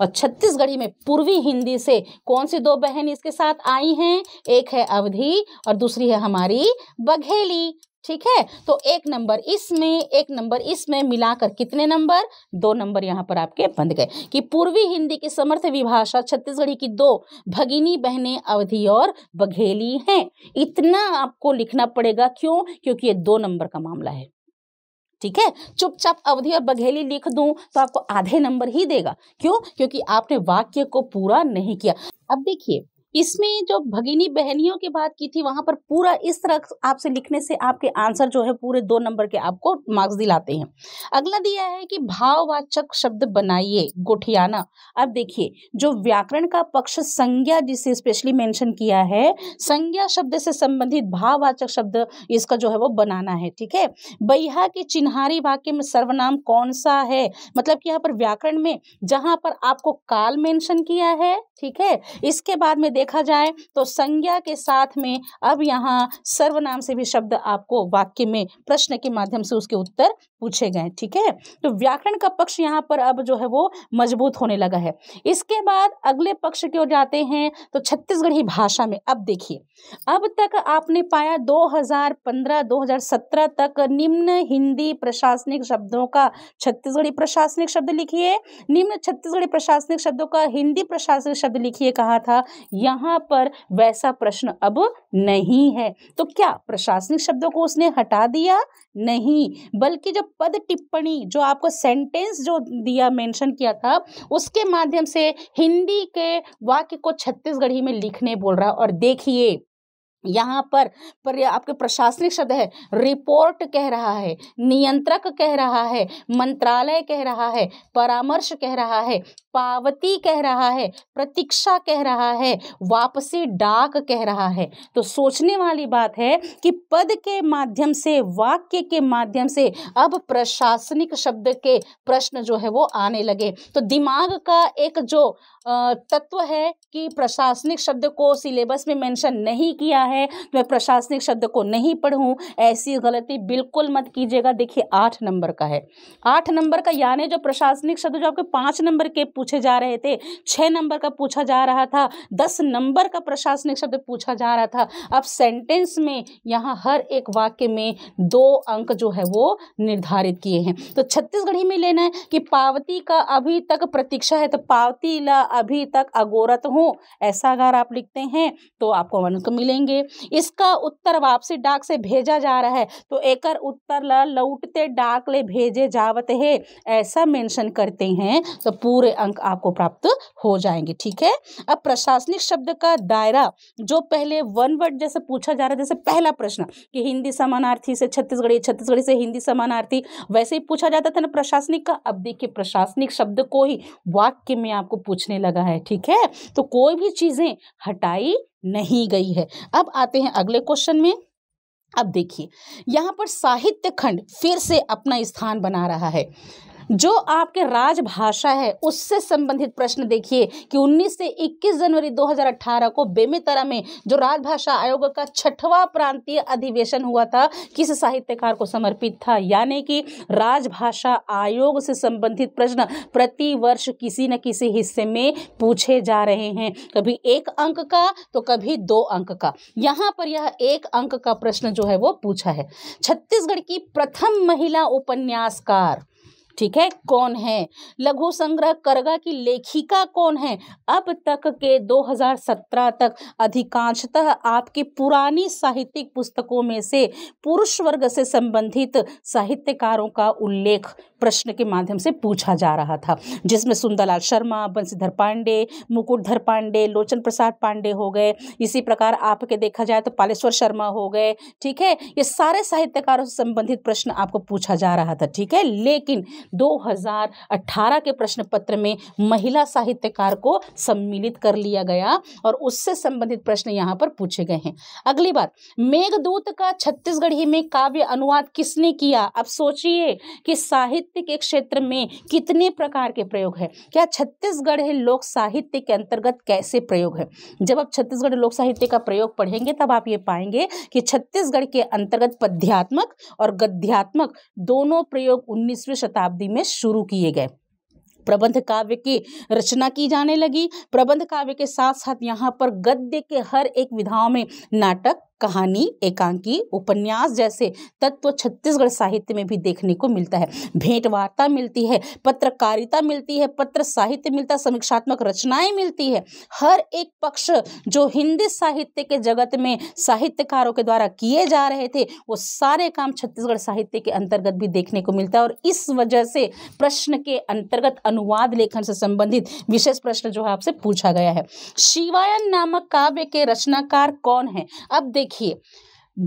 और छत्तीसगढ़ी में पूर्वी हिंदी से कौन सी दो बहन इसके साथ आई हैं एक है अवधि और दूसरी है हमारी बघेली ठीक है तो एक नंबर इसमें एक नंबर इसमें मिलाकर कितने नंबर दो नंबर यहाँ पर आपके बंद गए कि पूर्वी हिंदी की समर्थ विभाषा छत्तीसगढ़ी की दो भगिनी बहनें अवधि और बघेली हैं इतना आपको लिखना पड़ेगा क्यों क्योंकि ये दो नंबर का मामला है ठीक है चुपचाप अवधि और बघेली लिख दूं तो आपको आधे नंबर ही देगा क्यों क्योंकि आपने वाक्य को पूरा नहीं किया अब देखिए इसमें जो भगिनी बहनियों की बात की थी वहां पर पूरा इस तरह आपसे लिखने से आपके आंसर जो है पूरे दो नंबर के आपको मार्क्स दिलाते हैं अगला दिया है कि भाववाचक शब्द बनाइए गोठियाना अब देखिए जो व्याकरण का पक्ष संज्ञा जिसे स्पेशली मेंशन किया है संज्ञा शब्द से संबंधित भाववाचक शब्द इसका जो है वो बनाना है ठीक है बैया के चिन्हारी वाक्य में सर्वनाम कौन सा है मतलब कि यहाँ पर व्याकरण में जहां पर आपको काल मेंशन किया है ठीक है इसके बाद में देखा जाए तो संज्ञा के साथ में अब यहाँ सर्वनाम से भी शब्द आपको वाक्य में प्रश्न के माध्यम से उसके उत्तर पूछे गए ठीक है तो व्याकरण का पक्ष यहाँ पर अब जो है वो मजबूत होने लगा है इसके बाद अगले पक्ष की ओर जाते हैं तो छत्तीसगढ़ी भाषा में अब देखिए अब तक आपने पाया 2015-2017 तक निम्न हिंदी प्रशासनिक शब्दों का छत्तीसगढ़ी प्रशासनिक शब्द लिखिए निम्न छत्तीसगढ़ी प्रशासनिक शब्दों का हिंदी प्रशासनिक शब्द लिखिए कहा था यहाँ पर वैसा प्रश्न अब नहीं है तो क्या प्रशासनिक शब्दों को उसने हटा दिया नहीं बल्कि जो पद टिप्पणी जो आपको सेंटेंस जो दिया मेंशन किया था उसके माध्यम से हिंदी के वाक्य को छत्तीसगढ़ी में लिखने बोल रहा और देखिए यहाँ पर पर आपके प्रशासनिक शब्द है रिपोर्ट कह रहा है नियंत्रक कह रहा है मंत्रालय कह रहा है परामर्श कह रहा है पावती कह रहा है प्रतीक्षा कह रहा है वापसी डाक कह रहा है तो सोचने वाली बात है कि पद के माध्यम से वाक्य के माध्यम से अब प्रशासनिक शब्द के प्रश्न जो है वो आने लगे तो दिमाग का एक जो तत्व है कि प्रशासनिक शब्द को सिलेबस में मेंशन नहीं किया है मैं प्रशासनिक शब्द को नहीं पढ़ूँ ऐसी गलती बिल्कुल मत कीजिएगा देखिए आठ नंबर का है आठ नंबर का यानी जो प्रशासनिक शब्द जो आपके पाँच नंबर के पूछे जा रहे थे छः नंबर का पूछा जा रहा था दस नंबर का प्रशासनिक शब्द पूछा जा रहा था अब सेंटेंस में यहाँ हर एक वाक्य में दो अंक जो है वो निर्धारित किए हैं तो छत्तीसगढ़ी में लेना है कि पावती का अभी तक प्रतीक्षा है तो पावती ला अभी तक अगोरत हो ऐसा अगर आप लिखते हैं तो आपको अंक मिलेंगे इसका उत्तर वापसी डाक से भेजा जा रहा है तो एक उत्तर ल लौटते डाक ले भेजे जावत है ऐसा मेंशन करते हैं तो पूरे अंक आपको प्राप्त हो जाएंगे ठीक है अब प्रशासनिक शब्द का दायरा जो पहले वन वर्ड जैसे पूछा जा रहा है जैसे पहला प्रश्न कि हिंदी समानार्थी से छत्तीसगढ़ी छत्तीसगढ़ी से हिंदी समानार्थी वैसे ही पूछा जाता था ना प्रशासनिक का अब देखिए प्रशासनिक शब्द को ही वाक्य में आपको पूछने लगा है ठीक है तो कोई भी चीज़ें हटाई नहीं गई है अब आते हैं अगले क्वेश्चन में अब देखिए यहाँ पर साहित्य खंड फिर से अपना स्थान बना रहा है जो आपके राजभाषा है उससे संबंधित प्रश्न देखिए कि 19 से 21 जनवरी 2018 को बेमेतरा में जो राजभाषा आयोग का छठवां प्रांतीय अधिवेशन हुआ था किस साहित्यकार को समर्पित था यानी कि राजभाषा आयोग से संबंधित प्रश्न प्रति वर्ष किसी न किसी हिस्से में पूछे जा रहे हैं कभी एक अंक का तो कभी दो अंक का यहाँ पर यह एक अंक का प्रश्न जो है वो पूछा है छत्तीसगढ़ की प्रथम महिला उपन्यासकार ठीक है कौन है लघु संग्रह करगा की लेखिका कौन है अब तक के 2017 तक अधिकांशतः आपकी पुरानी साहित्यिक पुस्तकों में से पुरुष वर्ग से संबंधित साहित्यकारों का उल्लेख प्रश्न के माध्यम से पूछा जा रहा था जिसमें सुंदरलाल शर्मा बंशीधर पांडे मुकुटधर पांडे लोचन प्रसाद पांडे हो गए इसी प्रकार आपके देखा जाए तो पालेश्वर शर्मा हो गए ठीक है ये सारे साहित्यकारों से संबंधित प्रश्न आपको पूछा जा रहा था ठीक है लेकिन 2018 के प्रश्न पत्र में महिला साहित्यकार को सम्मिलित कर लिया गया और उससे संबंधित प्रश्न यहाँ पर पूछे गए हैं अगली बार मेघदूत का छत्तीसगढ़ी में काव्य अनुवाद किसने किया अब सोचिए कि साहित्य साहित्य के क्षेत्र में कितने प्रकार के प्रयोग है क्या छत्तीसगढ़ लोक साहित्य के अंतर्गत कैसे प्रयोग है जब आप छत्तीसगढ़ लोक साहित्य का प्रयोग पढ़ेंगे तब आप ये पाएंगे कि छत्तीसगढ़ के अंतर्गत पद्यात्मक और गद्यात्मक दोनों प्रयोग 19वीं शताब्दी में शुरू किए गए प्रबंध काव्य की रचना की जाने लगी प्रबंध काव्य के साथ साथ यहाँ पर गद्य के हर एक विधाओं में नाटक कहानी एकांकी उपन्यास जैसे तत्व छत्तीसगढ़ साहित्य में भी देखने को मिलता है भेंट वार्ता मिलती है पत्रकारिता मिलती है पत्र साहित्य मिलता है समीक्षात्मक रचनाएं मिलती है हर एक पक्ष जो हिंदी साहित्य के जगत में साहित्यकारों के द्वारा किए जा रहे थे वो सारे काम छत्तीसगढ़ साहित्य के अंतर्गत भी देखने को मिलता है और इस वजह से प्रश्न के अंतर्गत अनुवाद लेखन से संबंधित विशेष प्रश्न जो है आपसे पूछा गया है शिवायन नामक काव्य के रचनाकार कौन है अब देख देखिए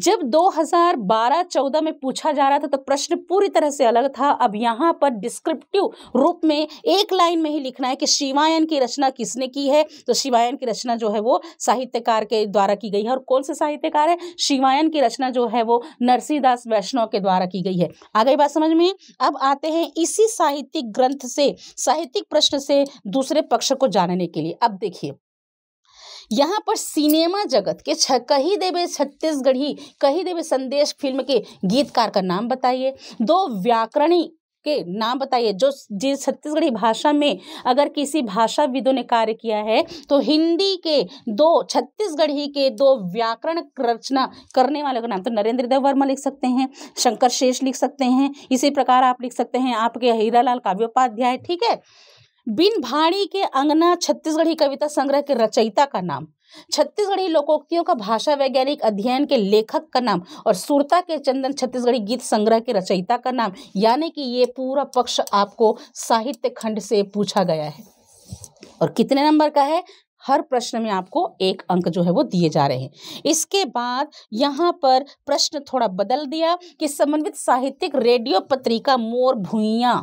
जब 2012-14 में पूछा जा रहा था तो प्रश्न पूरी तरह से अलग था अब यहाँ पर डिस्क्रिप्टिव रूप में एक लाइन में ही लिखना है कि शिवायन की रचना किसने की है तो शिवायन की रचना जो है वो साहित्यकार के द्वारा की गई है और कौन से साहित्यकार है शिवायन की रचना जो है वो नरसिंहदास वैष्णव के द्वारा की गई है आ गई बात समझ में अब आते हैं इसी साहित्यिक ग्रंथ से साहित्यिक प्रश्न से दूसरे पक्ष को जानने के लिए अब देखिए यहाँ पर सिनेमा जगत के छ कही देवे छत्तीसगढ़ी कही देवे संदेश फिल्म के गीतकार का नाम बताइए दो व्याकरणी के नाम बताइए जो जिस छत्तीसगढ़ी भाषा में अगर किसी भाषाविदों ने कार्य किया है तो हिंदी के दो छत्तीसगढ़ी के दो व्याकरण रचना करने वाले का नाम तो नरेंद्र देव वर्मा लिख सकते हैं शंकर शेष लिख सकते हैं इसी प्रकार आप लिख सकते हैं आपके हीरालाल काव्योपाध्याय ठीक है बिन भाड़ी के अंगना छत्तीसगढ़ी कविता संग्रह के रचयिता का नाम छत्तीसगढ़ी लोकोक्तियों का भाषा वैज्ञानिक अध्ययन के लेखक का नाम और सुरता के चंदन छत्तीसगढ़ी गीत संग्रह के रचयिता का नाम यानी कि ये पूरा पक्ष आपको साहित्य खंड से पूछा गया है और कितने नंबर का है हर प्रश्न में आपको एक अंक जो है वो दिए जा रहे हैं इसके बाद यहाँ पर प्रश्न थोड़ा बदल दिया कि समन्वित साहित्यिक रेडियो पत्रिका मोर भूया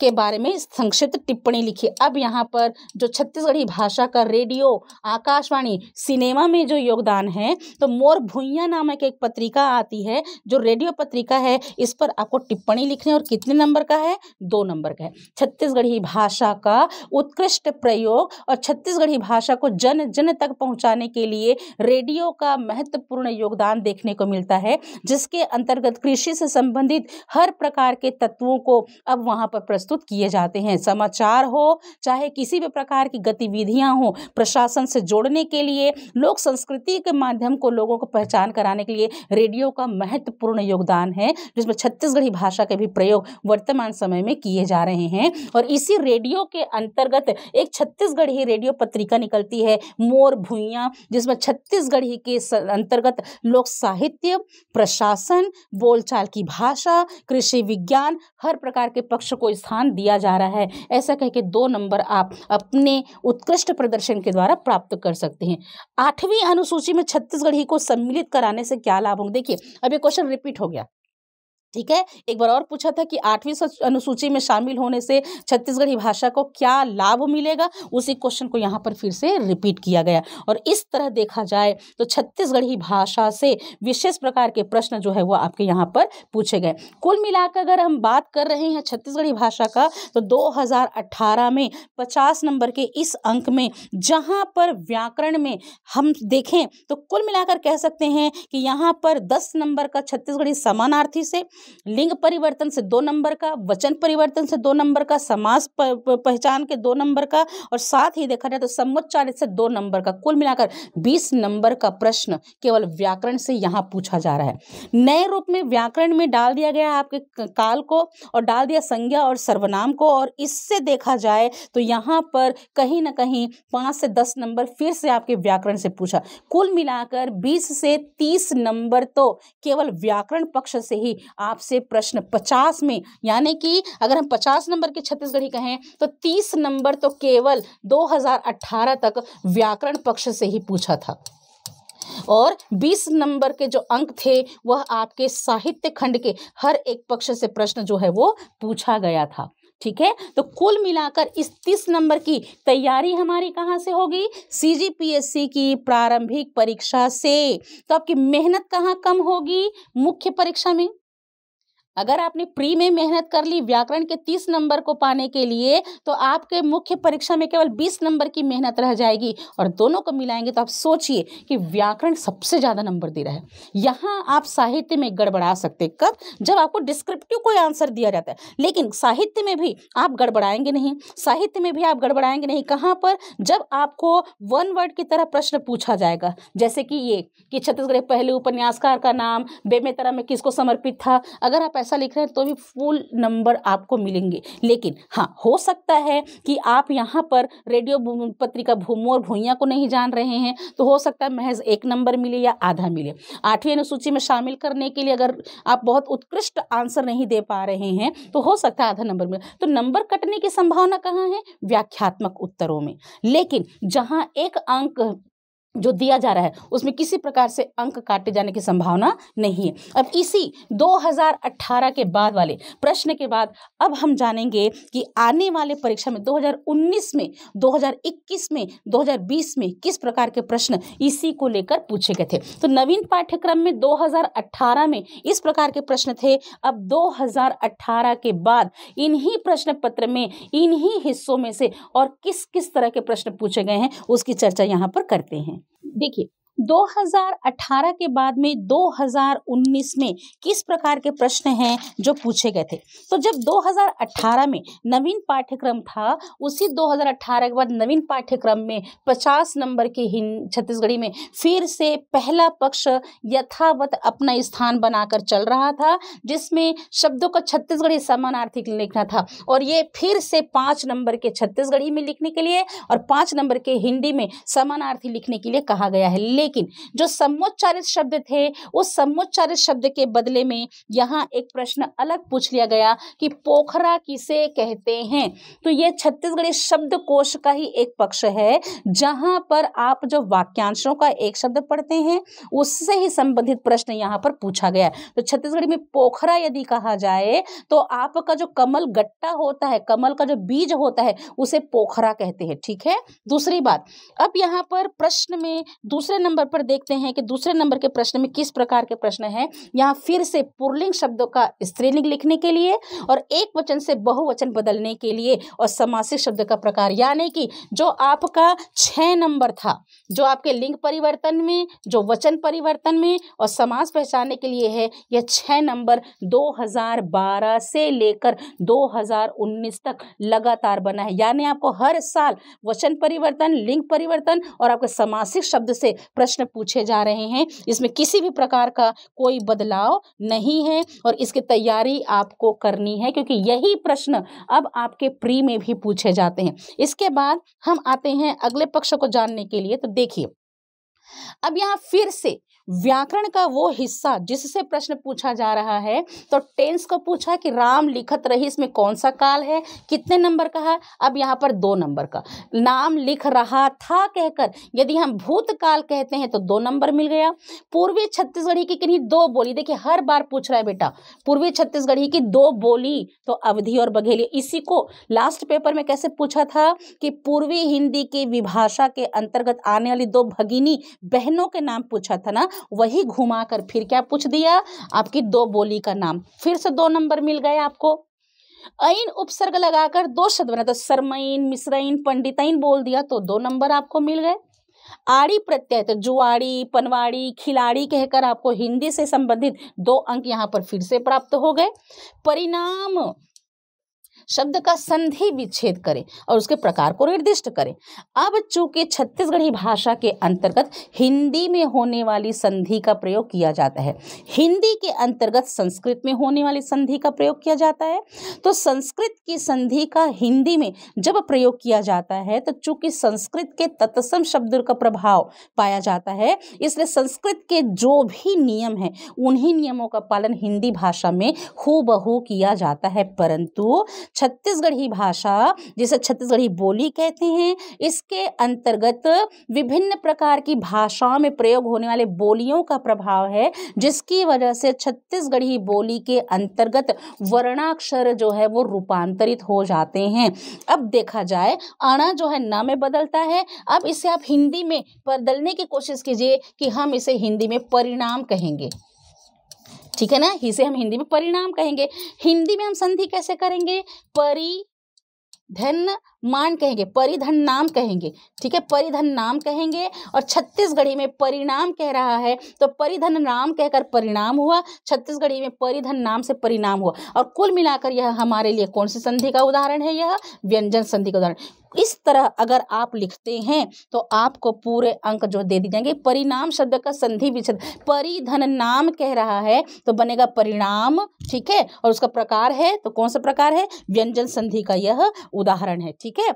के बारे में संक्षिप्त टिप्पणी लिखी अब यहाँ पर जो छत्तीसगढ़ी भाषा का रेडियो आकाशवाणी सिनेमा में जो योगदान है तो मोर भूया नामक एक पत्रिका आती है जो रेडियो पत्रिका है इस पर आपको टिप्पणी लिखनी और कितने नंबर का है दो नंबर का है छत्तीसगढ़ी भाषा का उत्कृष्ट प्रयोग और छत्तीसगढ़ी भाषा को जन जन तक पहुँचाने के लिए रेडियो का महत्वपूर्ण योगदान देखने को मिलता है जिसके अंतर्गत कृषि से संबंधित हर प्रकार के तत्वों को अब वहाँ पर प्रस्तुत प्रस्तुत किए जाते हैं समाचार हो चाहे किसी भी प्रकार की गतिविधियां हो प्रशासन से जोड़ने के लिए लोक संस्कृति के माध्यम को लोगों को पहचान कराने के लिए रेडियो का महत्वपूर्ण योगदान है जिसमें छत्तीसगढ़ी भाषा के भी प्रयोग वर्तमान समय में किए जा रहे हैं और इसी रेडियो के अंतर्गत एक छत्तीसगढ़ी रेडियो पत्रिका निकलती है मोर भूया जिसमें छत्तीसगढ़ी के अंतर्गत लोक साहित्य प्रशासन बोलचाल की भाषा कृषि विज्ञान हर प्रकार के पक्ष को स्थान स्थान दिया जा रहा है ऐसा कह के दो नंबर आप अपने उत्कृष्ट प्रदर्शन के द्वारा प्राप्त कर सकते हैं आठवीं अनुसूची में छत्तीसगढ़ी को सम्मिलित कराने से क्या लाभ होंगे देखिए अब ये क्वेश्चन रिपीट हो गया ठीक है एक बार और पूछा था कि आठवीं अनुसूची में शामिल होने से छत्तीसगढ़ी भाषा को क्या लाभ मिलेगा उसी क्वेश्चन को यहाँ पर फिर से रिपीट किया गया और इस तरह देखा जाए तो छत्तीसगढ़ी भाषा से विशेष प्रकार के प्रश्न जो है वो आपके यहाँ पर पूछे गए कुल मिलाकर अगर हम बात कर रहे हैं छत्तीसगढ़ी भाषा का तो दो में पचास नंबर के इस अंक में जहाँ पर व्याकरण में हम देखें तो कुल मिलाकर कह सकते हैं कि यहाँ पर दस नंबर का छत्तीसगढ़ी समानार्थी से लिंग परिवर्तन से दो नंबर का वचन परिवर्तन से दो नंबर का समाज पहचान के दो नंबर का और साथ ही देखा जाए तो समुच्चारित से दो नंबर का कुल मिलाकर बीस नंबर का प्रश्न केवल व्याकरण से यहाँ पूछा जा रहा है नए रूप में व्याकरण में डाल दिया गया आपके काल को और डाल दिया संज्ञा और सर्वनाम को और इससे देखा जाए तो यहाँ पर कहीं ना कहीं पाँच से दस नंबर फिर से आपके व्याकरण से पूछा कुल मिलाकर बीस से तीस नंबर तो केवल व्याकरण पक्ष से ही आप आपसे प्रश्न पचास में यानी कि अगर हम पचास नंबर के छत्तीसगढ़ी कहें तो तीस नंबर तो केवल 2018 तक व्याकरण पक्ष से ही पूछा था और 20 नंबर के जो अंक थे वह आपके साहित्य खंड के हर एक पक्ष से प्रश्न जो है वो पूछा गया था ठीक है तो कुल मिलाकर इस तीस नंबर की तैयारी हमारी कहाँ से होगी सीजीपीएससी की प्रारंभिक परीक्षा से तो आपकी मेहनत कहाँ कम होगी मुख्य परीक्षा में अगर आपने प्री में मेहनत कर ली व्याकरण के तीस नंबर को पाने के लिए तो आपके मुख्य परीक्षा में केवल बीस नंबर की मेहनत रह जाएगी और दोनों को मिलाएंगे तो आप सोचिए कि व्याकरण सबसे ज़्यादा नंबर दे रहा है यहाँ आप साहित्य में गड़बड़ा सकते कब जब आपको डिस्क्रिप्टिव कोई आंसर दिया जाता है लेकिन साहित्य में भी आप गड़बड़ाएंगे नहीं साहित्य में भी आप गड़बड़ाएंगे नहीं कहाँ पर जब आपको वन वर्ड की तरह प्रश्न पूछा जाएगा जैसे कि ये कि छत्तीसगढ़ पहले उपन्यासकार का नाम बेमेतरा में किसको समर्पित था अगर आप पैसा लिख रहे हैं तो भी फुल नंबर आपको मिलेंगे लेकिन हाँ हो सकता है कि आप यहाँ पर रेडियो पत्रिका भूमो और भूइया को नहीं जान रहे हैं तो हो सकता है महज एक नंबर मिले या आधा मिले आठवीं अनुसूची में शामिल करने के लिए अगर आप बहुत उत्कृष्ट आंसर नहीं दे पा रहे हैं तो हो सकता है आधा नंबर मिले तो नंबर कटने की संभावना कहाँ है व्याख्यात्मक उत्तरों में लेकिन जहाँ एक अंक जो दिया जा रहा है उसमें किसी प्रकार से अंक काटे जाने की संभावना नहीं है अब इसी 2018 के बाद वाले प्रश्न के बाद अब हम जानेंगे कि आने वाले परीक्षा में 2019 में 2021 में 2020 में किस प्रकार के प्रश्न इसी को लेकर पूछे गए थे तो नवीन पाठ्यक्रम में 2018 में इस प्रकार के प्रश्न थे अब 2018 के बाद इन्हीं प्रश्न पत्र में इन्हीं हिस्सों में से और किस किस तरह के प्रश्न पूछे गए हैं उसकी चर्चा यहाँ पर करते हैं देखिए 2018 के बाद में 2019 में किस प्रकार के प्रश्न हैं जो पूछे गए थे तो जब 2018 में नवीन पाठ्यक्रम था उसी 2018 के बाद नवीन पाठ्यक्रम में 50 नंबर के हिंद छत्तीसगढ़ी में फिर से पहला पक्ष यथावत अपना स्थान बनाकर चल रहा था जिसमें शब्दों का छत्तीसगढ़ी समानार्थी लिखना था और ये फिर से पाँच नंबर के छत्तीसगढ़ी में लिखने के लिए और पाँच नंबर के हिंदी में समानार्थी लिखने के लिए कहा गया है लेकिन लेकिन जो सम्मोच्चारित शब्द थे उस सम्मोच्चारित शब्द के बदले में यहाँ एक प्रश्न अलग पूछ लिया गया कि पोखरा किसे कहते हैं तो ये छत्तीसगढ़ी शब्द कोश का ही एक पक्ष है जहां पर आप जो वाक्यांशों का एक शब्द पढ़ते हैं उससे ही संबंधित प्रश्न यहाँ पर पूछा गया तो छत्तीसगढ़ी में पोखरा यदि कहा जाए तो आपका जो कमल गट्टा होता है कमल का जो बीज होता है उसे पोखरा कहते हैं ठीक है दूसरी बात अब यहाँ पर प्रश्न में दूसरे नंबर नंबर पर देखते हैं कि दूसरे नंबर के प्रश्न में किस प्रकार के प्रश्न हैं यहाँ फिर से पुरलिंग शब्दों का स्त्रीलिंग लिखने के लिए और एक वचन से बहुवचन बदलने के लिए और समासिक शब्द का प्रकार यानी कि जो आपका छः नंबर था जो आपके लिंग परिवर्तन में जो वचन परिवर्तन में और समास पहचानने के लिए है यह छः नंबर दो से लेकर दो तक लगातार बना है यानी आपको हर साल वचन परिवर्तन लिंग परिवर्तन और आपके समासिक शब्द से प्रश्न पूछे जा रहे हैं इसमें किसी भी प्रकार का कोई बदलाव नहीं है और इसकी तैयारी आपको करनी है क्योंकि यही प्रश्न अब आपके प्री में भी पूछे जाते हैं इसके बाद हम आते हैं अगले पक्ष को जानने के लिए तो देखिए अब यहां फिर से व्याकरण का वो हिस्सा जिससे प्रश्न पूछा जा रहा है तो टेंस को पूछा कि राम लिखत रही इसमें कौन सा काल है कितने नंबर का है अब यहाँ पर दो नंबर का नाम लिख रहा था कहकर यदि हम भूतकाल कहते हैं तो दो नंबर मिल गया पूर्वी छत्तीसगढ़ी की किन्हीं दो बोली देखिए हर बार पूछ रहा है बेटा पूर्वी छत्तीसगढ़ी की दो बोली तो अवधि और बघेली इसी को लास्ट पेपर में कैसे पूछा था कि पूर्वी हिंदी की विभाषा के अंतर्गत आने वाली दो भगिनी बहनों के नाम पूछा था ना वही घुमाकर फिर क्या पूछ दिया आपकी दो बोली का नाम फिर से दो नंबर मिल गए आपको ऐन उपसर्ग लगाकर दो शब्द बना तो सरमईन मिश्रईन पंडितईन बोल दिया तो दो नंबर आपको मिल गए आड़ी प्रत्यय तो जुआड़ी पनवाड़ी खिलाड़ी कहकर आपको हिंदी से संबंधित दो अंक यहाँ पर फिर से प्राप्त हो गए परिणाम शब्द का संधि विच्छेद करें और उसके प्रकार को निर्दिष्ट करें अब चूंकि छत्तीसगढ़ी भाषा के अंतर्गत हिंदी में होने वाली संधि का प्रयोग किया जाता है हिंदी के अंतर्गत संस्कृत में होने वाली संधि का प्रयोग किया जाता है तो संस्कृत की संधि का हिंदी में जब प्रयोग किया जाता है तो चूंकि संस्कृत के तत्सम शब्द का प्रभाव पाया जाता है इसलिए संस्कृत के जो भी नियम हैं उन्हीं नियमों का पालन हिंदी भाषा में हूबहू किया जाता है परंतु छत्तीसगढ़ी भाषा जिसे छत्तीसगढ़ी बोली कहते हैं इसके अंतर्गत विभिन्न प्रकार की भाषाओं में प्रयोग होने वाले बोलियों का प्रभाव है जिसकी वजह से छत्तीसगढ़ी बोली के अंतर्गत वर्णाक्षर जो है वो रूपांतरित हो जाते हैं अब देखा जाए अणा जो है न में बदलता है अब इसे आप हिंदी में बदलने की कोशिश कीजिए कि हम इसे हिंदी में परिणाम कहेंगे ठीक है ना इसे हम हिंदी में परिणाम कहेंगे हिंदी में हम संधि कैसे करेंगे परि धन मान कहेंगे परिधन नाम कहेंगे ठीक है परिधन नाम कहेंगे और छत्तीसगढ़ी में परिणाम कह रहा है तो परिधन नाम कहकर परिणाम हुआ छत्तीसगढ़ी में परिधन नाम से परिणाम हुआ और कुल मिलाकर यह हमारे लिए कौन सी संधि का उदाहरण है यह व्यंजन संधि का उदाहरण इस तरह अगर आप लिखते हैं तो आपको पूरे अंक जो दे दिए जाएंगे परिणाम शब्द का संधि विच्छेद परिधन नाम कह रहा है तो बनेगा परिणाम ठीक है और उसका प्रकार है तो कौन सा प्रकार है व्यंजन संधि का यह उदाहरण है ठीक है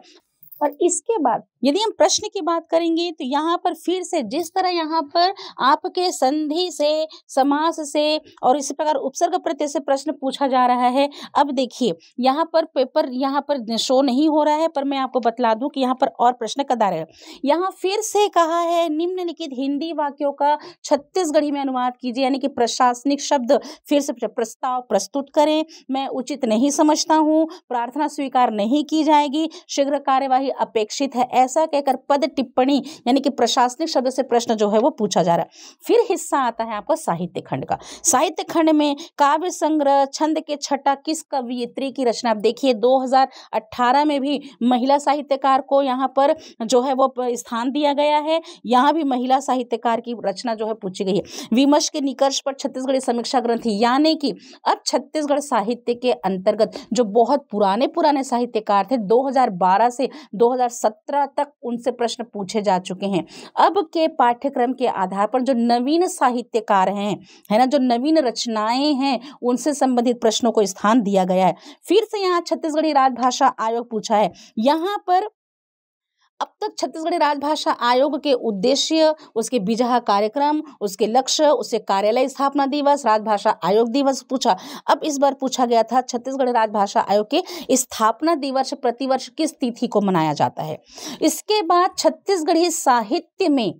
और इसके बाद यदि हम प्रश्न की बात करेंगे तो यहाँ पर फिर से जिस तरह यहाँ पर आपके संधि से समास से और इसी प्रकार उपसर्ग प्रत्यय से प्रश्न पूछा जा रहा है अब देखिए यहाँ पर पेपर यहाँ पर शो नहीं हो रहा है पर मैं आपको बतला दूं कि यहाँ पर और प्रश्न कदा है यहाँ फिर से कहा है निम्नलिखित हिंदी वाक्यों का छत्तीसगढ़ी में अनुवाद कीजिए यानी कि प्रशासनिक शब्द फिर से प्रस्ताव प्रस्तुत करें मैं उचित नहीं समझता हूँ प्रार्थना स्वीकार नहीं की जाएगी शीघ्र कार्यवाही अपेक्षित है ऐसा ऐसा कहकर पद टिप्पणी यानी कि प्रशासनिक शब्द से प्रश्न जो है वो पूछा जा रहा है फिर हिस्सा आता है आपका साहित्य खंड का साहित्य खंड में काव्य संग्रह छंद के छठा किस कवियत्री की रचना आप देखिए 2018 में भी महिला साहित्यकार को यहाँ पर जो है वो स्थान दिया गया है यहाँ भी महिला साहित्यकार की रचना जो है पूछी गई है विमर्श के निकर्ष पर छत्तीसगढ़ी समीक्षा ग्रंथ यानी कि अब छत्तीसगढ़ साहित्य के अंतर्गत जो बहुत पुराने पुराने साहित्यकार थे 2012 से 2017 तक तक उनसे प्रश्न पूछे जा चुके हैं अब के पाठ्यक्रम के आधार पर जो नवीन साहित्यकार हैं है ना जो नवीन रचनाएं हैं उनसे संबंधित प्रश्नों को स्थान दिया गया है फिर से यहाँ छत्तीसगढ़ी राजभाषा आयोग पूछा है यहाँ पर अब तक छत्तीसगढ़ी राजभाषा आयोग के उद्देश्य उसके बीजा कार्यक्रम उसके लक्ष्य उसके कार्यालय स्थापना दिवस राजभाषा आयोग दिवस पूछा अब इस बार पूछा गया था छत्तीसगढ़ राजभाषा आयोग के स्थापना दिवस प्रतिवर्ष किस तिथि को मनाया जाता है इसके बाद छत्तीसगढ़ी साहित्य में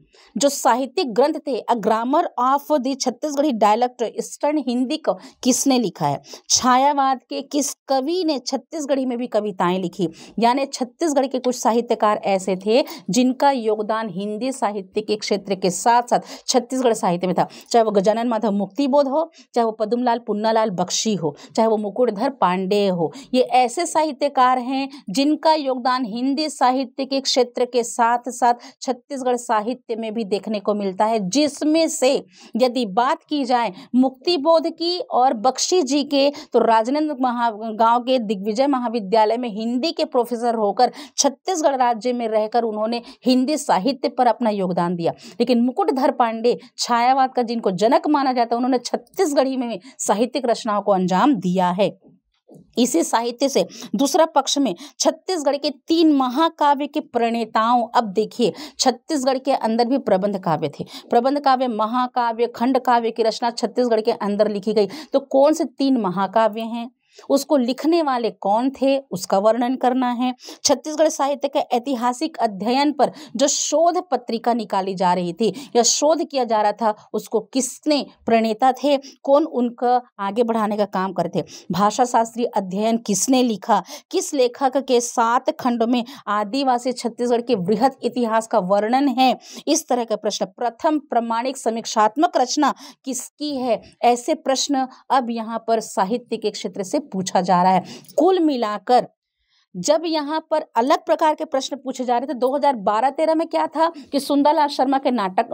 जो साहित्यिक ग्रंथ थे a grammar of the Chhattisgarhi dialect eastern Hindi को किसने लिखा है छायावाद के किस कवि ने छत्तीसगढ़ी में भी कविताएं लिखी यानी छत्तीसगढ़ के कुछ साहित्यकार ऐसे ऐसे थे जिनका योगदान हिंदी साहित्य के क्षेत्र के साथ साथ छत्तीसगढ़ साहित्य में था चाहे वो गजानन माधव मुक्ति बोध हो चाहे वो पदमलाल पुन्नालाल बख्शी हो चाहे वो मुकुटधर पांडे हो ये ऐसे साहित्यकार हैं जिनका योगदान हिंदी साहित्य के क्षेत्र के साथ साथ छत्तीसगढ़ साहित्य में भी देखने को मिलता है जिसमें से यदि बात की जाए मुक्ति बोध की और बख्शी जी के तो राजनंद महा गांव के दिग्विजय महाविद्यालय में हिंदी के प्रोफेसर होकर छत्तीसगढ़ राज्य में रहकर उन्होंने हिंदी साहित्य पर अपना योगदान दिया लेकिन मुकुटधर पांडे छायावाद का जिनको जनक माना जाता है उन्होंने छत्तीसगढ़ी में साहित्यिक रचनाओं को अंजाम दिया है इसी साहित्य से दूसरा पक्ष में छत्तीसगढ़ के तीन महाकाव्य के प्रणेताओं अब देखिए छत्तीसगढ़ के अंदर भी प्रबंध काव्य थे प्रबंध काव्य महाकाव्य खंड काव्य की रचना छत्तीसगढ़ के अंदर लिखी गई तो कौन से तीन महाकाव्य हैं उसको लिखने वाले कौन थे उसका वर्णन करना है छत्तीसगढ़ साहित्य के ऐतिहासिक अध्ययन पर जो शोध पत्रिका निकाली जा रही थी या शोध किया जा रहा था उसको किसने प्रणेता थे कौन उनका आगे बढ़ाने का काम करते भाषा शास्त्रीय अध्ययन किसने लिखा किस लेखक के सात खंडों में आदिवासी छत्तीसगढ़ के वृहद इतिहास का वर्णन है इस तरह का प्रश्न प्रथम प्रमाणिक समीक्षात्मक रचना किसकी है ऐसे प्रश्न अब यहाँ पर साहित्य के क्षेत्र से पूछा जा रहा है कुल मिलाकर जब यहाँ पर अलग प्रकार के प्रश्न पूछे जा रहे थे 2012-13 में क्या था कि सुंदरलाल शर्मा के नाटक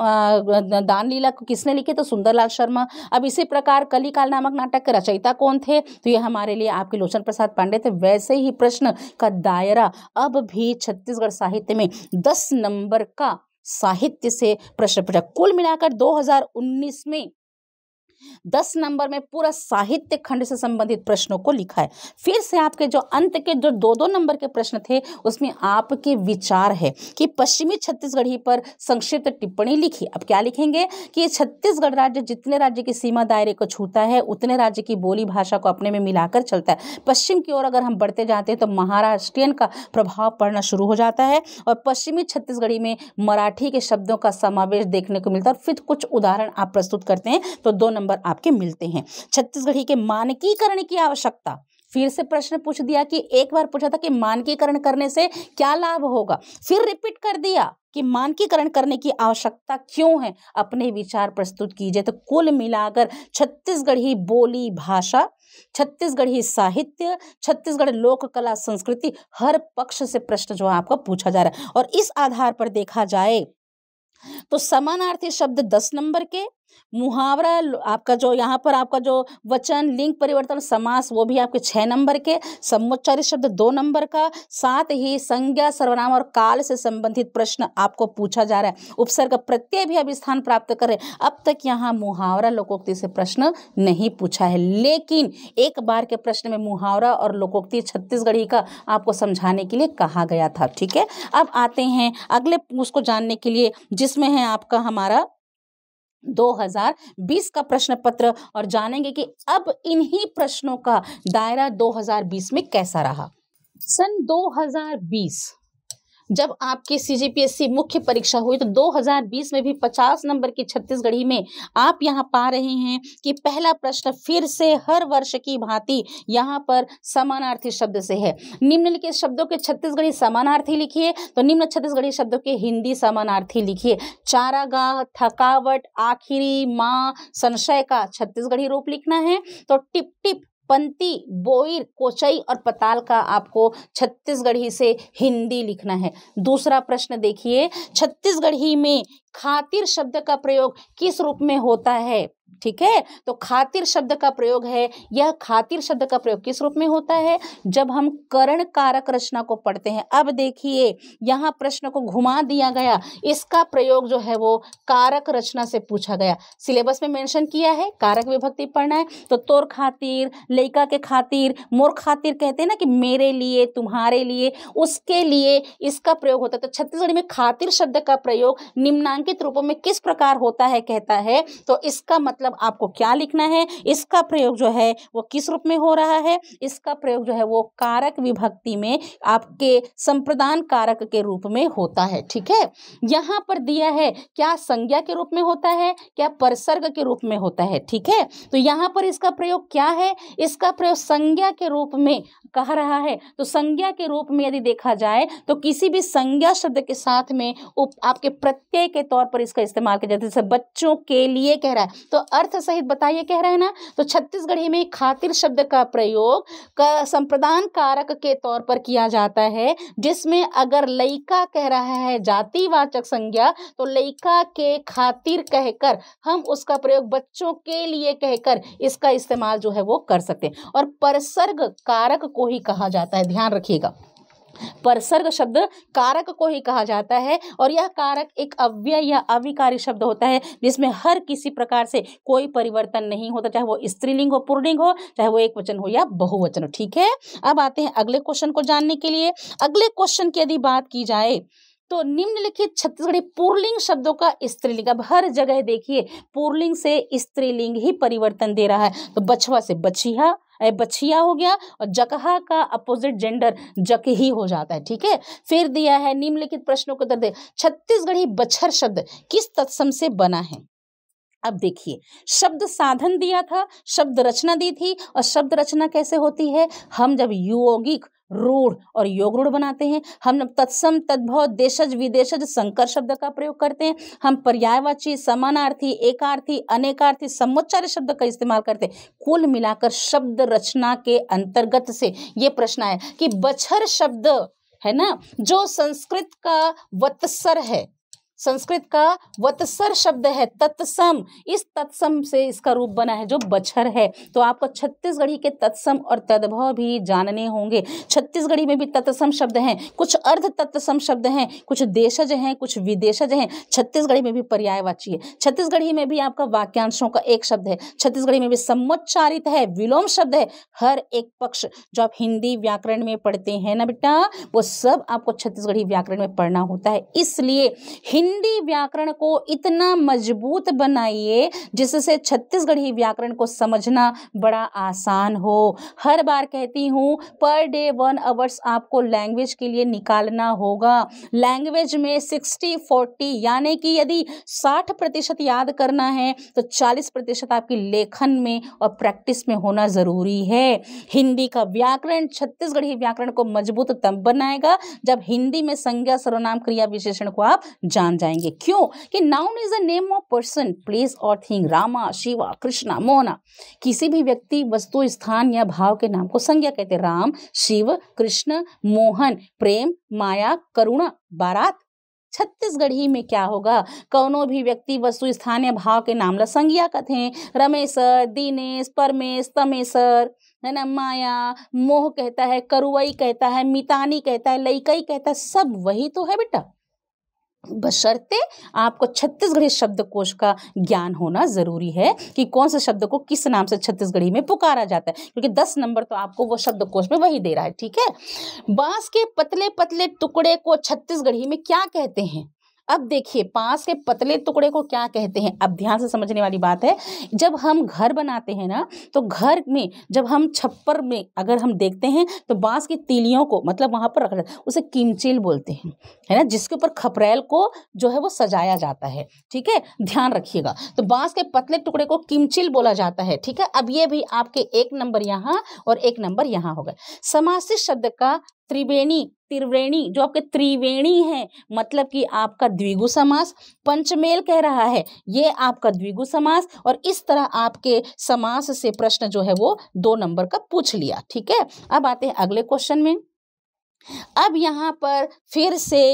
दान लीला को किसने लिखे तो सुंदरलाल शर्मा अब इसी प्रकार कलिकाल नामक नाटक के रचयिता कौन थे तो ये हमारे लिए आपके लोचन प्रसाद पांडे थे वैसे ही प्रश्न का दायरा अब भी छत्तीसगढ़ साहित्य में दस नंबर का साहित्य से प्रश्न पूछा कुल मिलाकर 2019 में दस नंबर में पूरा साहित्य खंड से संबंधित प्रश्नों को लिखा है फिर से आपके जो अंत के जो दो दो नंबर के प्रश्न थे उसमें आपके विचार है कि पश्चिमी छत्तीसगढ़ी पर संक्षिप्त टिप्पणी लिखी अब क्या लिखेंगे कि छत्तीसगढ़ राज्य जितने राज्य की सीमा दायरे को छूता है उतने राज्य की बोली भाषा को अपने में मिलाकर चलता है पश्चिम की ओर अगर हम बढ़ते जाते हैं तो महाराष्ट्रियन का प्रभाव पड़ना शुरू हो जाता है और पश्चिमी छत्तीसगढ़ी में मराठी के शब्दों का समावेश देखने को मिलता है और फिर कुछ उदाहरण आप प्रस्तुत करते हैं तो दो नंबर नंबर आपके मिलते हैं छत्तीसगढ़ी के मानकीकरण की आवश्यकता फिर से प्रश्न पूछ दिया कि एक बार पूछा था कि मानकीकरण करने से क्या लाभ होगा फिर रिपीट कर दिया कि मानकीकरण करने की आवश्यकता क्यों है अपने विचार प्रस्तुत कीजिए तो कुल मिलाकर छत्तीसगढ़ी बोली भाषा छत्तीसगढ़ी साहित्य छत्तीसगढ़ लोक कला संस्कृति हर पक्ष से प्रश्न जो है आपका पूछा जा रहा है और इस आधार पर देखा जाए तो समानार्थी शब्द दस नंबर के मुहावरा आपका जो यहाँ पर आपका जो वचन लिंग परिवर्तन समास वो भी आपके छः नंबर के सम्मोच्चारी शब्द दो नंबर का साथ ही संज्ञा सर्वनाम और काल से संबंधित प्रश्न आपको पूछा जा रहा है उपसर्ग प्रत्यय भी अब स्थान प्राप्त करें अब तक यहाँ मुहावरा लोकोक्ति से प्रश्न नहीं पूछा है लेकिन एक बार के प्रश्न में मुहावरा और लोकोक्ति छत्तीसगढ़ी का आपको समझाने के लिए कहा गया था ठीक है अब आते हैं अगले उसको जानने के लिए जिसमें है आपका हमारा 2020 का प्रश्न पत्र और जानेंगे कि अब इन्हीं प्रश्नों का दायरा 2020 में कैसा रहा सन 2020 जब आपकी सी जी पी एस सी मुख्य परीक्षा हुई तो 2020 में भी 50 नंबर की छत्तीसगढ़ी में आप यहाँ पा रहे हैं कि पहला प्रश्न फिर से हर वर्ष की भांति यहाँ पर समानार्थी शब्द से है निम्नलिखित शब्दों के छत्तीसगढ़ी समानार्थी लिखिए तो निम्न छत्तीसगढ़ी शब्दों के हिंदी समानार्थी लिखिए चारागाह थकावट आखिरी माँ संशय का छत्तीसगढ़ी रूप लिखना है तो टिप टिप पंती बोईर कोचई और पताल का आपको छत्तीसगढ़ी से हिंदी लिखना है दूसरा प्रश्न देखिए छत्तीसगढ़ी में खातिर शब्द का प्रयोग किस रूप में होता है ठीक है तो खातिर शब्द का प्रयोग है यह खातिर शब्द का प्रयोग किस रूप में होता है जब हम करण कारक रचना को पढ़ते हैं अब देखिए यहां प्रश्न को घुमा दिया गया इसका प्रयोग जो है वो कारक रचना से पूछा गया सिलेबस में मेंशन किया है कारक विभक्ति पढ़ना है तो तोर खातिर लेका के खातिर मोर खातिर कहते हैं ना कि मेरे लिए तुम्हारे लिए उसके लिए इसका प्रयोग होता है तो छत्तीसगढ़ी में खातिर शब्द का प्रयोग निम्नांकित रूपों में किस प्रकार होता है कहता है तो इसका मतलब मतलब आपको क्या लिखना है इसका प्रयोग जो है वो किस रूप में हो रहा है इसका प्रयोग जो है वो कारक विभक्ति में आपके संप्रदान कारक के रूप में होता है ठीक है यहाँ पर दिया है क्या संज्ञा के रूप में होता है क्या परसर्ग के रूप में होता है ठीक है तो यहाँ पर इसका प्रयोग क्या है इसका प्रयोग संज्ञा के रूप में कह रहा है तो संज्ञा के रूप में यदि देखा जाए तो किसी भी संज्ञा शब्द के साथ में उप आपके प्रत्यय के तौर पर इसका इस्तेमाल किया जाता है जैसे बच्चों के लिए कह रहा है तो अ अर्थ सहित बताइए कह रहे ना तो छत्तीसगढ़ी में खातिर शब्द का प्रयोग का संप्रदान कारक के तौर पर किया जाता है जिसमें अगर लयिका कह रहा है जातिवाचक संज्ञा तो लयिका के खातिर कहकर हम उसका प्रयोग बच्चों के लिए कहकर इसका इस्तेमाल जो है वो कर सकते हैं और परसर्ग कारक को ही कहा जाता है ध्यान रखिएगा परसर्ग शब्द कारक को ही कहा जाता है और यह कारक एक अव्यय या अविकारी शब्द होता है जिसमें हर किसी प्रकार से कोई परिवर्तन नहीं होता चाहे वो स्त्रीलिंग हो पूर्णिंग हो चाहे वो एक वचन हो या बहुवचन हो ठीक है अब आते हैं अगले क्वेश्चन को जानने के लिए अगले क्वेश्चन की यदि बात की जाए तो निम्नलिखित छत्तीसगढ़ी पूर्लिंग शब्दों का स्त्रीलिंग अब हर जगह देखिए पूर्लिंग से स्त्रीलिंग ही परिवर्तन दे रहा है तो बछवा से बछिया बछिया हो गया और जकहा का अपोजिट जेंडर जकही हो जाता है ठीक है फिर दिया है निम्नलिखित प्रश्नों को उत्तर दे छत्तीसगढ़ी बच्छर शब्द किस तत्सम से बना है अब देखिए शब्द साधन दिया था शब्द रचना दी थी और शब्द रचना कैसे होती है हम जब यौगिक रूढ़ और योग रूढ़ बनाते हैं हम तत्सम तद्भव देशज विदेशज संकर शब्द का प्रयोग करते हैं हम पर्यायवाची समानार्थी एकार्थी अनेकार्थी समोच्चार्य शब्द का इस्तेमाल करते हैं कुल मिलाकर शब्द रचना के अंतर्गत से ये प्रश्न आया कि बछर शब्द है ना जो संस्कृत का वत्सर है संस्कृत का वत्सर शब्द है तत्सम इस तत्सम से इसका रूप बना है जो बछर है तो आपको छत्तीसगढ़ी के तत्सम और तद्भव भी जानने होंगे छत्तीसगढ़ी में भी तत्सम शब्द हैं कुछ अर्ध तत्सम शब्द हैं कुछ देशज हैं कुछ विदेशज हैं छत्तीसगढ़ी में भी पर्यायवाची है छत्तीसगढ़ी में भी आपका वाक्यांशों का एक शब्द है छत्तीसगढ़ी में भी सम्मोच्चारित है विलोम शब्द है हर एक पक्ष जो आप हिंदी व्याकरण में पढ़ते हैं ना बेटा वो सब आपको छत्तीसगढ़ी व्याकरण में पढ़ना होता है इसलिए हिंदी हिंदी व्याकरण को इतना मजबूत बनाइए जिससे छत्तीसगढ़ी व्याकरण को समझना बड़ा आसान हो हर बार कहती हूँ पर डे वन आवर्स आपको लैंग्वेज के लिए निकालना होगा लैंग्वेज में सिक्सटी फोर्टी यानी कि यदि साठ प्रतिशत याद करना है तो चालीस प्रतिशत आपकी लेखन में और प्रैक्टिस में होना ज़रूरी है हिंदी का व्याकरण छत्तीसगढ़ी व्याकरण को मजबूत तब बनाएगा जब हिंदी में संज्ञा सर्वनाम क्रिया विशेषण को आप जान जाएंगे क्यों कि noun is a name of person place और थिंग रामा शिवा कृष्णा मोना किसी भी व्यक्ति वस्तु स्थान या भाव के नाम को संज्ञा कहते हैं राम शिव कृष्ण मोहन प्रेम माया करुणा बारात छत्तीसगढ़ी में क्या होगा कौनो भी व्यक्ति वस्तु स्थान या भाव के नाम ला संज्ञा कथे रमेश दिनेश परमेश तमेशर है ना माया मोह कहता है करुवाई कहता है मितानी कहता है लईकई कहता है सब वही तो है बेटा बशर्ते आपको छत्तीसगढ़ी शब्दकोश का ज्ञान होना ज़रूरी है कि कौन से शब्द को किस नाम से छत्तीसगढ़ी में पुकारा जाता है क्योंकि दस नंबर तो आपको वो शब्दकोश में वही दे रहा है ठीक है बांस के पतले पतले टुकड़े को छत्तीसगढ़ी में क्या कहते हैं अब देखिए बांस के पतले टुकड़े को क्या कहते हैं अब ध्यान से समझने वाली बात है जब हम घर बनाते हैं ना तो घर में जब हम छप्पर में अगर हम देखते हैं तो बांस की तीलियों को मतलब वहाँ पर रख उसे किमचेल बोलते हैं है ना जिसके ऊपर खपरेल को जो है वो सजाया जाता है ठीक है ध्यान रखिएगा तो बांस के पतले टुकड़े को किमचिल बोला जाता है ठीक है अब ये भी आपके एक नंबर यहाँ और एक नंबर यहाँ होगा समासिक शब्द का त्रिवेणी त्रिवेणी जो आपके त्रिवेणी है मतलब कि आपका द्विगु समास पंचमेल कह रहा है ये आपका द्विगु समास और इस तरह आपके समास से प्रश्न जो है वो दो नंबर का पूछ लिया ठीक है अब आते हैं अगले क्वेश्चन में अब यहाँ पर फिर से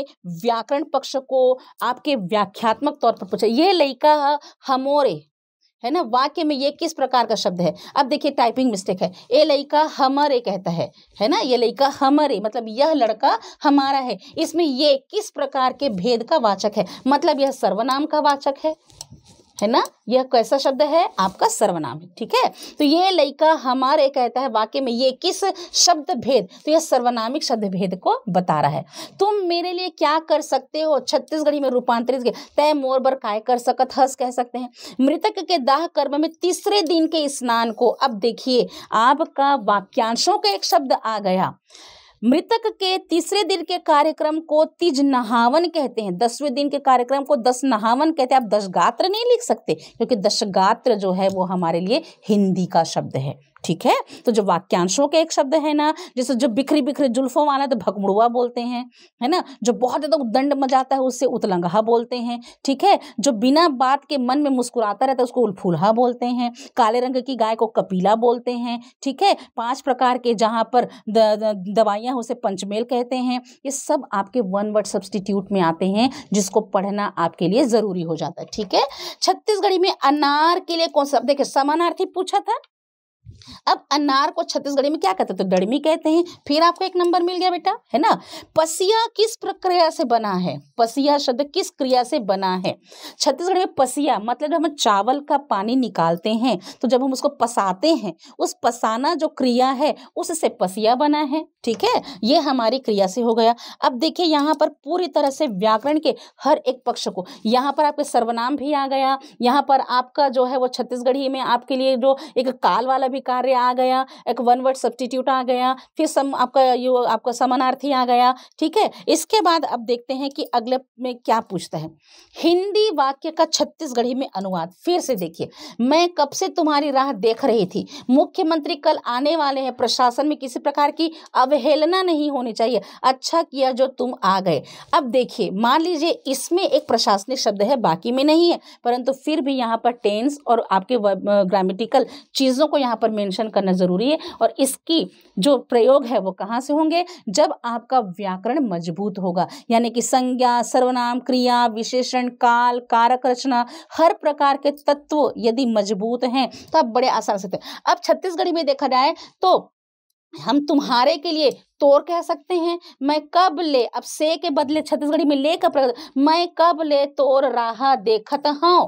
व्याकरण पक्ष को आपके व्याख्यात्मक तौर पर पूछा ये लड़का हमोरे है ना वाक्य में ये किस प्रकार का शब्द है अब देखिए टाइपिंग मिस्टेक है ए लड़का हमारे कहता है है ना ये लड़का हमारे मतलब यह लड़का हमारा है इसमें ये किस प्रकार के भेद का वाचक है मतलब यह सर्वनाम का वाचक है है ना यह कैसा शब्द है आपका सर्वनाम है ठीक है तो ये लयिका हमारे कहता है वाक्य में ये किस शब्द भेद तो यह सर्वनामिक शब्द भेद को बता रहा है तुम मेरे लिए क्या कर सकते हो छत्तीसगढ़ी में रूपांतरित तय मोर बर काय कर सकत हस कह सकते हैं मृतक के दाह कर्म में तीसरे दिन के स्नान को अब देखिए आपका वाक्यांशों का एक शब्द आ गया मृतक के तीसरे दिन के कार्यक्रम को तिज नहावन कहते हैं दसवें दिन के कार्यक्रम को दस नहावन कहते हैं आप दशगात्र नहीं लिख सकते क्योंकि दशगात्र जो है वो हमारे लिए हिंदी का शब्द है ठीक है तो जो वाक्यांशों के एक शब्द है ना जैसे जो बिखरी बिखरी जुल्फों वाला तो भगमुड़वा बोलते हैं है ना जो बहुत ज़्यादा उदंड मजाता है उससे उतलंगहा बोलते हैं ठीक है जो बिना बात के मन में मुस्कुराता रहता है उसको उलफूलहा बोलते हैं काले रंग की गाय को कपीला बोलते हैं ठीक है पांच प्रकार के जहाँ पर दवाइयाँ उसे पंचमेल कहते हैं ये सब आपके वन वर्ड सब्सटीट्यूट में आते हैं जिसको पढ़ना आपके लिए ज़रूरी हो जाता है ठीक है छत्तीसगढ़ी में अनार के लिए कौन सा देखिए समानार्थी पूछा था अब अनार को छत्तीसगढ़ी में क्या कहते हैं तो डड़मी कहते हैं फिर आपको एक नंबर मिल गया बेटा है ना पसिया किस प्रक्रिया से बना है पसिया शब्द किस क्रिया से बना है छत्तीसगढ़ में पसिया मतलब हम चावल का पानी निकालते हैं तो जब हम उसको पसाते हैं उस पसाना जो क्रिया है उससे पसिया बना है ठीक है ये हमारी क्रिया से हो गया अब देखिए यहाँ पर पूरी तरह से व्याकरण के हर एक पक्ष को यहाँ पर आपके सर्वनाम भी आ गया यहाँ पर आपका जो है वो छत्तीसगढ़ी में आपके लिए जो एक काल वाला भी काल कार्य आ गया एक वन वर्ड सब्सटीट्यूट आ गया फिर सम आपका यो आपका समानार्थी आ गया ठीक है इसके बाद अब देखते हैं कि अगले में क्या पूछता है हिंदी वाक्य का छत्तीसगढ़ी में अनुवाद फिर से देखिए मैं कब से तुम्हारी राह देख रही थी मुख्यमंत्री कल आने वाले हैं प्रशासन में किसी प्रकार की अवहेलना नहीं होनी चाहिए अच्छा किया जो तुम आ गए अब देखिए मान लीजिए इसमें एक प्रशासनिक शब्द है बाकी में नहीं है परंतु फिर भी यहाँ पर टेंस और आपके ग्रामेटिकल चीज़ों को यहाँ पर मेंशन करना ज़रूरी है और इसकी जो प्रयोग है वो कहाँ से होंगे जब आपका व्याकरण मजबूत होगा यानी कि संज्ञा सर्वनाम क्रिया विशेषण काल कारक रचना हर प्रकार के तत्व यदि मजबूत हैं तो आप बड़े आसान से अब छत्तीसगढ़ी में देखा जाए तो हम तुम्हारे के लिए तोर कह सकते हैं मैं कब ले अब से के बदले छत्तीसगढ़ी में ले का मैं कब ले तोर राह देखत हूँ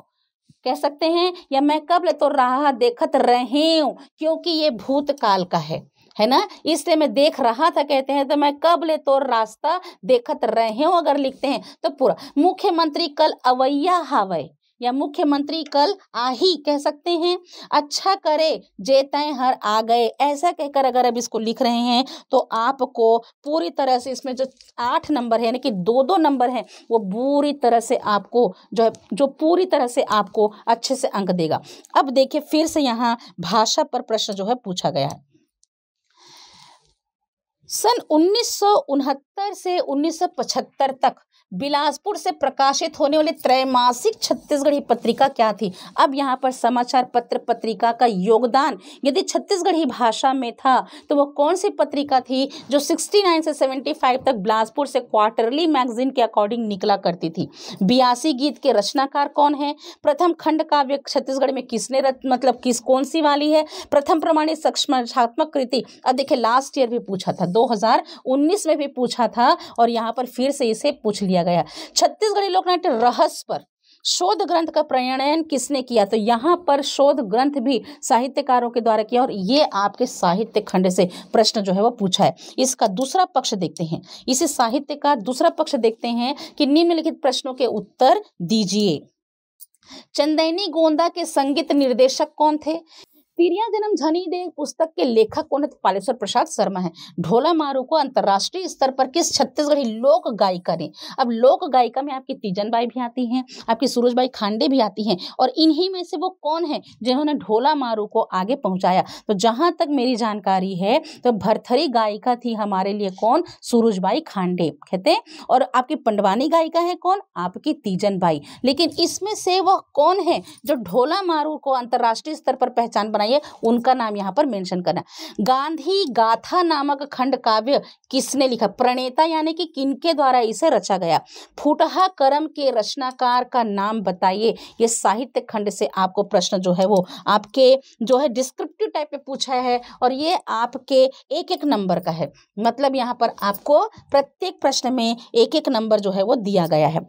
कह सकते हैं या मैं कबल तो राह देखत रहे क्योंकि ये भूतकाल का है है ना इसलिए मैं देख रहा था कहते हैं तो मैं कब ले तो रास्ता देखत रहे हूँ अगर लिखते हैं तो पूरा मुख्यमंत्री कल अवैया हावय या मुख्यमंत्री कल आ ही कह सकते हैं अच्छा करे तय हर आ गए ऐसा कहकर अगर अब इसको लिख रहे हैं तो आपको पूरी तरह से इसमें जो आठ नंबर है यानी कि दो दो नंबर है वो पूरी तरह से आपको जो है जो पूरी तरह से आपको अच्छे से अंक देगा अब देखिए फिर से यहाँ भाषा पर प्रश्न जो है पूछा गया है सन उन्नीस से उन्नीस तक बिलासपुर से प्रकाशित होने वाली त्रैमासिक छत्तीसगढ़ी पत्रिका क्या थी अब यहाँ पर समाचार पत्र पत्रिका का योगदान यदि छत्तीसगढ़ी भाषा में था तो वो कौन सी पत्रिका थी जो 69 से 75 तक बिलासपुर से क्वार्टरली मैगजीन के अकॉर्डिंग निकला करती थी बियासी गीत के रचनाकार कौन है प्रथम खंड काव्य छत्तीसगढ़ में किसने रत, मतलब किस कौन सी वाली है प्रथम प्रमाणित सक्षमात्मक कृति अब देखिये लास्ट ईयर भी पूछा था दो में भी पूछा था और यहाँ पर फिर से इसे पूछ लिया दिया गया छत्तीसगढ़ी लोकनाट्य रहस्य पर शोध ग्रंथ का प्रणयन किसने किया तो यहाँ पर शोध ग्रंथ भी साहित्यकारों के द्वारा किया और ये आपके साहित्य खंड से प्रश्न जो है वो पूछा है इसका दूसरा पक्ष देखते हैं इसे साहित्य का दूसरा पक्ष देखते हैं कि निम्नलिखित प्रश्नों के उत्तर दीजिए चंदैनी गोंदा के संगीत निर्देशक कौन थे तिरिया जन्म झनी दे पुस्तक के लेखक कौन है पालेश्वर प्रसाद शर्मा है ढोला मारू को अंतर्राष्ट्रीय स्तर पर किस छत्तीसगढ़ी लोक गायिका ने अब लोक गायिका में आपकी तीजन बाई भी आती हैं आपकी सूरज बाई खांडे भी आती हैं और इन्हीं में से वो कौन है जिन्होंने ढोला मारू को आगे पहुंचाया तो जहां तक मेरी जानकारी है तो भरथरी गायिका थी हमारे लिए कौन सूरज बाई खांडे कहते हैं और आपकी पंडवानी गायिका है कौन आपकी तीजन बाई लेकिन इसमें से वह कौन है जो ढोला मारू को अंतर्राष्ट्रीय स्तर पर पहचान बनाई करना है उनका नाम यहाँ पर मेंशन करना गांधी गाथा नामक खंड काव्य किसने लिखा प्रणेता यानी कि किनके द्वारा इसे रचा गया फुटहा कर्म के रचनाकार का नाम बताइए ये साहित्य खंड से आपको प्रश्न जो है वो आपके जो है डिस्क्रिप्टिव टाइप में पूछा है और ये आपके एक एक नंबर का है मतलब यहाँ पर आपको प्रत्येक प्रश्न में एक एक नंबर जो है वो दिया गया है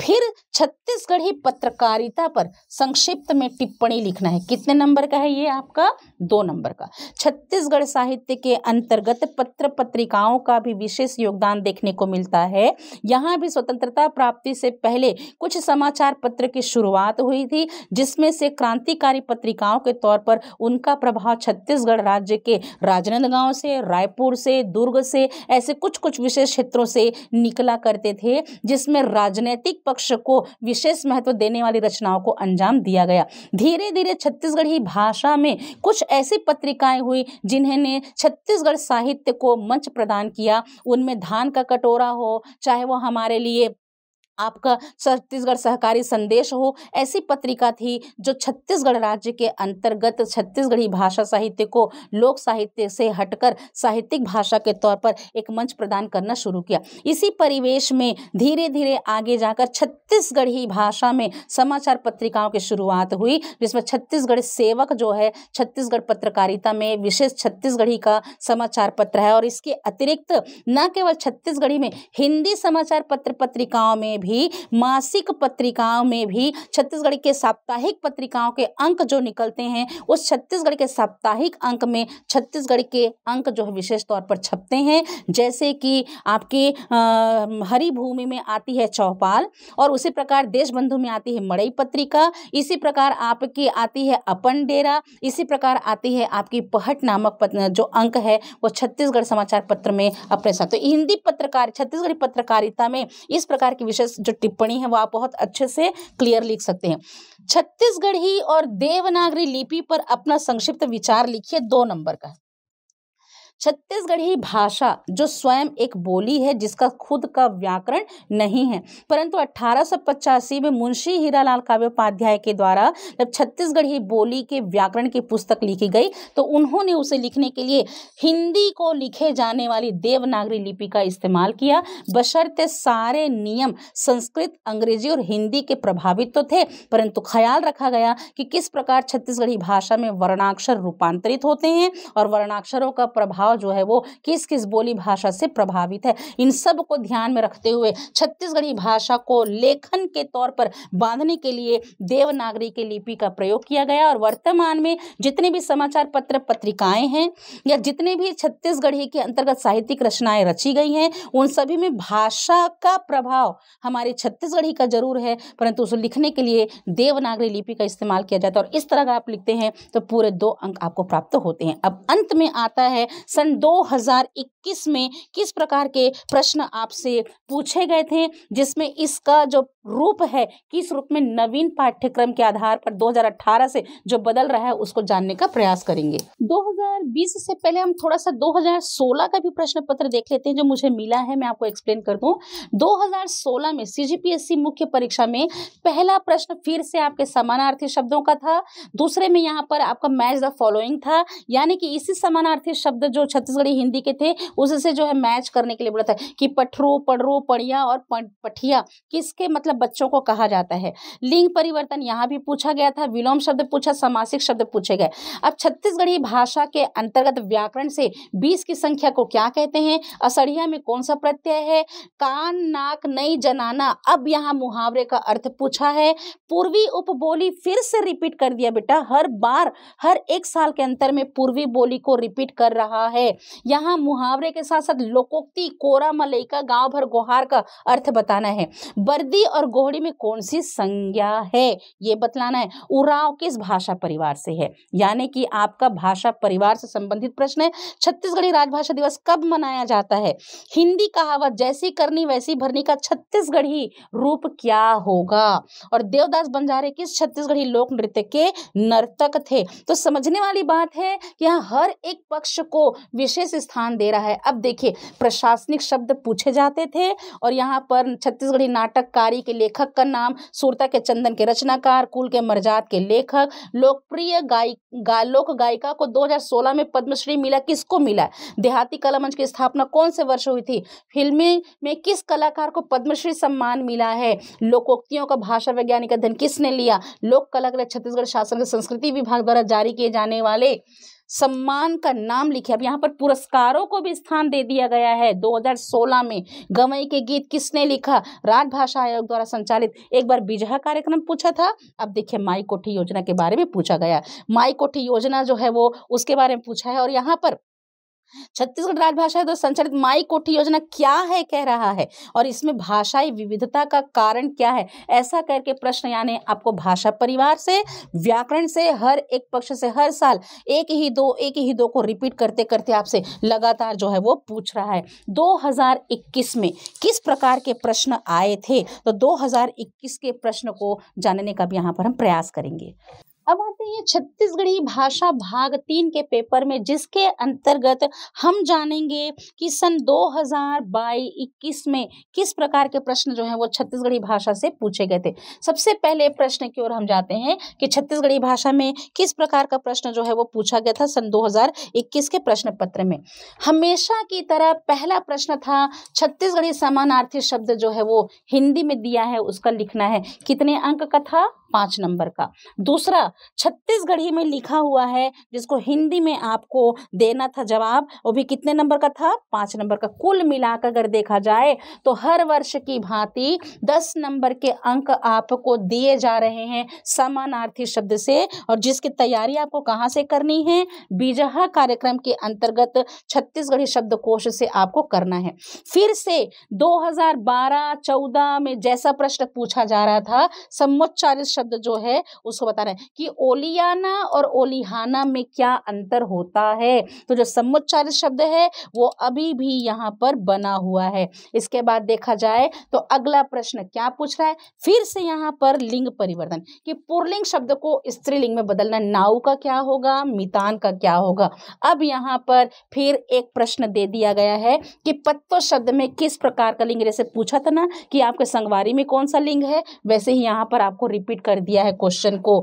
फिर छत्तीसगढ़ी पत्रकारिता पर संक्षिप्त में टिप्पणी लिखना है कितने नंबर का है ये आप आपका दो नंबर का छत्तीसगढ़ साहित्य के अंतर्गत पत्र पत्रिकाओं का भी विशेष योगदान देखने को मिलता है यहाँ भी स्वतंत्रता प्राप्ति से पहले कुछ समाचार पत्र की शुरुआत हुई थी जिसमें से क्रांतिकारी पत्रिकाओं के तौर पर उनका प्रभाव छत्तीसगढ़ राज्य के राजनांदगांव से रायपुर से दुर्ग से ऐसे कुछ कुछ विशेष क्षेत्रों से निकला करते थे जिसमें राजनैतिक पक्ष को विशेष महत्व देने वाली रचनाओं को अंजाम दिया गया धीरे धीरे छत्तीसगढ़ी भाषा में कुछ ऐसी पत्रिकाएं हुई जिन्होंने छत्तीसगढ़ साहित्य को मंच प्रदान किया उनमें धान का कटोरा हो चाहे वो हमारे लिए आपका छत्तीसगढ़ सहकारी संदेश हो ऐसी पत्रिका थी जो छत्तीसगढ़ राज्य के अंतर्गत छत्तीसगढ़ी भाषा साहित्य को लोक साहित्य से हटकर साहित्यिक भाषा के तौर पर एक मंच प्रदान करना शुरू किया इसी परिवेश में धीरे धीरे आगे जाकर छत्तीसगढ़ी भाषा में समाचार पत्रिकाओं की शुरुआत हुई जिसमें छत्तीसगढ़ सेवक जो है छत्तीसगढ़ पत्रकारिता में विशेष छत्तीसगढ़ी का समाचार पत्र है और इसके अतिरिक्त न केवल छत्तीसगढ़ी में हिंदी समाचार पत्र पत्रिकाओं में भी भी मासिक पत्रिकाओं में भी छत्तीसगढ़ के साप्ताहिक पत्रिकाओं के अंक जो निकलते हैं उस छत्तीसगढ़ के साप्ताहिक अंक में छत्तीसगढ़ के अंक जो है विशेष तौर पर छपते हैं जैसे कि आपके हरी भूमि में आती है चौपाल और उसी प्रकार देशबंधु में आती है मड़ई पत्रिका इसी प्रकार आपकी आती है अपन डेरा इसी प्रकार आती है आपकी पहट नामक जो अंक है वो छत्तीसगढ़ समाचार पत्र में अपने साथ तो हिंदी पत्रकार छत्तीसगढ़ी पत्रकारिता में इस प्रकार की विशेष जो टिप्पणी है वो आप बहुत अच्छे से क्लियर लिख सकते हैं छत्तीसगढ़ी और देवनागरी लिपि पर अपना संक्षिप्त विचार लिखिए दो नंबर का छत्तीसगढ़ी भाषा जो स्वयं एक बोली है जिसका खुद का व्याकरण नहीं है परंतु अठारह में मुंशी हीरालाल काव्योपाध्याय के द्वारा जब छत्तीसगढ़ी बोली के व्याकरण की पुस्तक लिखी गई तो उन्होंने उसे लिखने के लिए हिंदी को लिखे जाने वाली देवनागरी लिपि का इस्तेमाल किया बशर्ते सारे नियम संस्कृत अंग्रेजी और हिंदी के प्रभावित तो थे परंतु ख्याल रखा गया कि किस प्रकार छत्तीसगढ़ी भाषा में वर्णाक्षर रूपांतरित होते हैं और वर्णाक्षरों का प्रभाव भाव जो है वो किस किस बोली भाषा से प्रभावित है इन सब को ध्यान में रखते हुए छत्तीसगढ़ी भाषा को लेखन के तौर पर बांधने के लिए देवनागरी के लिपि का प्रयोग किया गया और वर्तमान में जितने भी समाचार पत्र पत्रिकाएं हैं या जितने भी छत्तीसगढ़ी के अंतर्गत साहित्यिक रचनाएं रची गई हैं उन सभी में भाषा का प्रभाव हमारे छत्तीसगढ़ी का जरूर है परंतु उसे लिखने के लिए देवनागरी लिपि का इस्तेमाल किया जाता है और इस तरह अगर आप लिखते हैं तो पूरे दो अंक आपको प्राप्त होते हैं अब अंत में आता है सन 2021 में किस प्रकार के प्रश्न आपसे पूछे गए थे जिसमें इसका जो रूप है किस रूप में नवीन पाठ्यक्रम के आधार पर 2018 से जो बदल रहा है उसको जानने का प्रयास करेंगे 2020 से पहले हम थोड़ा सा 2016 का भी प्रश्न पत्र देख लेते हैं जो मुझे मिला है मैं आपको एक्सप्लेन कर दूं 2016 में सीजीपीएससी मुख्य परीक्षा में पहला प्रश्न फिर से आपके समानार्थी शब्दों का था दूसरे में यहाँ पर आपका मैच द फॉलोइंग था यानी कि इसी समानार्थी शब्द जो छत्तीसगढ़ी हिंदी के थे उससे जो है मैच करने के लिए बोला था कि पठरू पड़रू पढ़िया और पठिया किसके मतलब बच्चों को कहा जाता है लिंग परिवर्तन यहाँ भी पूछा गया था विलोम शब्द पूछा समासिक शब्द पूछे गए अब छत्तीसगढ़ी भाषा के अंतर्गत व्याकरण से बीस की संख्या को क्या कहते हैं असढ़िया में कौन सा प्रत्यय है कान नाक नई जनाना अब यहाँ मुहावरे का अर्थ पूछा है पूर्वी उपबोली फिर से रिपीट कर दिया बेटा हर बार हर एक साल के अंतर में पूर्वी बोली को रिपीट कर रहा है है यहाँ मुहावरे के साथ साथ लोकोक्ति कोरा मलई का गाँव भर गुहार का अर्थ बताना है बर्दी और गोहड़ी में कौन सी संज्ञा है ये बतलाना है उराव किस भाषा परिवार से है यानी कि आपका भाषा परिवार से संबंधित प्रश्न है छत्तीसगढ़ी राजभाषा दिवस कब मनाया जाता है हिंदी कहावत जैसी करनी वैसी भरनी का छत्तीसगढ़ी रूप क्या होगा और देवदास बंजारे किस छत्तीसगढ़ी लोक नृत्य के नर्तक थे तो समझने वाली बात है कि हर एक पक्ष को विशेष स्थान दे रहा है अब देखिए प्रशासनिक शब्द पूछे जाते थे और यहाँ पर छत्तीसगढ़ी नाटककारी के लेखक का नाम सुरता के चंदन के रचनाकार कुल के मर्जात के लेखक लोकप्रिय गायिक गा, लोक गायिका को 2016 में पद्मश्री मिला किसको मिला देहाती कला मंच की स्थापना कौन से वर्ष हुई थी फिल्में में किस कलाकार को पद्मश्री सम्मान मिला है लोकोक्तियों का भाषा वैज्ञानिक अध्ययन किसने लिया लोक कला के लिए छत्तीसगढ़ शासन के संस्कृति विभाग द्वारा जारी किए जाने वाले सम्मान का नाम लिखे अब यहाँ पर पुरस्कारों को भी स्थान दे दिया गया है 2016 में गवई के गीत किसने लिखा राजभाषा आयोग द्वारा संचालित एक बार बिजह कार्यक्रम पूछा था अब देखिए माई कोठी योजना के बारे में पूछा गया माई कोठी योजना जो है वो उसके बारे में पूछा है और यहाँ पर छत्तीसगढ़ राजभाषा है तो संचालित माई कोठी योजना क्या है कह रहा है और इसमें भाषाई विविधता का कारण क्या है ऐसा करके प्रश्न यानी आपको भाषा परिवार से व्याकरण से हर एक पक्ष से हर साल एक ही दो एक ही दो को रिपीट करते करते आपसे लगातार जो है वो पूछ रहा है 2021 में किस प्रकार के प्रश्न आए थे तो 2021 के प्रश्न को जानने का भी यहाँ पर हम प्रयास करेंगे अब आते हैं छत्तीसगढ़ी भाषा भाग तीन के पेपर में जिसके अंतर्गत हम जानेंगे कि सन 2022-21 में किस प्रकार के प्रश्न जो हैं वो छत्तीसगढ़ी भाषा से पूछे गए थे सबसे पहले प्रश्न की ओर हम जाते हैं कि छत्तीसगढ़ी भाषा में किस प्रकार का प्रश्न जो है वो पूछा गया था सन 2021 के प्रश्न पत्र में हमेशा की तरह पहला प्रश्न था छत्तीसगढ़ी समानार्थी शब्द जो है वो हिंदी में दिया है उसका लिखना है कितने अंक का था पाँच नंबर का दूसरा छत्तीसगढ़ी में लिखा हुआ है जिसको हिंदी में आपको देना था जवाब वो भी कितने नंबर का था पाँच नंबर का कुल मिलाकर अगर देखा जाए तो हर वर्ष की भांति दस नंबर के अंक आपको दिए जा रहे हैं समानार्थी शब्द से और जिसकी तैयारी आपको कहाँ से करनी है बीजहा कार्यक्रम के अंतर्गत छत्तीसगढ़ी कोश से आपको करना है फिर से 2012-14 में जैसा प्रश्न पूछा जा रहा था समोच्चारित शब्द जो है उसको बता रहे हैं कि ओलियाना और ओलिहाना में क्या अंतर होता है तो जो समुच्चारित शब्द है वो अभी भी यहाँ पर बना हुआ है इसके बाद देखा जाए तो अगला प्रश्न क्या पूछ रहा है फिर से यहाँ पर लिंग परिवर्तन कि पुरलिंग शब्द को स्त्रीलिंग में बदलना नाव का क्या होगा मितान का क्या होगा अब यहाँ पर फिर एक प्रश्न दे दिया गया है कि पत्तो शब्द में किस प्रकार का लिंग जैसे पूछा था ना कि आपके संगवारी में कौन सा लिंग है वैसे ही यहाँ पर आपको रिपीट कर दिया है क्वेश्चन को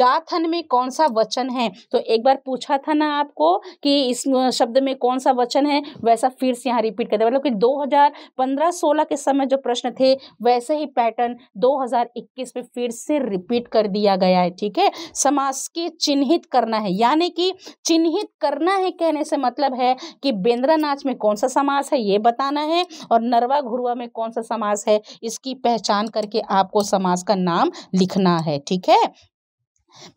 जाथन में कौन सा वचन है तो एक बार पूछा था ना आपको कि इस शब्द में कौन सा वचन है वैसा फिर से यहाँ रिपीट कर दिया मतलब कि 2015-16 के समय जो प्रश्न थे वैसे ही पैटर्न 2021 में फिर से रिपीट कर दिया गया है ठीक है समाज के चिन्हित करना है यानी कि चिन्हित करना है कहने से मतलब है कि बेंद्रा नाच में कौन सा समाज है ये बताना है और नरवा घुरुआ में कौन सा समाज है इसकी पहचान करके आपको समाज का नाम लिखना है ठीक है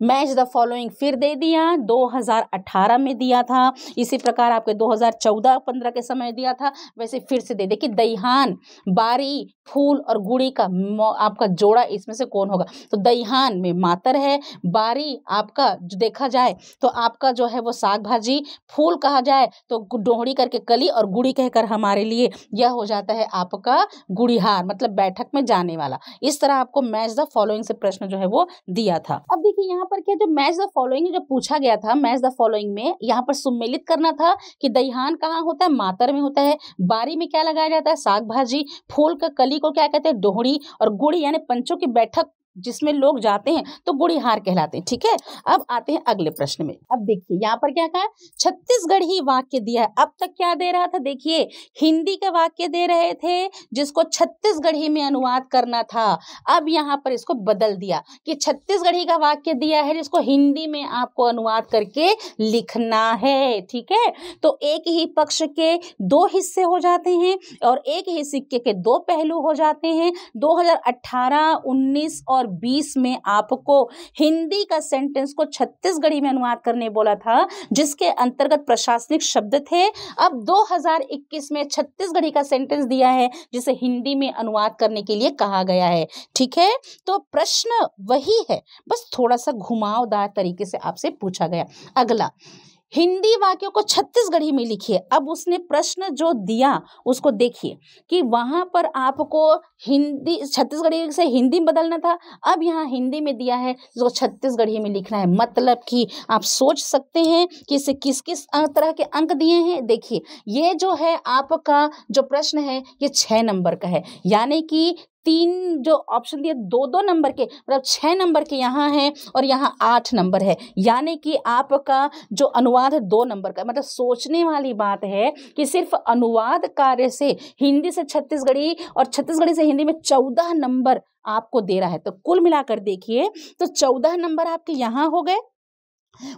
मैच द फॉलोइंग फिर दे दिया 2018 में दिया था इसी प्रकार आपके 2014-15 के समय दिया था वैसे फिर से दे देखिए दहीहान बारी फूल और गुड़ी का आपका जोड़ा इसमें से कौन होगा तो दहान में मातर है बारी आपका देखा जाए तो आपका जो है वो साग भाजी फूल कहा जाए तो डोहड़ी करके कली और गुड़ी कहकर हमारे लिए यह हो जाता है आपका गुड़िहार मतलब बैठक में जाने वाला इस तरह आपको मैच द फॉलोइंग से प्रश्न जो है वो दिया था अब देखिए यहाँ पर क्या जो मैच द फॉलोइंग जो पूछा गया था मैच द फॉलोइंग में यहाँ पर सुमेलित करना था कि दहान कहाँ होता है मातर में होता है बारी में क्या लगाया जाता है साग भाजी फूल का कली को क्या कहते हैं डोहड़ी और गुड़ी यानी पंचों की बैठक जिसमें लोग जाते हैं तो गुड़ीहार कहलाते हैं ठीक है अब आते हैं अगले प्रश्न में अब देखिए यहाँ पर क्या कहा छत्तीसगढ़ ही वाक्य दिया है अब तक क्या दे रहा था देखिए हिंदी का वाक्य दे रहे थे जिसको छत्तीसगढ़ी में अनुवाद करना था अब यहाँ पर इसको बदल दिया कि छत्तीसगढ़ी का वाक्य दिया है जिसको हिंदी में आपको अनुवाद करके लिखना है ठीक है तो एक ही पक्ष के दो हिस्से हो जाते हैं और एक ही सिक्के के दो पहलू हो जाते हैं दो हजार और 2020 में आपको हिंदी का सेंटेंस को छत्तीसगढ़ी में अनुवाद करने बोला था जिसके अंतर्गत प्रशासनिक शब्द थे अब 2021 में छत्तीसगढ़ी का सेंटेंस दिया है जिसे हिंदी में अनुवाद करने के लिए कहा गया है ठीक है तो प्रश्न वही है बस थोड़ा सा घुमावदार तरीके से आपसे पूछा गया अगला हिंदी वाक्यों को छत्तीसगढ़ी में लिखिए अब उसने प्रश्न जो दिया उसको देखिए कि वहाँ पर आपको हिंदी छत्तीसगढ़ी से हिंदी में बदलना था अब यहाँ हिंदी में दिया है जो छत्तीसगढ़ी में लिखना है मतलब कि आप सोच सकते हैं कि इसे किस किस तरह के अंक दिए हैं देखिए ये जो है आपका जो प्रश्न है ये छः नंबर का है यानी कि तीन जो ऑप्शन दिए दो दो नंबर के मतलब छः नंबर के यहाँ हैं और यहाँ आठ नंबर है यानी कि आपका जो अनुवाद है दो नंबर का मतलब सोचने वाली बात है कि सिर्फ अनुवाद कार्य से हिंदी से छत्तीसगढ़ी और छत्तीसगढ़ी से हिंदी में चौदह नंबर आपको दे रहा है तो कुल मिलाकर देखिए तो चौदह नंबर आपके यहाँ हो गए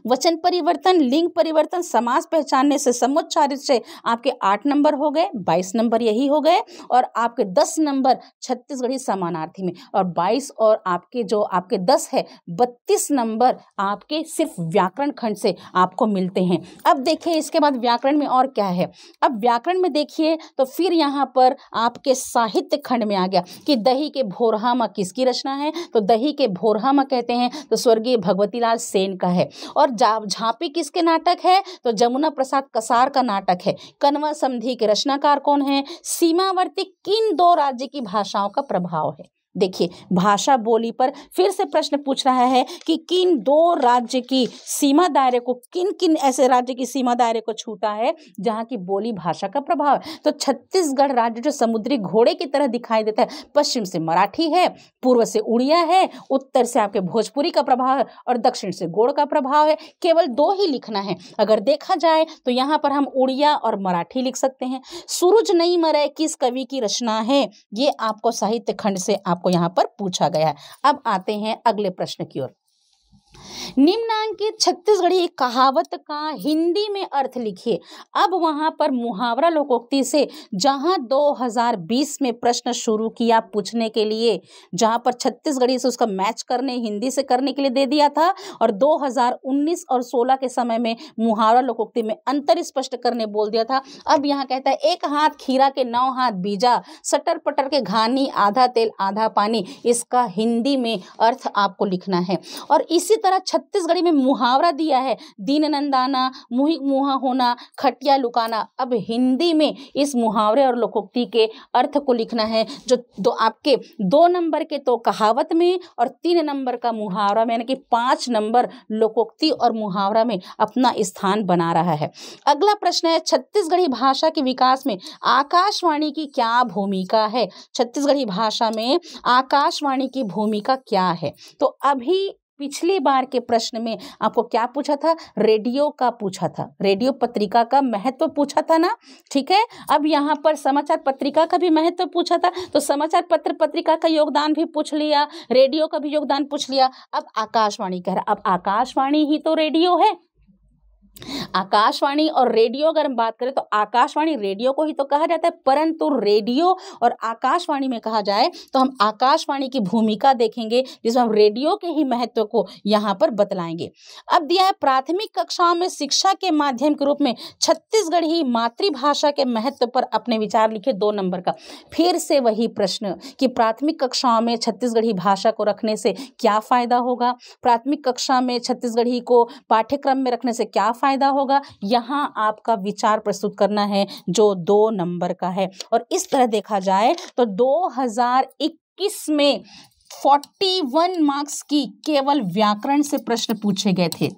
वचन परिवर्तन लिंग परिवर्तन समाज पहचानने से समुच्चारित से आपके आठ नंबर हो गए बाईस नंबर यही हो गए और आपके दस नंबर छत्तीसगढ़ी समानार्थी में और बाईस और आपके जो आपके दस है बत्तीस नंबर आपके सिर्फ व्याकरण खंड से आपको मिलते हैं अब देखिए इसके बाद व्याकरण में और क्या है अब व्याकरण में देखिए तो फिर यहाँ पर आपके साहित्य खंड में आ गया कि दही के भोरहामा किसकी रचना है तो दही के भोरहामा कहते हैं तो स्वर्गीय भगवतीलाल सेन का है और झांपी किसके नाटक है तो जमुना प्रसाद कसार का नाटक है कन्वा संधि के रचनाकार कौन है सीमावर्ती किन दो राज्य की भाषाओं का प्रभाव है देखिए भाषा बोली पर फिर से प्रश्न पूछ रहा है कि किन दो राज्य की सीमा दायरे को किन किन ऐसे राज्य की सीमा दायरे को छूटा है जहाँ की बोली भाषा का प्रभाव है तो छत्तीसगढ़ राज्य जो समुद्री घोड़े की तरह दिखाई देता है पश्चिम से मराठी है पूर्व से उड़िया है उत्तर से आपके भोजपुरी का प्रभाव है और दक्षिण से गोड़ का प्रभाव है केवल दो ही लिखना है अगर देखा जाए तो यहाँ पर हम उड़िया और मराठी लिख सकते हैं सूरज नहीं मरे किस कवि की रचना है ये आपको साहित्य खंड से आपको यहाँ पर पूछा गया है अब आते हैं अगले प्रश्न की ओर निम्नांकित छत्तीसगढ़ी कहावत का हिंदी में अर्थ लिखिए अब वहां पर मुहावरा लोकोक्ति से जहां 2020 में प्रश्न शुरू किया पूछने के लिए जहां पर छत्तीसगढ़ी से उसका मैच करने हिंदी से करने के लिए दे दिया था और 2019 और 16 के समय में मुहावरा लोकोक्ति में अंतर स्पष्ट करने बोल दिया था अब यहाँ कहता है एक हाथ खीरा के नौ हाथ बीजा सटर पटर के घानी आधा तेल आधा पानी इसका हिंदी में अर्थ आपको लिखना है और इसी तरह छत्तीसगढ़ी में मुहावरा दिया है दीन नंदाना मुहि मुहा होना खटिया लुकाना अब हिंदी में इस मुहावरे और लोकोक्ति के अर्थ को लिखना है जो दो आपके दो नंबर के तो कहावत में और तीन नंबर का मुहावरा में यानी कि पाँच नंबर लोकोक्ति और मुहावरा में अपना स्थान बना रहा है अगला प्रश्न है छत्तीसगढ़ी भाषा के विकास में आकाशवाणी की क्या भूमिका है छत्तीसगढ़ी भाषा में आकाशवाणी की भूमिका क्या है तो अभी पिछली बार के प्रश्न में आपको क्या पूछा था रेडियो का पूछा था रेडियो पत्रिका का महत्व पूछा था ना ठीक है अब यहाँ पर समाचार पत्रिका का भी महत्व पूछा था तो समाचार पत्र पत्रिका का योगदान भी पूछ लिया रेडियो का भी योगदान पूछ लिया अब आकाशवाणी कह रहा अब आकाशवाणी ही तो रेडियो है आकाशवाणी और रेडियो अगर हम बात करें तो आकाशवाणी रेडियो को ही तो कहा जाता है परंतु रेडियो और आकाशवाणी में कहा जाए तो हम आकाशवाणी की भूमिका देखेंगे जिसमें हम रेडियो के ही महत्व को यहाँ पर बतलाएंगे अब दिया है प्राथमिक कक्षाओं में शिक्षा के माध्यम के रूप में छत्तीसगढ़ ही मातृभाषा के महत्व पर अपने विचार लिखे दो नंबर का फिर से वही प्रश्न कि प्राथमिक कक्षाओं में छत्तीसगढ़ी भाषा को रखने से क्या फ़ायदा होगा प्राथमिक कक्षा में छत्तीसगढ़ी को पाठ्यक्रम में रखने से क्या फ़ायदा फायदा होगा यहाँ आपका विचार प्रस्तुत करना है जो दो नंबर का है और इस तरह देखा जाए तो 2021 में 41 मार्क्स की केवल व्याकरण से प्रश्न पूछे गए थे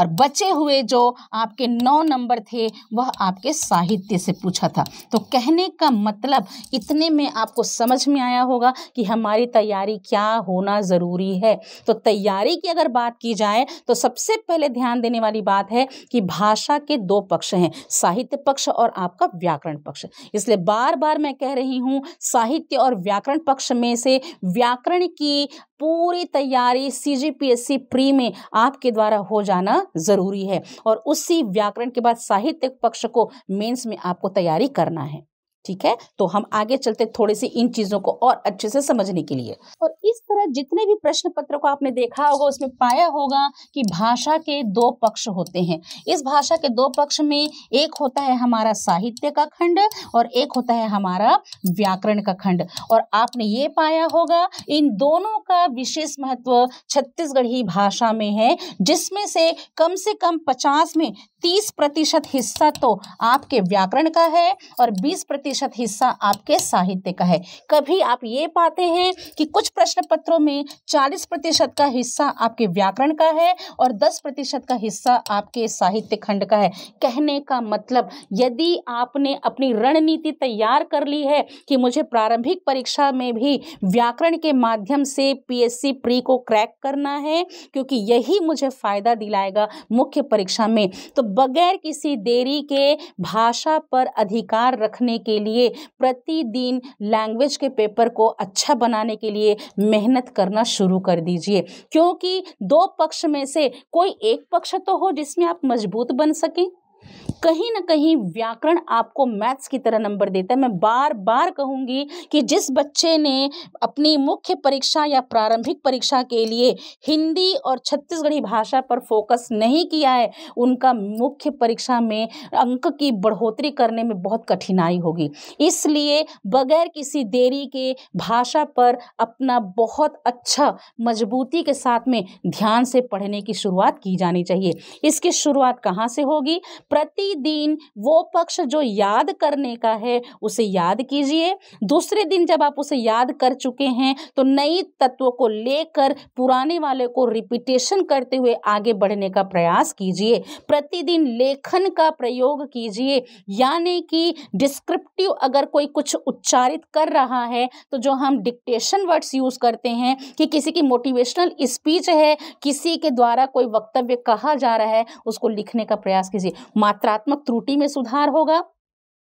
और बचे हुए जो आपके नौ नंबर थे वह आपके साहित्य से पूछा था तो कहने का मतलब इतने में आपको समझ में आया होगा कि हमारी तैयारी क्या होना ज़रूरी है तो तैयारी की अगर बात की जाए तो सबसे पहले ध्यान देने वाली बात है कि भाषा के दो पक्ष हैं साहित्य पक्ष और आपका व्याकरण पक्ष इसलिए बार बार मैं कह रही हूँ साहित्य और व्याकरण पक्ष में से व्याकरण की पूरी तैयारी C G P S C pre में आपके द्वारा हो जाना ज़रूरी है और उसी व्याकरण के बाद साहित्य पक्ष को मेंस में आपको तैयारी करना है ठीक है तो हम आगे चलते थोड़े से इन चीजों को और अच्छे से समझने के लिए और इस तरह जितने भी प्रश्न पत्र को आपने देखा होगा उसमें पाया होगा कि भाषा के दो पक्ष होते हैं इस भाषा के दो पक्ष में एक होता है हमारा साहित्य का खंड और एक होता है हमारा व्याकरण का खंड और आपने ये पाया होगा इन दोनों का विशेष महत्व छत्तीसगढ़ी भाषा में है जिसमें से कम से कम पचास में तीस प्रतिशत हिस्सा तो आपके व्याकरण का है और बीस प्रतिशत प्रतिशत हिस्सा आपके साहित्य का है कभी आप ये पाते हैं कि कुछ प्रश्न पत्रों में चालीस प्रतिशत का हिस्सा आपके व्याकरण का है और दस प्रतिशत का हिस्सा आपके साहित्य खंड का है कहने का मतलब यदि आपने अपनी रणनीति तैयार कर ली है कि मुझे प्रारंभिक परीक्षा में भी व्याकरण के माध्यम से पीएससी प्री को क्रैक करना है क्योंकि यही मुझे फ़ायदा दिलाएगा मुख्य परीक्षा में तो बगैर किसी देरी के भाषा पर अधिकार रखने के लिए लिए प्रतिदिन लैंग्वेज के पेपर को अच्छा बनाने के लिए मेहनत करना शुरू कर दीजिए क्योंकि दो पक्ष में से कोई एक पक्ष तो हो जिसमें आप मजबूत बन सकें कहीं ना कहीं व्याकरण आपको मैथ्स की तरह नंबर देता है मैं बार बार कहूँगी कि जिस बच्चे ने अपनी मुख्य परीक्षा या प्रारंभिक परीक्षा के लिए हिंदी और छत्तीसगढ़ी भाषा पर फोकस नहीं किया है उनका मुख्य परीक्षा में अंक की बढ़ोतरी करने में बहुत कठिनाई होगी इसलिए बगैर किसी देरी के भाषा पर अपना बहुत अच्छा मजबूती के साथ में ध्यान से पढ़ने की शुरुआत की जानी चाहिए इसकी शुरुआत कहाँ से होगी प्रति दिन वो पक्ष जो याद करने का है उसे याद कीजिए दूसरे दिन जब आप उसे याद कर चुके हैं तो नई तत्वों को लेकर पुराने वाले को रिपीटेशन करते हुए आगे बढ़ने का प्रयास कीजिए प्रतिदिन लेखन का प्रयोग कीजिए यानी कि डिस्क्रिप्टिव अगर कोई कुछ उच्चारित कर रहा है तो जो हम डिक्टेशन वर्ड्स यूज़ करते हैं कि किसी की मोटिवेशनल स्पीच है किसी के द्वारा कोई वक्तव्य कहा जा रहा है उसको लिखने का प्रयास कीजिए मात्रा भाषात्मक त्रुटि में सुधार होगा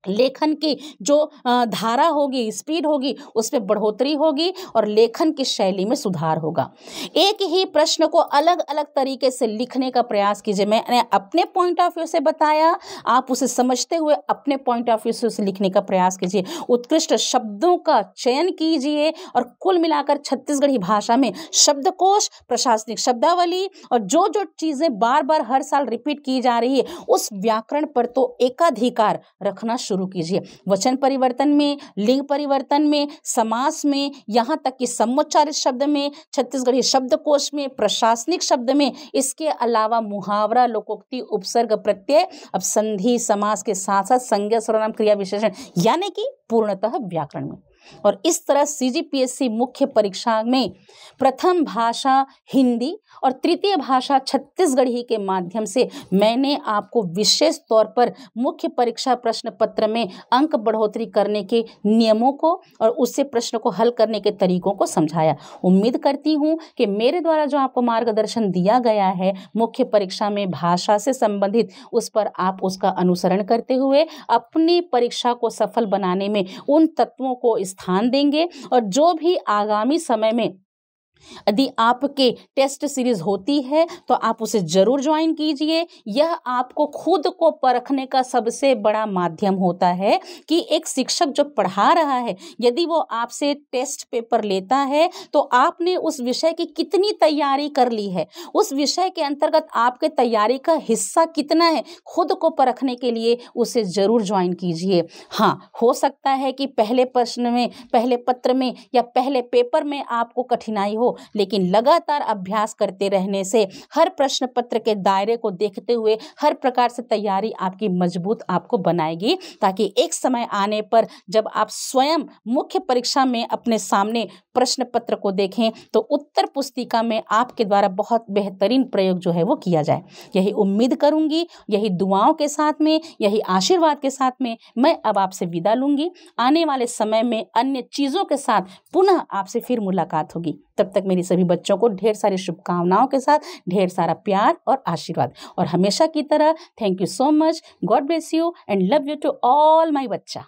लेखन की जो धारा होगी स्पीड होगी उसमें बढ़ोतरी होगी और लेखन की शैली में सुधार होगा एक ही प्रश्न को अलग अलग तरीके से लिखने का प्रयास कीजिए मैंने अपने पॉइंट ऑफ व्यू से बताया आप उसे समझते हुए अपने पॉइंट ऑफ व्यू से उसे लिखने का प्रयास कीजिए उत्कृष्ट शब्दों का चयन कीजिए और कुल मिलाकर छत्तीसगढ़ी भाषा में शब्दकोश प्रशासनिक शब्दावली और जो जो चीज़ें बार बार हर साल रिपीट की जा रही है उस व्याकरण पर तो एकाधिकार रखना शुरू शुरू कीजिए वचन परिवर्तन में लिंग परिवर्तन में समास में यहाँ तक कि समोच्चारित शब्द में छत्तीसगढ़ी शब्दकोश में प्रशासनिक शब्द में इसके अलावा मुहावरा लोकोक्ति उपसर्ग प्रत्यय अब संधि समास के साथ साथ संज्ञा सर्वनाम क्रिया विशेषण यानी कि पूर्णतः व्याकरण में और इस तरह सीजीपीएससी मुख्य परीक्षा में प्रथम भाषा हिंदी और तृतीय भाषा छत्तीसगढ़ी के माध्यम से मैंने आपको विशेष तौर पर मुख्य परीक्षा प्रश्न पत्र में अंक बढ़ोतरी करने के नियमों को और उससे प्रश्न को हल करने के तरीकों को समझाया उम्मीद करती हूँ कि मेरे द्वारा जो आपको मार्गदर्शन दिया गया है मुख्य परीक्षा में भाषा से संबंधित उस पर आप उसका अनुसरण करते हुए अपनी परीक्षा को सफल बनाने में उन तत्वों को इस स्थान देंगे और जो भी आगामी समय में यदि आपके टेस्ट सीरीज होती है तो आप उसे ज़रूर ज्वाइन कीजिए यह आपको खुद को परखने का सबसे बड़ा माध्यम होता है कि एक शिक्षक जो पढ़ा रहा है यदि वो आपसे टेस्ट पेपर लेता है तो आपने उस विषय की कितनी तैयारी कर ली है उस विषय के अंतर्गत आपके तैयारी का हिस्सा कितना है खुद को परखने के लिए उसे ज़रूर ज्वाइन कीजिए हाँ हो सकता है कि पहले प्रश्न में पहले पत्र में या पहले पेपर में आपको कठिनाई हो हो लेकिन लगातार अभ्यास करते रहने से हर प्रश्न पत्र के दायरे को देखते हुए हर प्रकार से तैयारी आपकी मजबूत आपको बनाएगी ताकि एक समय आने पर जब आप स्वयं मुख्य परीक्षा में अपने सामने प्रश्न पत्र को देखें तो उत्तर पुस्तिका में आपके द्वारा बहुत बेहतरीन प्रयोग जो है वो किया जाए यही उम्मीद करूँगी यही दुआओं के साथ में यही आशीर्वाद के साथ में मैं अब आपसे विदा लूँगी आने वाले समय में अन्य चीज़ों के साथ पुनः आपसे फिर मुलाकात होगी तब तक मेरी सभी बच्चों को ढेर सारी शुभकामनाओं के साथ ढेर सारा प्यार और आशीर्वाद और हमेशा की तरह thank you so much God bless you and love you to all my बच्चा